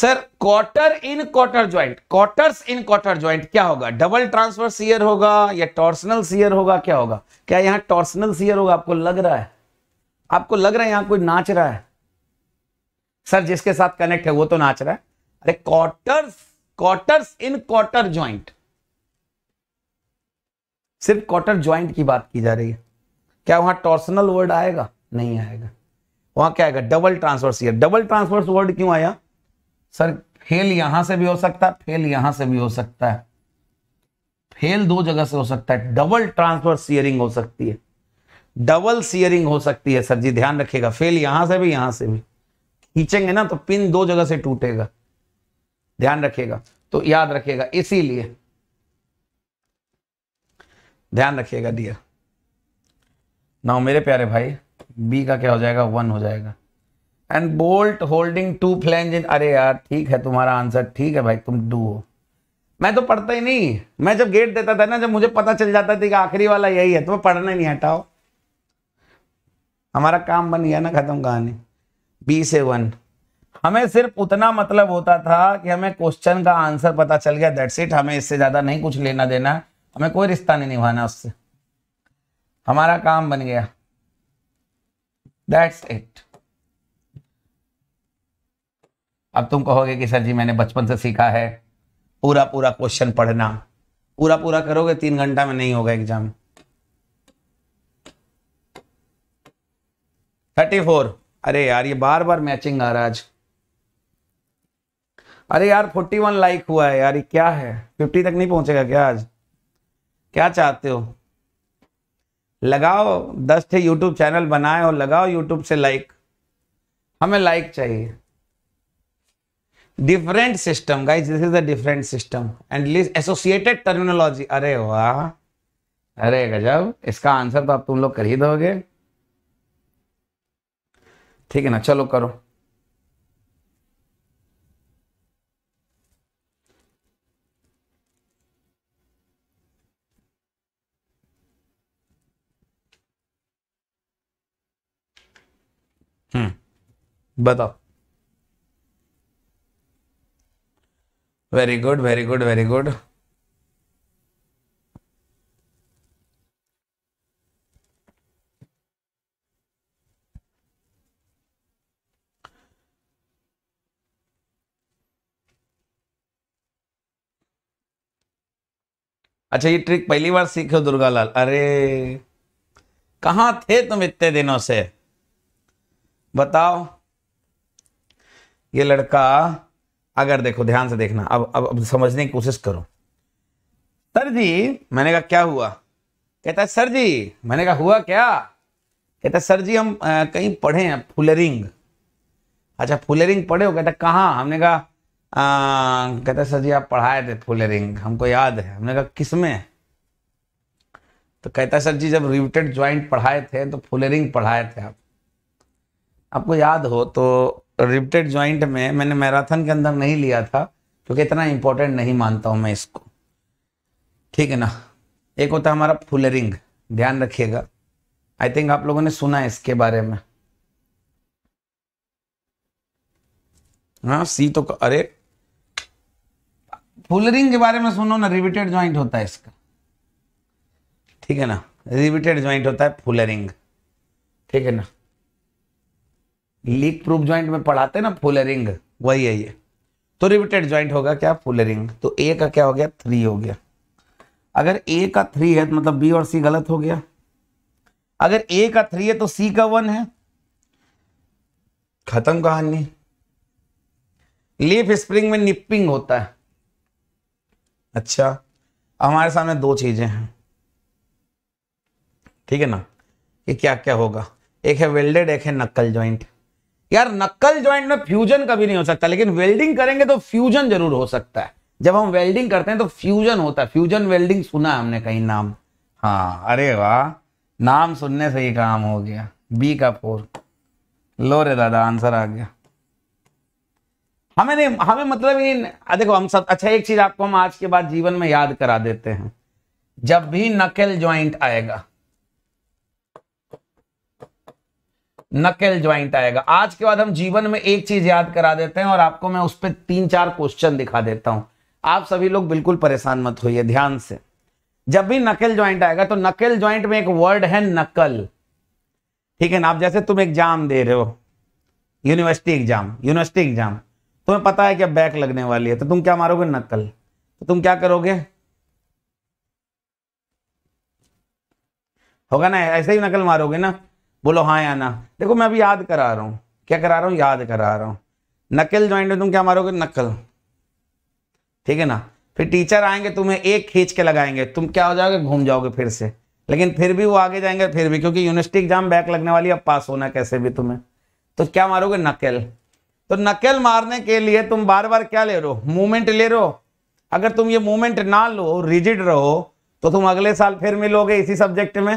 S1: sir quarter in quarter joint quarters in quarter joint क्या होगा double transfer shear होगा या torsional shear होगा क्या होगा क्या यहां टॉर्सनल सीयर होगा आपको लग रहा है आपको लग रहा है यहां कोई नाच रहा है सर जिसके साथ कनेक्ट है वो तो नाच रहा है अरे quarters quarters in quarter joint सिर्फ क्वार्टर ज्वाइंट की बात की जा रही है क्या वहां टॉर्सनल वर्ड आएगा नहीं आएगा वहां क्या आएगा double transverse double transverse word क्यों आया सर फेल यहां से भी हो सकता है फेल यहां से भी हो सकता है फेल दो जगह से हो सकता है डबल ट्रांसफर सियरिंग हो सकती है डबल सियरिंग हो सकती है सर जी ध्यान रखिएगा फेल यहां से भी यहां से भी खींचेंगे ना तो पिन दो जगह से टूटेगा ध्यान रखिएगा तो याद रखिएगा इसीलिए ध्यान रखिएगा दिया नाउ मेरे प्यारे भाई बी का क्या हो जाएगा वन हो जाएगा and bolt holding to flange in अरे यार ठीक है तुम्हारा आंसर ठीक है भाई तुम डू हो मैं तो पढ़ता ही नहीं मैं जब गेट देता था ना जब मुझे पता चल जाता था कि आखिरी वाला यही है तो मैं पढ़ना नहीं हटाओ हमारा काम बन गया ना खत्म कहानी बी से वन हमें सिर्फ उतना मतलब होता था कि हमें क्वेश्चन का आंसर पता चल गया दैट्स इट हमें इससे ज़्यादा नहीं कुछ लेना देना हमें कोई रिश्ता नहीं निभाना उससे हमारा काम बन गया दैट्स इट अब तुम कहोगे कि सर जी मैंने बचपन से सीखा है पूरा पूरा क्वेश्चन पढ़ना पूरा पूरा करोगे तीन घंटा में नहीं होगा एग्जाम थर्टी फोर अरे यार ये बार बार मैचिंग आ रहा आज अरे यार 41 लाइक हुआ है यार ये क्या है 50 तक नहीं पहुंचेगा क्या आज क्या चाहते हो लगाओ दस थे यूट्यूब चैनल बनाए और लगाओ यूट्यूब से लाइक हमें लाइक चाहिए different system guys this is the different system and associated terminology अरे वाह अरे गजब इसका आंसर तो आप तुम लोग कर ही दोगे ठीक है ना चलो करो हम्म बताओ very good very good very good अच्छा ये ट्रिक पहली बार सीखे हो दुर्गा लाल अरे कहाँ थे तुम इतने दिनों से बताओ ये लड़का अगर देखो ध्यान से देखना अब अब, अब समझने की कोशिश करो सर जी मैंने कहा क्या हुआ कहता है सर जी मैंने कहा हुआ क्या कहता सर जी हम आ, कहीं पढ़े हैं फुलरिंग अच्छा फुलरिंग पढ़े हो कहता कहाँ हमने कहा कहते सर जी आप पढ़ाए थे फुलरिंग रिंग हमको याद है हमने कहा किस में तो कहता सर जी जब रिविटेड ज्वाइंट पढ़ाए थे तो फुलरिंग पढ़ाए थे आप आपको याद हो तो रिविटेड ज्वाइंट में मैंने मैराथन के अंदर नहीं लिया था क्योंकि इतना इंपॉर्टेंट नहीं मानता हूं मैं इसको ठीक है ना एक होता हमारा फुलरिंग ध्यान रखिएगा आई थिंक आप लोगों ने सुना है इसके बारे में हाँ सी तो अरे फुलरिंग के बारे में सुनो ना रिविटेड ज्वाइंट होता है इसका ठीक है ना रिविटेड ज्वाइंट होता है फुलरिंग ठीक है ना लीक प्रूफ ज्वाइंट में पढ़ाते ना फुलरिंग वही है ये तो रिविटेड ज्वाइंट होगा क्या फुलरिंग तो ए का क्या हो गया थ्री हो गया अगर ए का थ्री है तो मतलब बी और सी गलत हो गया अगर ए का थ्री है तो सी का वन है खत्म कहानी लीफ स्प्रिंग में निपिंग होता है अच्छा हमारे सामने दो चीजें हैं ठीक है ना ये क्या क्या होगा एक है वेल्डेड एक है नक्कल ज्वाइंट यार नक्कल ज्वाइंट में फ्यूजन कभी नहीं हो सकता लेकिन वेल्डिंग करेंगे तो फ्यूजन जरूर हो सकता है जब हम वेल्डिंग करते हैं तो फ्यूजन होता है फ्यूजन वेल्डिंग सुना है हमने कहीं नाम हाँ अरे वाह नाम सुनने से ही काम हो गया बी का फोर लो रे दादा आंसर आ गया हमें नहीं हमें मतलब ही नहीं देखो हम सब अच्छा एक चीज आपको हम आज के बाद जीवन में याद करा देते हैं जब भी नकेल ज्वाइंट आएगा नकेल ज्वाइंट आएगा आज के बाद हम जीवन में एक चीज याद करा देते हैं और आपको मैं उस पर तीन चार क्वेश्चन दिखा देता हूं आप सभी लोग बिल्कुल परेशान मत होइए ध्यान से जब भी नकेल ज्वाइंट आएगा तो नकेल ज्वाइंट में एक वर्ड है नकल ठीक है ना आप जैसे तुम एग्जाम दे रहे हो यूनिवर्सिटी एग्जाम यूनिवर्सिटी एग्जाम तुम्हें पता है कि अब बैक लगने वाली है तो तुम क्या मारोगे नकल तो तुम क्या करोगे होगा ना ऐसे ही नकल मारोगे ना बोलो हाँ या ना देखो मैं अभी याद करा रहा हूँ क्या करा रहा हूं याद करा रहा हूं नकल ज्वाइंट में तुम क्या मारोगे नकल ठीक है ना फिर टीचर आएंगे तुम्हें एक खींच के लगाएंगे तुम क्या हो जाओगे घूम जाओगे फिर से लेकिन फिर भी वो आगे जाएंगे फिर भी क्योंकि यूनिवर्सिटी एग्जाम बैक लगने वाली अब पास होना कैसे भी तुम्हें तो क्या मारोगे नकल तो नकेल मारने के लिए तुम बार बार क्या ले हो मूवमेंट ले हो अगर तुम ये मूवमेंट ना लो रिजिड रहो तो तुम अगले साल फिर मिलोगे इसी सब्जेक्ट में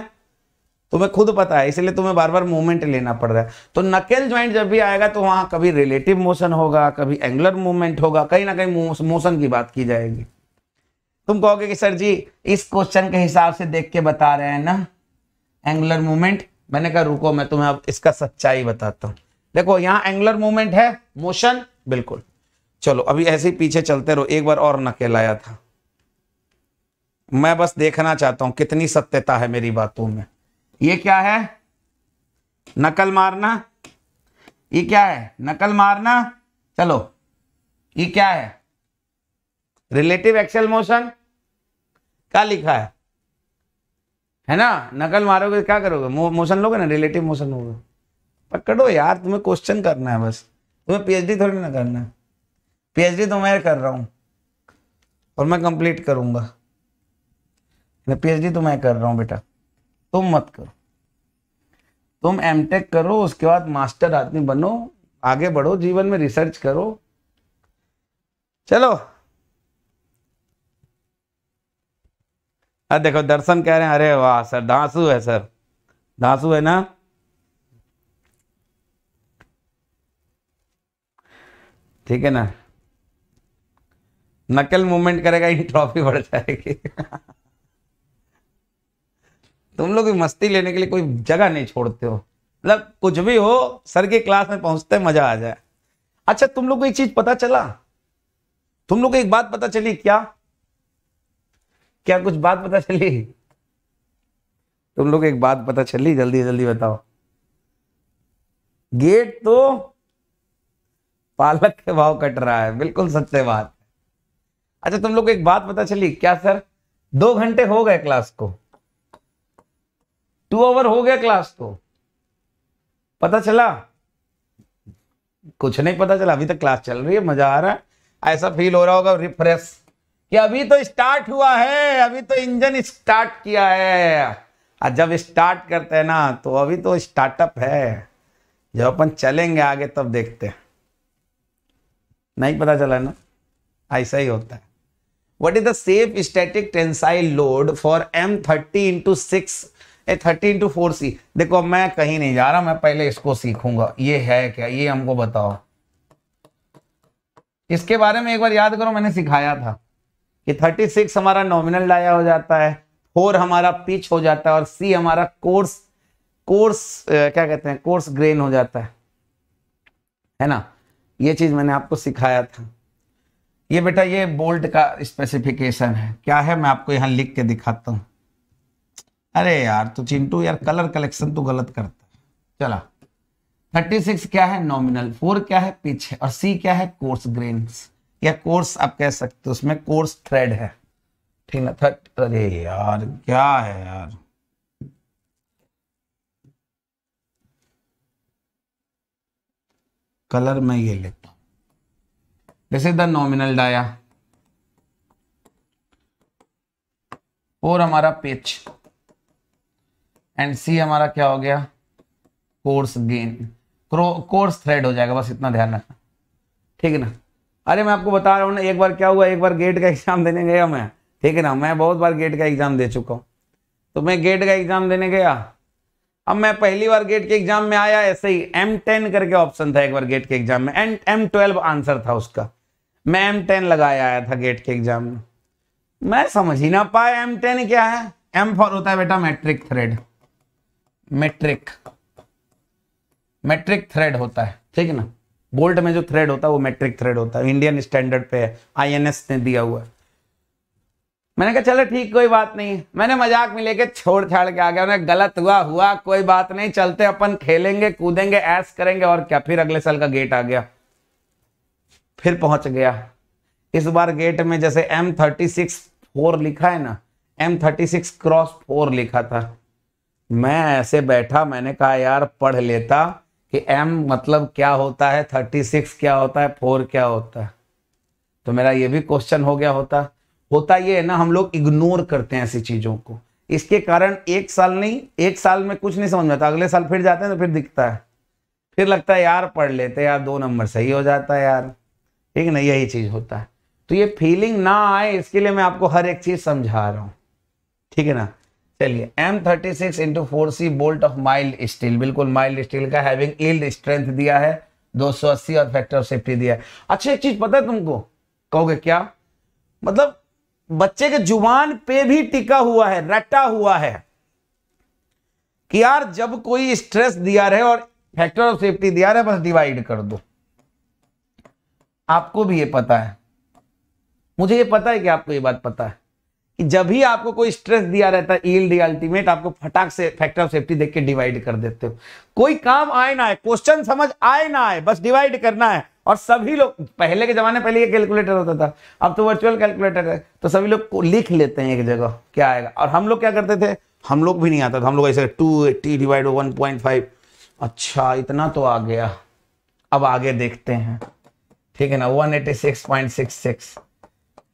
S1: तुम्हें खुद पता है इसलिए तुम्हें बार बार मूवमेंट लेना पड़ रहा है तो नकेल ज्वाइंट जब भी आएगा तो वहां कभी रिलेटिव मोशन होगा कभी एंगुलर मूवमेंट होगा कहीं ना कहीं मोशन की बात की जाएगी तुम कहोगे कि सर जी इस क्वेश्चन के हिसाब से देख के बता रहे हैं ना एंगुलर मूवमेंट मैंने कहा रुको मैं तुम्हें अब इसका सच्चाई बताता हूँ देखो यहां एंगुलर मूवमेंट है मोशन बिल्कुल चलो अभी ऐसे ही पीछे चलते रहो एक बार और नकेल आया था मैं बस देखना चाहता हूं कितनी सत्यता है मेरी बातों में ये क्या है नकल मारना ये क्या है नकल मारना चलो ये क्या है रिलेटिव एक्सेल मोशन क्या लिखा है है ना नकल मारोगे क्या करोगे मोशन लोगे ना रिलेटिव मोशन होगा पकड़ो यार तुम्हें क्वेश्चन करना है बस तुम्हें पीएचडी थोड़ी ना करना है पीएचडी तो मैं कर रहा हूँ और मैं कंप्लीट करूँगा मैं पीएचडी तो मैं कर रहा हूँ बेटा तुम मत करो तुम एमटेक करो उसके बाद मास्टर आदमी बनो आगे बढ़ो जीवन में रिसर्च करो चलो अरे देखो दर्शन कह रहे हैं अरे वाह सर धांसू है सर धांसू है ना ठीक है ना नकल मूवमेंट करेगा ये ट्रॉफी बढ़ जाएगी तुम लोग मस्ती लेने के लिए कोई जगह नहीं छोड़ते हो मतलब कुछ भी हो सर के क्लास में पहुंचते मजा आ जाए अच्छा तुम लोग को एक चीज पता चला तुम लोग को एक बात पता चली क्या क्या कुछ बात पता चली तुम लोग एक बात पता चली जल्दी जल्दी बताओ गेट तो पालक के भाव कट रहा है बिल्कुल सच्चे बात अच्छा तुम लोग को एक बात पता चली क्या सर दो घंटे हो गए क्लास को टू आवर हो गया क्लास को पता चला कुछ नहीं पता चला अभी तक क्लास चल रही है मजा आ रहा है ऐसा फील हो रहा होगा रिफ्रेश कि अभी तो स्टार्ट हुआ है अभी तो इंजन स्टार्ट किया है और जब स्टार्ट करते हैं ना तो अभी तो स्टार्टअप है जब अपन चलेंगे आगे तब देखते हैं नहीं पता चला ना ऐसा ही होता है what is the safe static tensile load for M thirty into six thirty into four C देखो मैं कहीं नहीं जा रहा मैं पहले इसको सीखूंगा ये है क्या ये हमको बताओ इसके बारे में एक बार याद करो मैंने सिखाया था कि 36 हमारा नॉमिनल डाया हो जाता है फोर हमारा पिच हो जाता है और सी हमारा कोर्स कोर्स क्या कहते हैं कोर्स ग्रेन हो जाता है है ना ये चीज़ मैंने आपको सिखाया था ये बेटा ये बोल्ट का स्पेसिफिकेशन है क्या है मैं आपको यहाँ लिख के दिखाता हूँ अरे यार तो चिंटू यार कलर कलेक्शन तो गलत करता है चला थर्टी सिक्स क्या है नॉमिनल फोर क्या है पिच है और सी क्या है कोर्स ग्रेन या कोर्स आप कह सकते हो उसमें कोर्स थ्रेड है ठीक ना थर्ट अरे यार क्या है यार कलर मैं ये लेता this is the nominal dia और हमारा पिच एंड सी हमारा क्या हो गया कोर्स गेन कोर्स थ्रेड हो जाएगा बस इतना ध्यान रखना ठीक है ना अरे मैं आपको बता रहा हूं ना एक बार क्या हुआ एक बार गेट का एग्जाम देने गया मैं ठीक है ना मैं बहुत बार गेट का एग्जाम दे चुका हूं तो मैं गेट का एग्जाम देने गया अब मैं पहली बार गेट के एग्जाम में आया ऐसे ही एम टेन करके ऑप्शन था एक बार गेट के एग्जाम में एंड एम ट्वेल्व आंसर था उसका मैं एम टेन लगाया आया था गेट के एग्जाम में मैं समझ ही ना पाया एम टेन क्या है एम फॉर होता है बेटा metric thread metric metric thread होता है ठीक है ना बोल्ट में जो थ्रेड होता है वो मैट्रिक थ्रेड होता है इंडियन स्टैंडर्ड पे है एस ने दिया हुआ है मैंने कहा चलो ठीक कोई बात नहीं मैंने मजाक में लेके छोड़ छाड़ के आ गया उन्हें गलत हुआ हुआ कोई बात नहीं चलते अपन खेलेंगे कूदेंगे ऐश करेंगे और क्या फिर अगले साल का गेट आ गया फिर पहुंच गया इस बार गेट में जैसे एम थर्टी सिक्स फोर लिखा है ना M thirty six cross four लिखा था मैं ऐसे बैठा मैंने कहा यार पढ़ लेता कि एम मतलब क्या होता है थर्टी सिक्स क्या होता है फोर क्या होता है तो मेरा ये भी क्वेश्चन हो गया होता होता ये है ना हम लोग इग्नोर करते हैं ऐसी चीज़ों को इसके कारण एक साल नहीं एक साल में कुछ नहीं समझ में आता अगले साल फिर जाते हैं तो फिर दिखता है फिर लगता है यार पढ़ लेते यार दो नंबर सही हो जाता है यार ठीक ना यही चीज़ होता है तो ये फीलिंग ना आए इसके लिए मैं आपको हर एक चीज़ समझा रहा हूँ ठीक है ना चलिए M thirty six into four C bolt of mild steel बिल्कुल माइल्ड स्टील का हैविंग ईल्ड स्ट्रेंथ दिया है 280 और फैक्टर ऑफ सेफ्टी दिया है अच्छा एक चीज पता है तुमको कहोगे क्या मतलब बच्चे के जुबान पे भी टिका हुआ है रटा हुआ है कि यार जब कोई स्ट्रेस दिया रहे और फैक्टर ऑफ सेफ्टी दिया रहे बस डिवाइड कर दो आपको भी ये पता है मुझे ये पता है कि आपको ये बात पता है कि जब भी आपको कोई स्ट्रेस दिया रहता है ईल्ड या अल्टीमेट आपको फटाक से फैक्टर ऑफ सेफ्टी देख के डिवाइड कर देते हो कोई काम आए ना आए क्वेश्चन समझ आए ना आए बस डिवाइड करना है और सभी लोग पहले के ज़माने पहले ये कैलकुलेटर होता था अब तो वर्चुअल कैलकुलेटर है तो सभी लोग को लिख लेते हैं एक जगह क्या आएगा और हम लोग क्या करते थे हम लोग भी नहीं आता था हम लोग ऐसे two eighty divide one point five अच्छा इतना तो आ गया अब आगे देखते हैं ठीक है ना one eighty six point six six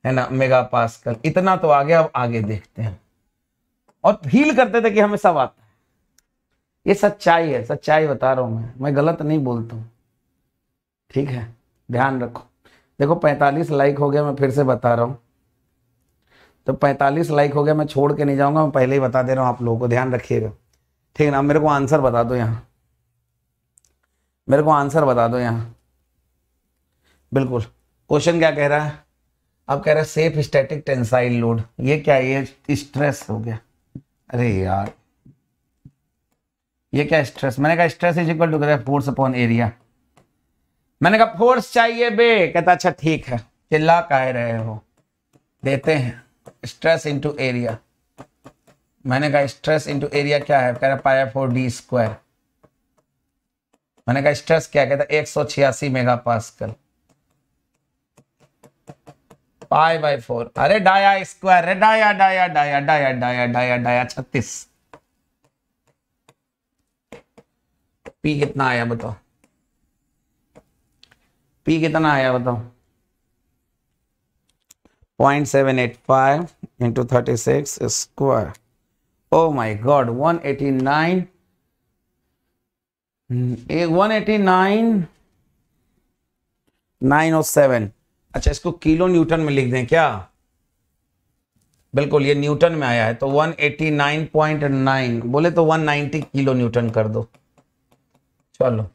S1: है ना मेगा पास्कल इतना तो आ गया अब आगे देखते हैं और फील करते थे कि हमें सब आता है ये सच्चाई है सच्चाई बता रहा हूं मैं मैं गलत नहीं बोलता हूँ ठीक है ध्यान रखो देखो 45 लाइक हो गया मैं फिर से बता रहा हूँ तो 45 लाइक हो गया मैं छोड़ के नहीं जाऊँगा मैं पहले ही बता दे रहा हूँ आप लोगों को ध्यान रखिएगा ठीक है ना मेरे को आंसर बता दो यहाँ मेरे को आंसर बता दो यहाँ बिल्कुल क्वेश्चन क्या कह रहा है आप कह रहे हैं सेफ स्टैटिक टेंसाइल लोड ये क्या ये स्ट्रेस हो गया अरे यार ये क्या स्ट्रेस मैंने कहा stress is equal to force upon area मैंने कहा फोर्स चाहिए बे कहता अच्छा ठीक है चिल्ला कह रहे हो देते हैं स्ट्रेस इनटू एरिया मैंने कहा स्ट्रेस इनटू एरिया क्या है कह रहा पाया फोर डी स्क्वायर मैंने कहा स्ट्रेस क्या कहता एक सौ छियासी mega pascal pi by four अरे डाया स्क्वायर अरे dia dia dia dia dia dia dia छत्तीस पी कितना आया बताओ पी कितना आया बताओ point seven eight five into thirty six square oh my god one eighty nine one eighty nine nine और सेवन अच्छा इसको किलो न्यूटन में लिख दें क्या बिल्कुल ये न्यूटन में आया है तो 189.9 बोले तो 190 किलो न्यूटन कर दो चलो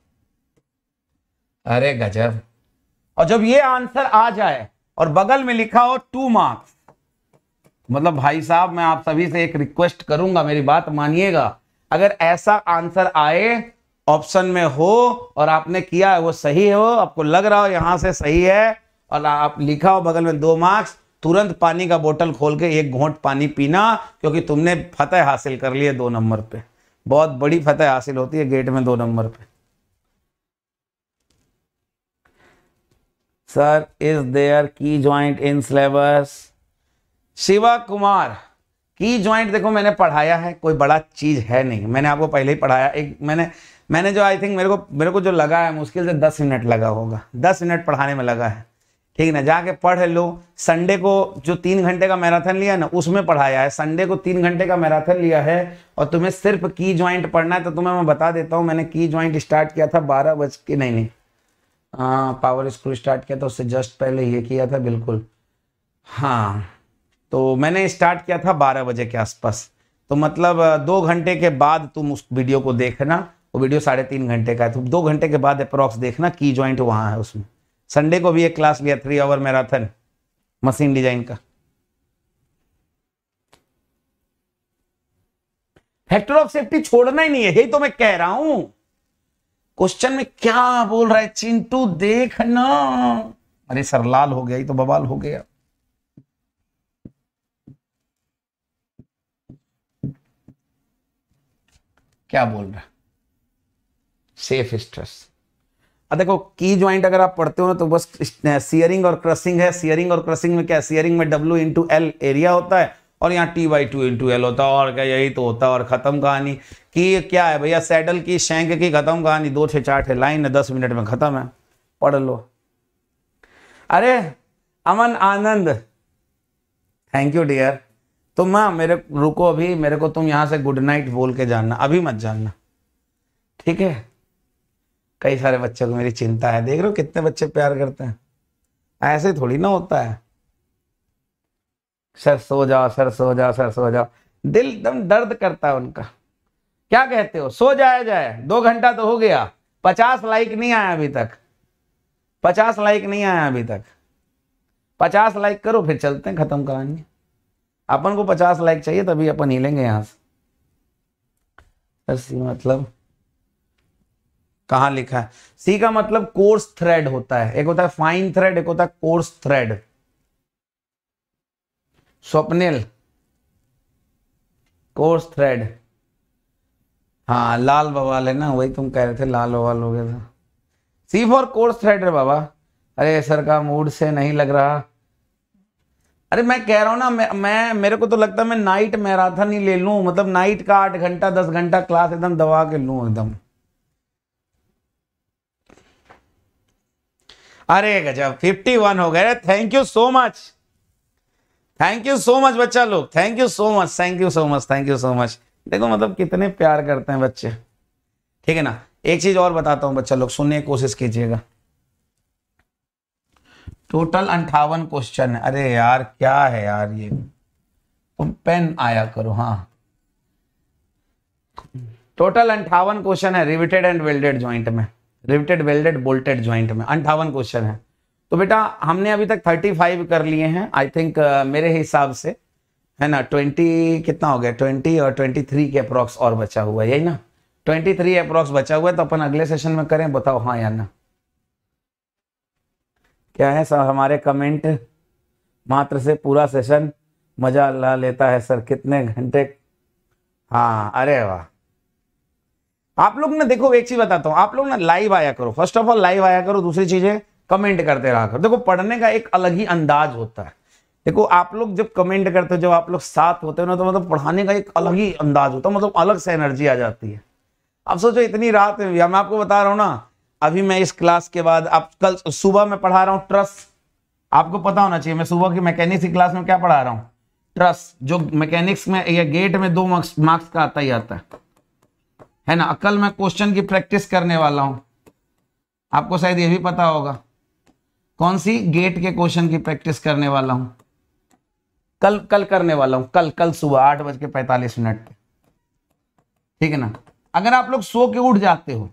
S1: अरे गजब और जब ये आंसर आ जाए और बगल में लिखा हो टू मार्क्स मतलब भाई साहब मैं आप सभी से एक रिक्वेस्ट करूंगा मेरी बात मानिएगा अगर ऐसा आंसर आए ऑप्शन में हो और आपने किया है वो सही हो आपको लग रहा हो यहां से सही है और आप लिखा हो बगल में दो मार्क्स तुरंत पानी का बोतल खोल के एक घोंट पानी पीना क्योंकि तुमने फतेह हासिल कर लिया दो नंबर पे बहुत बड़ी फतेह हासिल होती है गेट में दो नंबर पे sir is there key joint in syllabus Shiva Kumar key joint देखो मैंने पढ़ाया है कोई बड़ा चीज़ है नहीं मैंने आपको पहले ही पढ़ाया एक मैंने मैंने जो आई थिंक मेरे को मेरे को जो लगा है मुश्किल से दस मिनट लगा होगा दस मिनट पढ़ाने में लगा है ठीक है ना जाके पढ़ लो संडे को जो तीन घंटे का मैराथन लिया ना उसमें पढ़ाया है संडे को तीन घंटे का मैराथन लिया है और तुम्हें सिर्फ की ज्वाइंट पढ़ना है तो तुम्हें मैं बता देता हूँ मैंने की ज्वाइंट स्टार्ट किया था बारह बज के नहीं नहीं हाँ पावर स्कूल स्टार्ट किया था उससे जस्ट पहले ये किया था बिल्कुल हाँ तो मैंने स्टार्ट किया था बारह बजे के आसपास तो मतलब दो घंटे के बाद तुम उस वीडियो को देखना वो वीडियो साढ़े तीन घंटे का है तो दो घंटे के बाद अप्रॉक्स देखना की ज्वाइंट वहाँ है उसमें संडे को भी एक क्लास लिया three hour marathon machine design का फैक्टर ऑफ सेफ्टी छोड़ना ही नहीं है यही तो मैं कह रहा हूं क्वेश्चन में क्या बोल रहा है चिंटू देखना अरे सर लाल हो गया ये तो बवाल हो गया क्या बोल रहा सेफ स्ट्रेस अब देखो की ज्वाइंट अगर आप पढ़ते हो ना तो बस सियरिंग और क्रसिंग है सियरिंग और क्रसिंग में क्या सियरिंग में डब्ल्यू इंटू एल एरिया होता है और यहाँ T by two into L होता और क्या यही तो होता और ख़त्म कहानी कि क्या है भैया सैडल की शेंक की ख़त्म कहानी दो छः चार छः लाइन है दस मिनट में ख़त्म है पढ़ लो अरे Aman Anand thank you dear तुम हाँ मेरे रुको अभी मेरे को तुम यहाँ से गुड नाइट बोल के जानना अभी मत जानना ठीक है कई सारे बच्चों को मेरी चिंता है देख रहे हो कितने बच्चे प्यार करते हैं ऐसे थोड़ी ना होता है सर सो जाओ सर सो जाओ सर सो जाओ दिल एकदम दर्द करता है उनका क्या कहते हो सो जाया जाए दो घंटा तो हो गया पचास लाइक नहीं आया अभी तक पचास लाइक नहीं आया अभी तक पचास लाइक करो फिर चलते हैं खत्म कहानी अपन को पचास लाइक चाहिए तभी अपन ही लेंगे यहां से सी मतलब कहा लिखा है सी का मतलब कोर्स थ्रेड होता है एक होता है फाइन थ्रेड एक होता है course thread Swapnil course thread हाँ लाल बवाल है ना वही तुम कह रहे थे लाल बवाल हो गया था सी फॉर कोर्स थ्रेड है बाबा अरे सर का मूड से नहीं लग रहा अरे मैं कह रहा हूँ ना मैं, मैं मेरे को तो लगता है मैं नाइट मैराथन ही ले लूँ मतलब नाइट का आठ घंटा दस घंटा क्लास एकदम दबा के लूँ एकदम अरे गजब फिफ्टी वन हो गए thank you so much thank you so much बच्चा लोग thank you so much thank you so much thank you so much देखो मतलब कितने प्यार करते हैं बच्चे ठीक है ना एक चीज और बताता हूं बच्चा लोग सुनने की कोशिश कीजिएगा टोटल अंठावन क्वेश्चन है अरे यार क्या है यार ये तुम पेन आया करो हाँ टोटल अंठावन क्वेश्चन है रिविटेड एंड वेल्डेड ज्वाइंट में रिविटेड वेल्डेड बोल्टेड ज्वाइंट में अंठावन क्वेश्चन है तो बेटा हमने अभी तक 35 कर लिए हैं आई थिंक uh, मेरे हिसाब से है ना 20 कितना हो गया 20 और 23 के अप्रोक्स और बचा हुआ है यही ना 23 थ्री अप्रोक्स बचा हुआ है तो अपन अगले सेशन में करें बताओ हाँ या ना क्या है सर हमारे कमेंट मात्र से पूरा सेशन मजा ला लेता है सर कितने घंटे हाँ अरे वाह आप लोग ना देखो एक चीज बताता हूँ आप लोग ना लाइव आया करो फर्स्ट ऑफ ऑल लाइव आया करो दूसरी चीज है कमेंट करते रहा करो देखो पढ़ने का एक अलग ही अंदाज होता है देखो आप लोग जब कमेंट करते हो जब आप लोग साथ होते हो ना तो मतलब पढ़ाने का एक अलग ही अंदाज होता है मतलब अलग से एनर्जी आ जाती है आप सोचो इतनी रात में मैं आपको बता रहा हूँ ना अभी मैं इस क्लास के बाद आप कल सुबह में पढ़ा रहा हूँ ट्रस्ट आपको पता होना चाहिए मैं सुबह की मैकेनिक्स की क्लास में क्या पढ़ा रहा हूँ ट्रस्ट जो मैकेनिक्स में या गेट में दो मार्क्स मार्क्स का आता ही आता है है ना कल मैं क्वेश्चन की प्रैक्टिस करने वाला हूँ आपको शायद ये भी पता होगा कौन सी गेट के क्वेश्चन की प्रैक्टिस करने वाला हूं कल कल करने वाला हूं कल कल सुबह आठ बज के पैंतालीस मिनट पे ठीक है ना अगर आप लोग सो के उठ जाते हो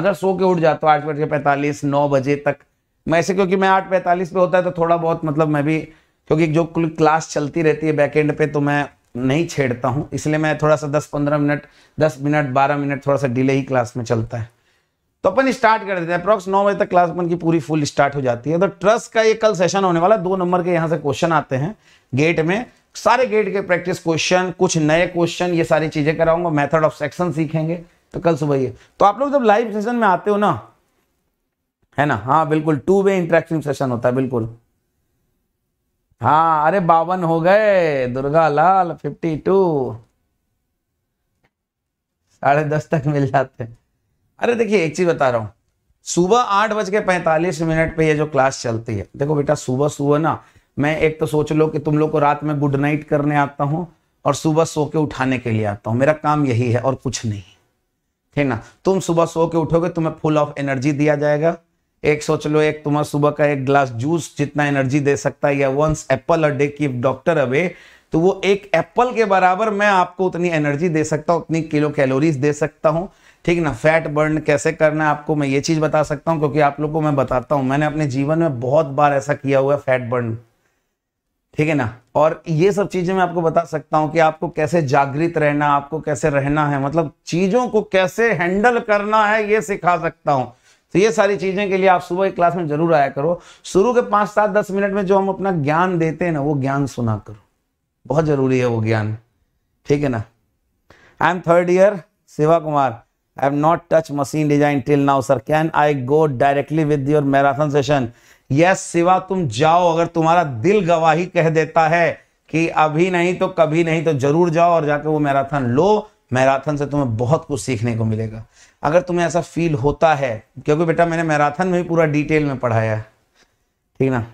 S1: अगर सो के उठ जाते हो आठ बज के पैंतालीस नौ बजे तक मैं ऐसे क्योंकि मैं आठ पैंतालीस पे होता है तो थोड़ा बहुत मतलब मैं भी क्योंकि जो क्लास चलती रहती है बैक एंड पे तो मैं नहीं छेड़ता हूँ इसलिए मैं थोड़ा सा दस पंद्रह मिनट दस मिनट बारह मिनट थोड़ा सा डिले ही क्लास में चलता है तो अपन स्टार्ट कर देते हैं अप्रॉक्स नौ बजे तक क्लास अपन की पूरी फुल स्टार्ट हो जाती है तो ट्रस्ट का ये कल सेशन होने वाला दो नंबर के यहाँ से क्वेश्चन आते हैं गेट में सारे गेट के प्रैक्टिस क्वेश्चन कुछ नए क्वेश्चन ये सारी चीजें कराऊंगा मेथड ऑफ सेक्शन सीखेंगे तो कल सुबह ये तो आप लोग जब लाइव सेशन में आते हो ना है ना हाँ बिल्कुल टू वे इंटरेक्टिव सेशन होता है बिल्कुल हाँ अरे बावन हो गए दुर्गा लाल फिफ्टी टू साढ़े दस तक मिल जाते हैं अरे देखिए एक चीज बता रहा हूँ सुबह आठ बज के पैंतालीस मिनट पे ये जो क्लास चलती है देखो बेटा सुबह सुबह ना मैं एक तो सोच लो कि तुम लोग को रात में गुड नाइट करने आता हूँ और सुबह सो के उठाने के लिए आता हूँ मेरा काम यही है और कुछ नहीं ठीक ना तुम सुबह सो के उठोगे तुम्हें फुल ऑफ एनर्जी दिया जाएगा एक सोच लो एक तुम्हारा सुबह का एक ग्लास जूस जितना एनर्जी दे सकता है या वंस एप्पल अ डे की डॉक्टर अवे तो वो एक एप्पल के बराबर मैं आपको उतनी एनर्जी दे सकता हूँ उतनी किलो कैलोरीज दे सकता हूँ ठीक ना फैट बर्न कैसे करना है आपको मैं ये चीज़ बता सकता हूँ क्योंकि आप लोग को मैं बताता हूँ मैंने अपने जीवन में बहुत बार ऐसा किया हुआ है फैट बर्न ठीक है ना और ये सब चीज़ें मैं आपको बता सकता हूँ कि आपको कैसे जागृत रहना आपको कैसे रहना है मतलब चीज़ों को कैसे हैंडल करना है ये सिखा सकता हूँ तो ये सारी चीज़ें के लिए आप सुबह की क्लास में जरूर आया करो शुरू के पांच सात दस मिनट में जो हम अपना ज्ञान देते हैं ना वो ज्ञान सुना करो बहुत ज़रूरी है वो ज्ञान ठीक है ना I am third year Seva Kumar I have not touch machine design till now sir can I go directly with your marathon session yes Siva तुम जाओ अगर तुम्हारा दिल गवाही कह देता है कि अभी नहीं तो कभी नहीं तो जरूर जाओ और जाकर वो मैराथन लो मैराथन से तुम्हें बहुत कुछ सीखने को मिलेगा अगर तुम्हें ऐसा फील होता है क्योंकि बेटा मैंने मैराथन में भी पूरा डिटेल में पढ़ाया है ठीक ना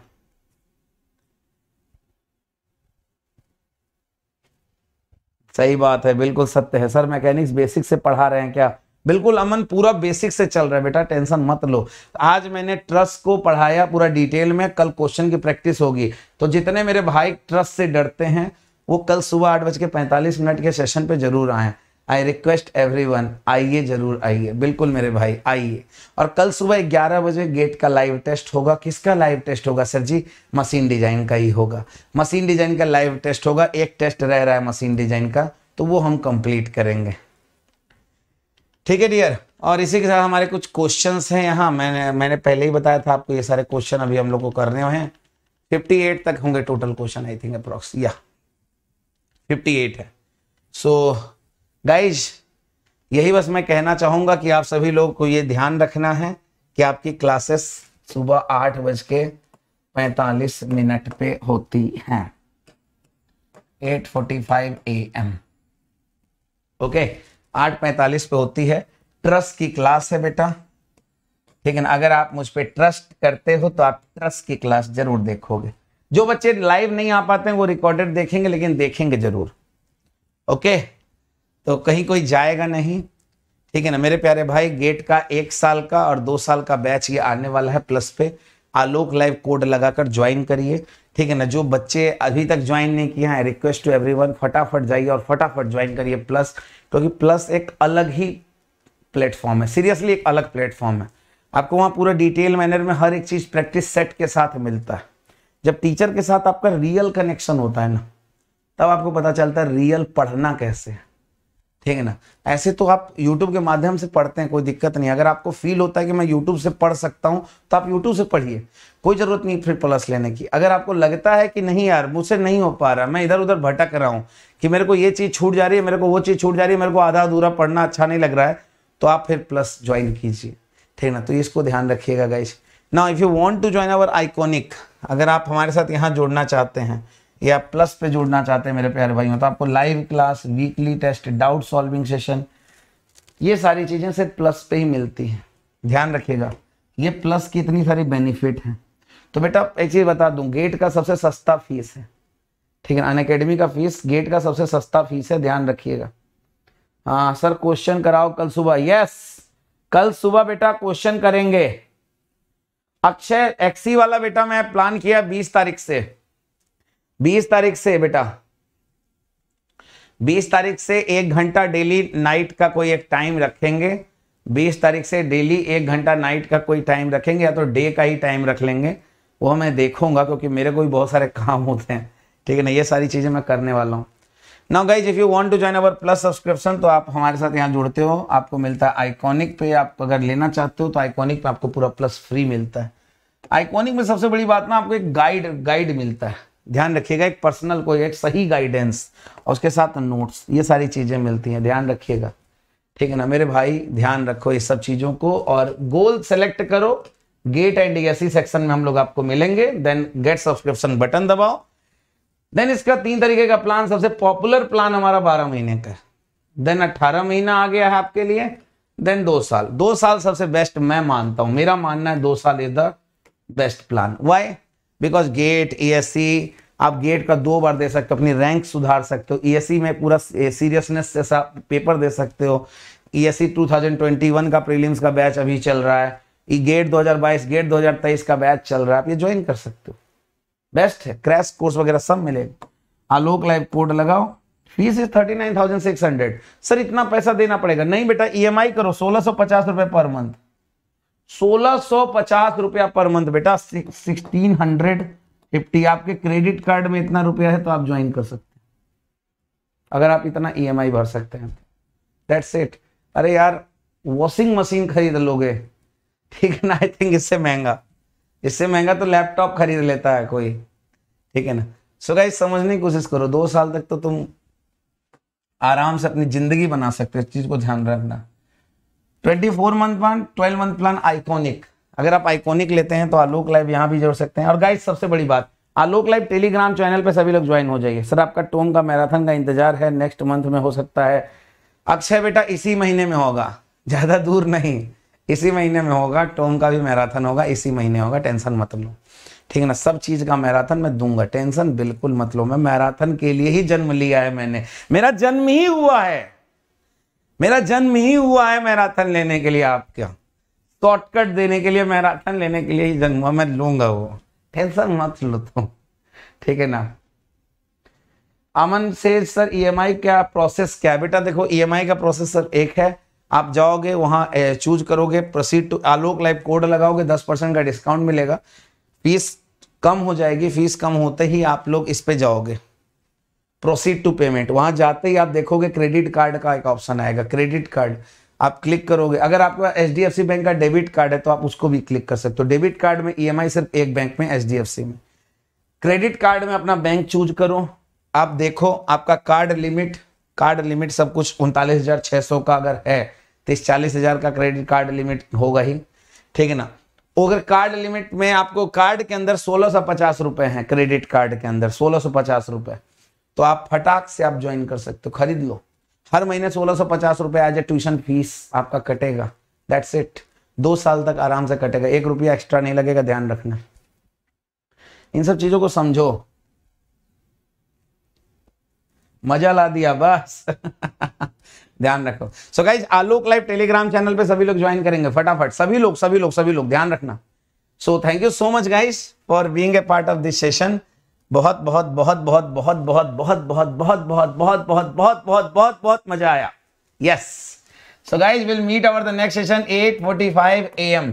S1: सही बात है बिल्कुल सत्य है सर मैकेनिक्स बेसिक से पढ़ा रहे हैं क्या बिल्कुल अमन पूरा बेसिक से चल रहा है बेटा टेंशन मत लो आज मैंने ट्रस्ट को पढ़ाया पूरा डिटेल में कल क्वेश्चन की प्रैक्टिस होगी तो जितने मेरे भाई ट्रस्ट से डरते हैं वो कल सुबह आठ बज के पैंतालीस मिनट के सेशन पे जरूर आए आई रिक्वेस्ट एवरी वन आइए जरूर आइए बिल्कुल मेरे भाई आइए और कल सुबह ग्यारह बजे गेट का लाइव टेस्ट होगा किसका लाइव टेस्ट होगा सर जी मशीन डिजाइन का ही होगा मशीन डिजाइन का लाइव टेस्ट होगा एक टेस्ट रह रहा है मशीन डिजाइन का तो वो हम कंप्लीट करेंगे ठीक है डियर और इसी के साथ हमारे कुछ क्वेश्चंस हैं यहाँ मैंने मैंने पहले ही बताया था आपको ये सारे क्वेश्चन अभी हम लोग को करने हैं 58 तक होंगे total question I think approx या 58 है सो so, गाइज यही बस मैं कहना चाहूंगा कि आप सभी लोग को ये ध्यान रखना है कि आपकी क्लासेस सुबह आठ बज के पैंतालीस मिनट पे होती हैं 8:45 एम ओके आठ पैंतालीस पे होती है ट्रस्ट की क्लास है बेटा ठीक है ना अगर आप मुझ पर ट्रस्ट करते हो तो आप ट्रस्ट की क्लास जरूर देखोगे जो बच्चे लाइव नहीं आ पाते हैं वो रिकॉर्डेड देखेंगे लेकिन देखेंगे जरूर ओके तो कहीं कोई जाएगा नहीं ठीक है ना मेरे प्यारे भाई गेट का एक साल का और दो साल का बैच ये आने वाला है प्लस पे आलोक लाइव कोड लगाकर ज्वाइन करिए ठीक है ना जो बच्चे अभी तक ज्वाइन नहीं किया है रिक्वेस्ट टू एवरीवन फटाफट जाइए और फटाफट ज्वाइन करिए प्लस क्योंकि प्लस एक अलग ही प्लेटफॉर्म है सीरियसली एक अलग प्लेटफॉर्म है आपको वहाँ पूरा डिटेल मैनर में हर एक चीज़ प्रैक्टिस सेट के साथ मिलता है जब टीचर के साथ आपका रियल कनेक्शन होता है ना तब आपको पता चलता है रियल पढ़ना कैसे है ठीक है ना ऐसे तो आप YouTube के माध्यम से पढ़ते हैं कोई दिक्कत नहीं अगर आपको फील होता है कि मैं YouTube से पढ़ सकता हूं तो आप YouTube से पढ़िए कोई ज़रूरत नहीं फिर प्लस लेने की अगर आपको लगता है कि नहीं यार मुझसे नहीं हो पा रहा मैं इधर उधर भटक रहा हूं कि मेरे को ये चीज़ छूट जा रही है मेरे को वो चीज़ छूट जा रही है मेरे को आधा अधूरा पढ़ना अच्छा नहीं लग रहा है तो आप फिर प्लस ज्वाइन कीजिए ठीक ना तो इसको ध्यान रखिएगा गाइश ना if you want to join our iconic अगर आप हमारे साथ यहाँ जोड़ना चाहते हैं या प्लस पे जुड़ना चाहते हैं मेरे प्यारे भाइयों तो आपको live class weekly test doubt solving session ये सारी चीज़ें सिर्फ प्लस पे ही मिलती हैं ध्यान रखिएगा ये प्लस की इतनी सारी बेनिफिट हैं तो बेटा एक चीज़ बता दूं गेट का सबसे सस्ता फीस है ठीक है अन अकेडमी का फीस गेट का सबसे सस्ता फीस है ध्यान रखिएगा हाँ सर क्वेश्चन कराओ कल सुबह यस कल सुबह बेटा क्वेश्चन करेंगे अक्षय एक्सी e वाला बेटा मैं प्लान किया बीस तारीख से बीस तारीख से बेटा बीस तारीख से एक घंटा डेली नाइट का कोई एक टाइम रखेंगे बीस तारीख से डेली एक घंटा नाइट का कोई टाइम रखेंगे या तो डे का ही टाइम रख लेंगे वो मैं देखूंगा क्योंकि मेरे को भी बहुत सारे काम होते हैं ठीक है ना ये सारी चीज़ें मैं करने वाला हूँ now guys if you want to join our plus subscription तो आप हमारे साथ यहाँ जुड़ते हो आपको मिलता है आइकॉनिक पे आप अगर लेना चाहते हो तो आइकॉनिक पे आपको पूरा प्लस फ्री मिलता है आइकॉनिक में सबसे बड़ी बात ना आपको एक गाइड गाइड मिलता है ध्यान रखिएगा एक पर्सनल कोई एक सही गाइडेंस और उसके साथ नोट्स ये सारी चीज़ें मिलती हैं ध्यान रखिएगा ठीक है ना मेरे भाई ध्यान रखो ये सब चीज़ों को और गोल सेलेक्ट करो गेट एंड एसी सेक्शन में हम लोग आपको मिलेंगे देन गेट सब्सक्रिप्शन बटन दबाओ देन इसका तीन तरीके का प्लान सबसे पॉपुलर प्लान हमारा बारह महीने का देन अट्ठारह महीना आ गया है आपके लिए देन दो साल दो साल सबसे बेस्ट मैं मानता हूं मेरा मानना है दो साल is the best plan why because GATE ए आप गेट का दो बार दे सकते हो अपनी रैंक सुधार सकते हो ई e में पूरा सीरियसनेस से पेपर दे सकते हो ई एस 2021 का प्रीलिम्स का बैच अभी चल रहा है ई गेट 2022 गेट 2023 का बैच चल रहा है आप ये ज्वाइन कर सकते हो बेस्ट है क्रैश कोर्स वगैरह सब मिलेगा आलोक लाइव कोड लगाओ fees is thirty nine thousand six hundred sir इतना पैसा देना पड़ेगा नहीं बेटा ई एम आई करो सोलह सौ पचास रुपए पर मंथ सोलह सौ पचास रुपया पर मंथ बेटा सिक्सटीन हंड्रेड फिफ्टी आपके क्रेडिट कार्ड में इतना रुपया है तो आप ज्वाइन कर सकते हैं अगर आप इतना ईएमआई e भर सकते हैं दैट्स इट अरे यार वॉशिंग मशीन खरीद लोगे ठीक है ना आई थिंक इससे महंगा इससे महंगा तो लैपटॉप खरीद लेता है कोई ठीक है ना सो गाइस समझने की कोशिश करो दो साल तक तो तुम आराम से अपनी जिंदगी बना सकते हो इस चीज को ध्यान रखना twenty four month plan twelve month plan iconic अगर आप आइकॉनिक लेते हैं तो आलोक लाइव यहां भी जोड़ सकते हैं और गाइस सबसे बड़ी बात आलोक लाइव टेलीग्राम चैनल पे सभी लोग ज्वाइन हो जाइए सर आपका टोम का मैराथन का इंतजार है नेक्स्ट मंथ में हो सकता है अक्षय बेटा इसी महीने में होगा ज़्यादा दूर नहीं इसी महीने में होगा टोम का भी मैराथन होगा इसी महीने होगा टेंशन मत लो ठीक है ना सब चीज़ का मैराथन मैं दूंगा टेंशन बिल्कुल मत लो मैं मैराथन के लिए ही जन्म लिया है मैंने मेरा जन्म ही हुआ है मेरा जन्म ही हुआ है मैराथन लेने के लिए आपका शॉर्टकट देने के लिए मैराथन लेने के लिए ही जन्म हुआ मैं लूंगा वो टेंशन मत लो तुम ठीक है ना अमन से सर ईएमआई का प्रोसेस क्या बेटा देखो ईएमआई e का प्रोसेस सर एक है आप जाओगे वहाँ चूज करोगे proceed to Alok life code लगाओगे दस परसेंट का डिस्काउंट मिलेगा फीस कम हो जाएगी फीस कम होते ही आप लोग इस पे जाओगे प्रोसीड टू पेमेंट वहां जाते ही आप देखोगे क्रेडिट कार्ड का एक ऑप्शन आएगा क्रेडिट कार्ड आप क्लिक करोगे अगर आपके पास एच बैंक का डेबिट कार्ड है तो आप उसको भी क्लिक कर सकते हो डेबिट कार्ड में ई e सिर्फ एक बैंक में एच डी एफ सी में क्रेडिट कार्ड में अपना बैंक चूज करो आप देखो आपका कार्ड लिमिट कार्ड लिमिट सब कुछ उनतालीस हजार छह सौ का अगर है तो इस चालीस हजार का क्रेडिट कार्ड लिमिट होगा ही ठीक है ना तो अगर कार्ड लिमिट में आपको कार्ड के अंदर सोलह सौ पचास रुपए हैं क्रेडिट कार्ड के अंदर सोलह सौ पचास रुपए तो आप फटाक से आप ज्वाइन कर सकते हो खरीद लो हर महीने सोलह सौ पचास रुपये एज ए ट्यूशन फीस आपका कटेगा दैट्स इट दो साल तक आराम से कटेगा एक रुपया एक्स्ट्रा नहीं लगेगा ध्यान रखना इन सब चीजों को समझो मजा ला दिया बस ध्यान रखो so guys Alok live Telegram channel पे सभी लोग ज्वाइन करेंगे फटाफट सभी लोग सभी लोग सभी लोग ध्यान रखना so thank you so much guys for being a part of this session बहुत बहुत बहुत बहुत बहुत बहुत बहुत बहुत बहुत बहुत बहुत बहुत बहुत बहुत बहुत बहुत मजा आया yes so guys will meet our the next session 8:45 AM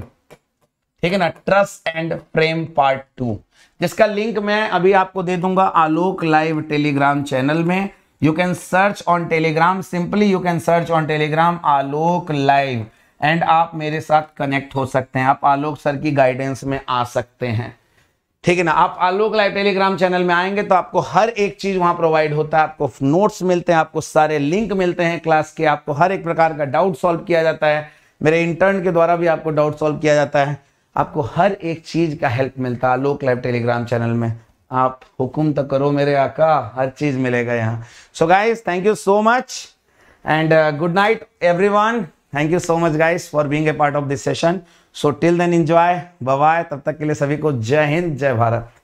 S1: ठीक है ना truss and frame part two जिसका लिंक मैं अभी आपको दे दूंगा आलोक लाइव टेलीग्राम चैनल में you can search on Telegram simply you can search on Telegram Alok live and आप मेरे साथ कनेक्ट हो सकते हैं आप आलोक सर की गाइडेंस में आ सकते हैं ठीक है ना आप आलोक लाइव टेलीग्राम चैनल में आएंगे तो आपको हर एक चीज वहां प्रोवाइड होता है आपको नोट्स मिलते हैं आपको सारे लिंक मिलते हैं क्लास के आपको हर एक प्रकार का डाउट सॉल्व किया जाता है मेरे इंटर्न के द्वारा भी आपको डाउट सॉल्व किया जाता है आपको हर एक चीज का हेल्प मिलता है आलोक लाइव टेलीग्राम चैनल में आप हुक्म तो करो मेरे आका हर चीज मिलेगा यहाँ so guys thank you so much and good night every thank you so much guys for being a part of this session so till then enjoy bye तब तक के लिए सभी को जय हिंद जय भारत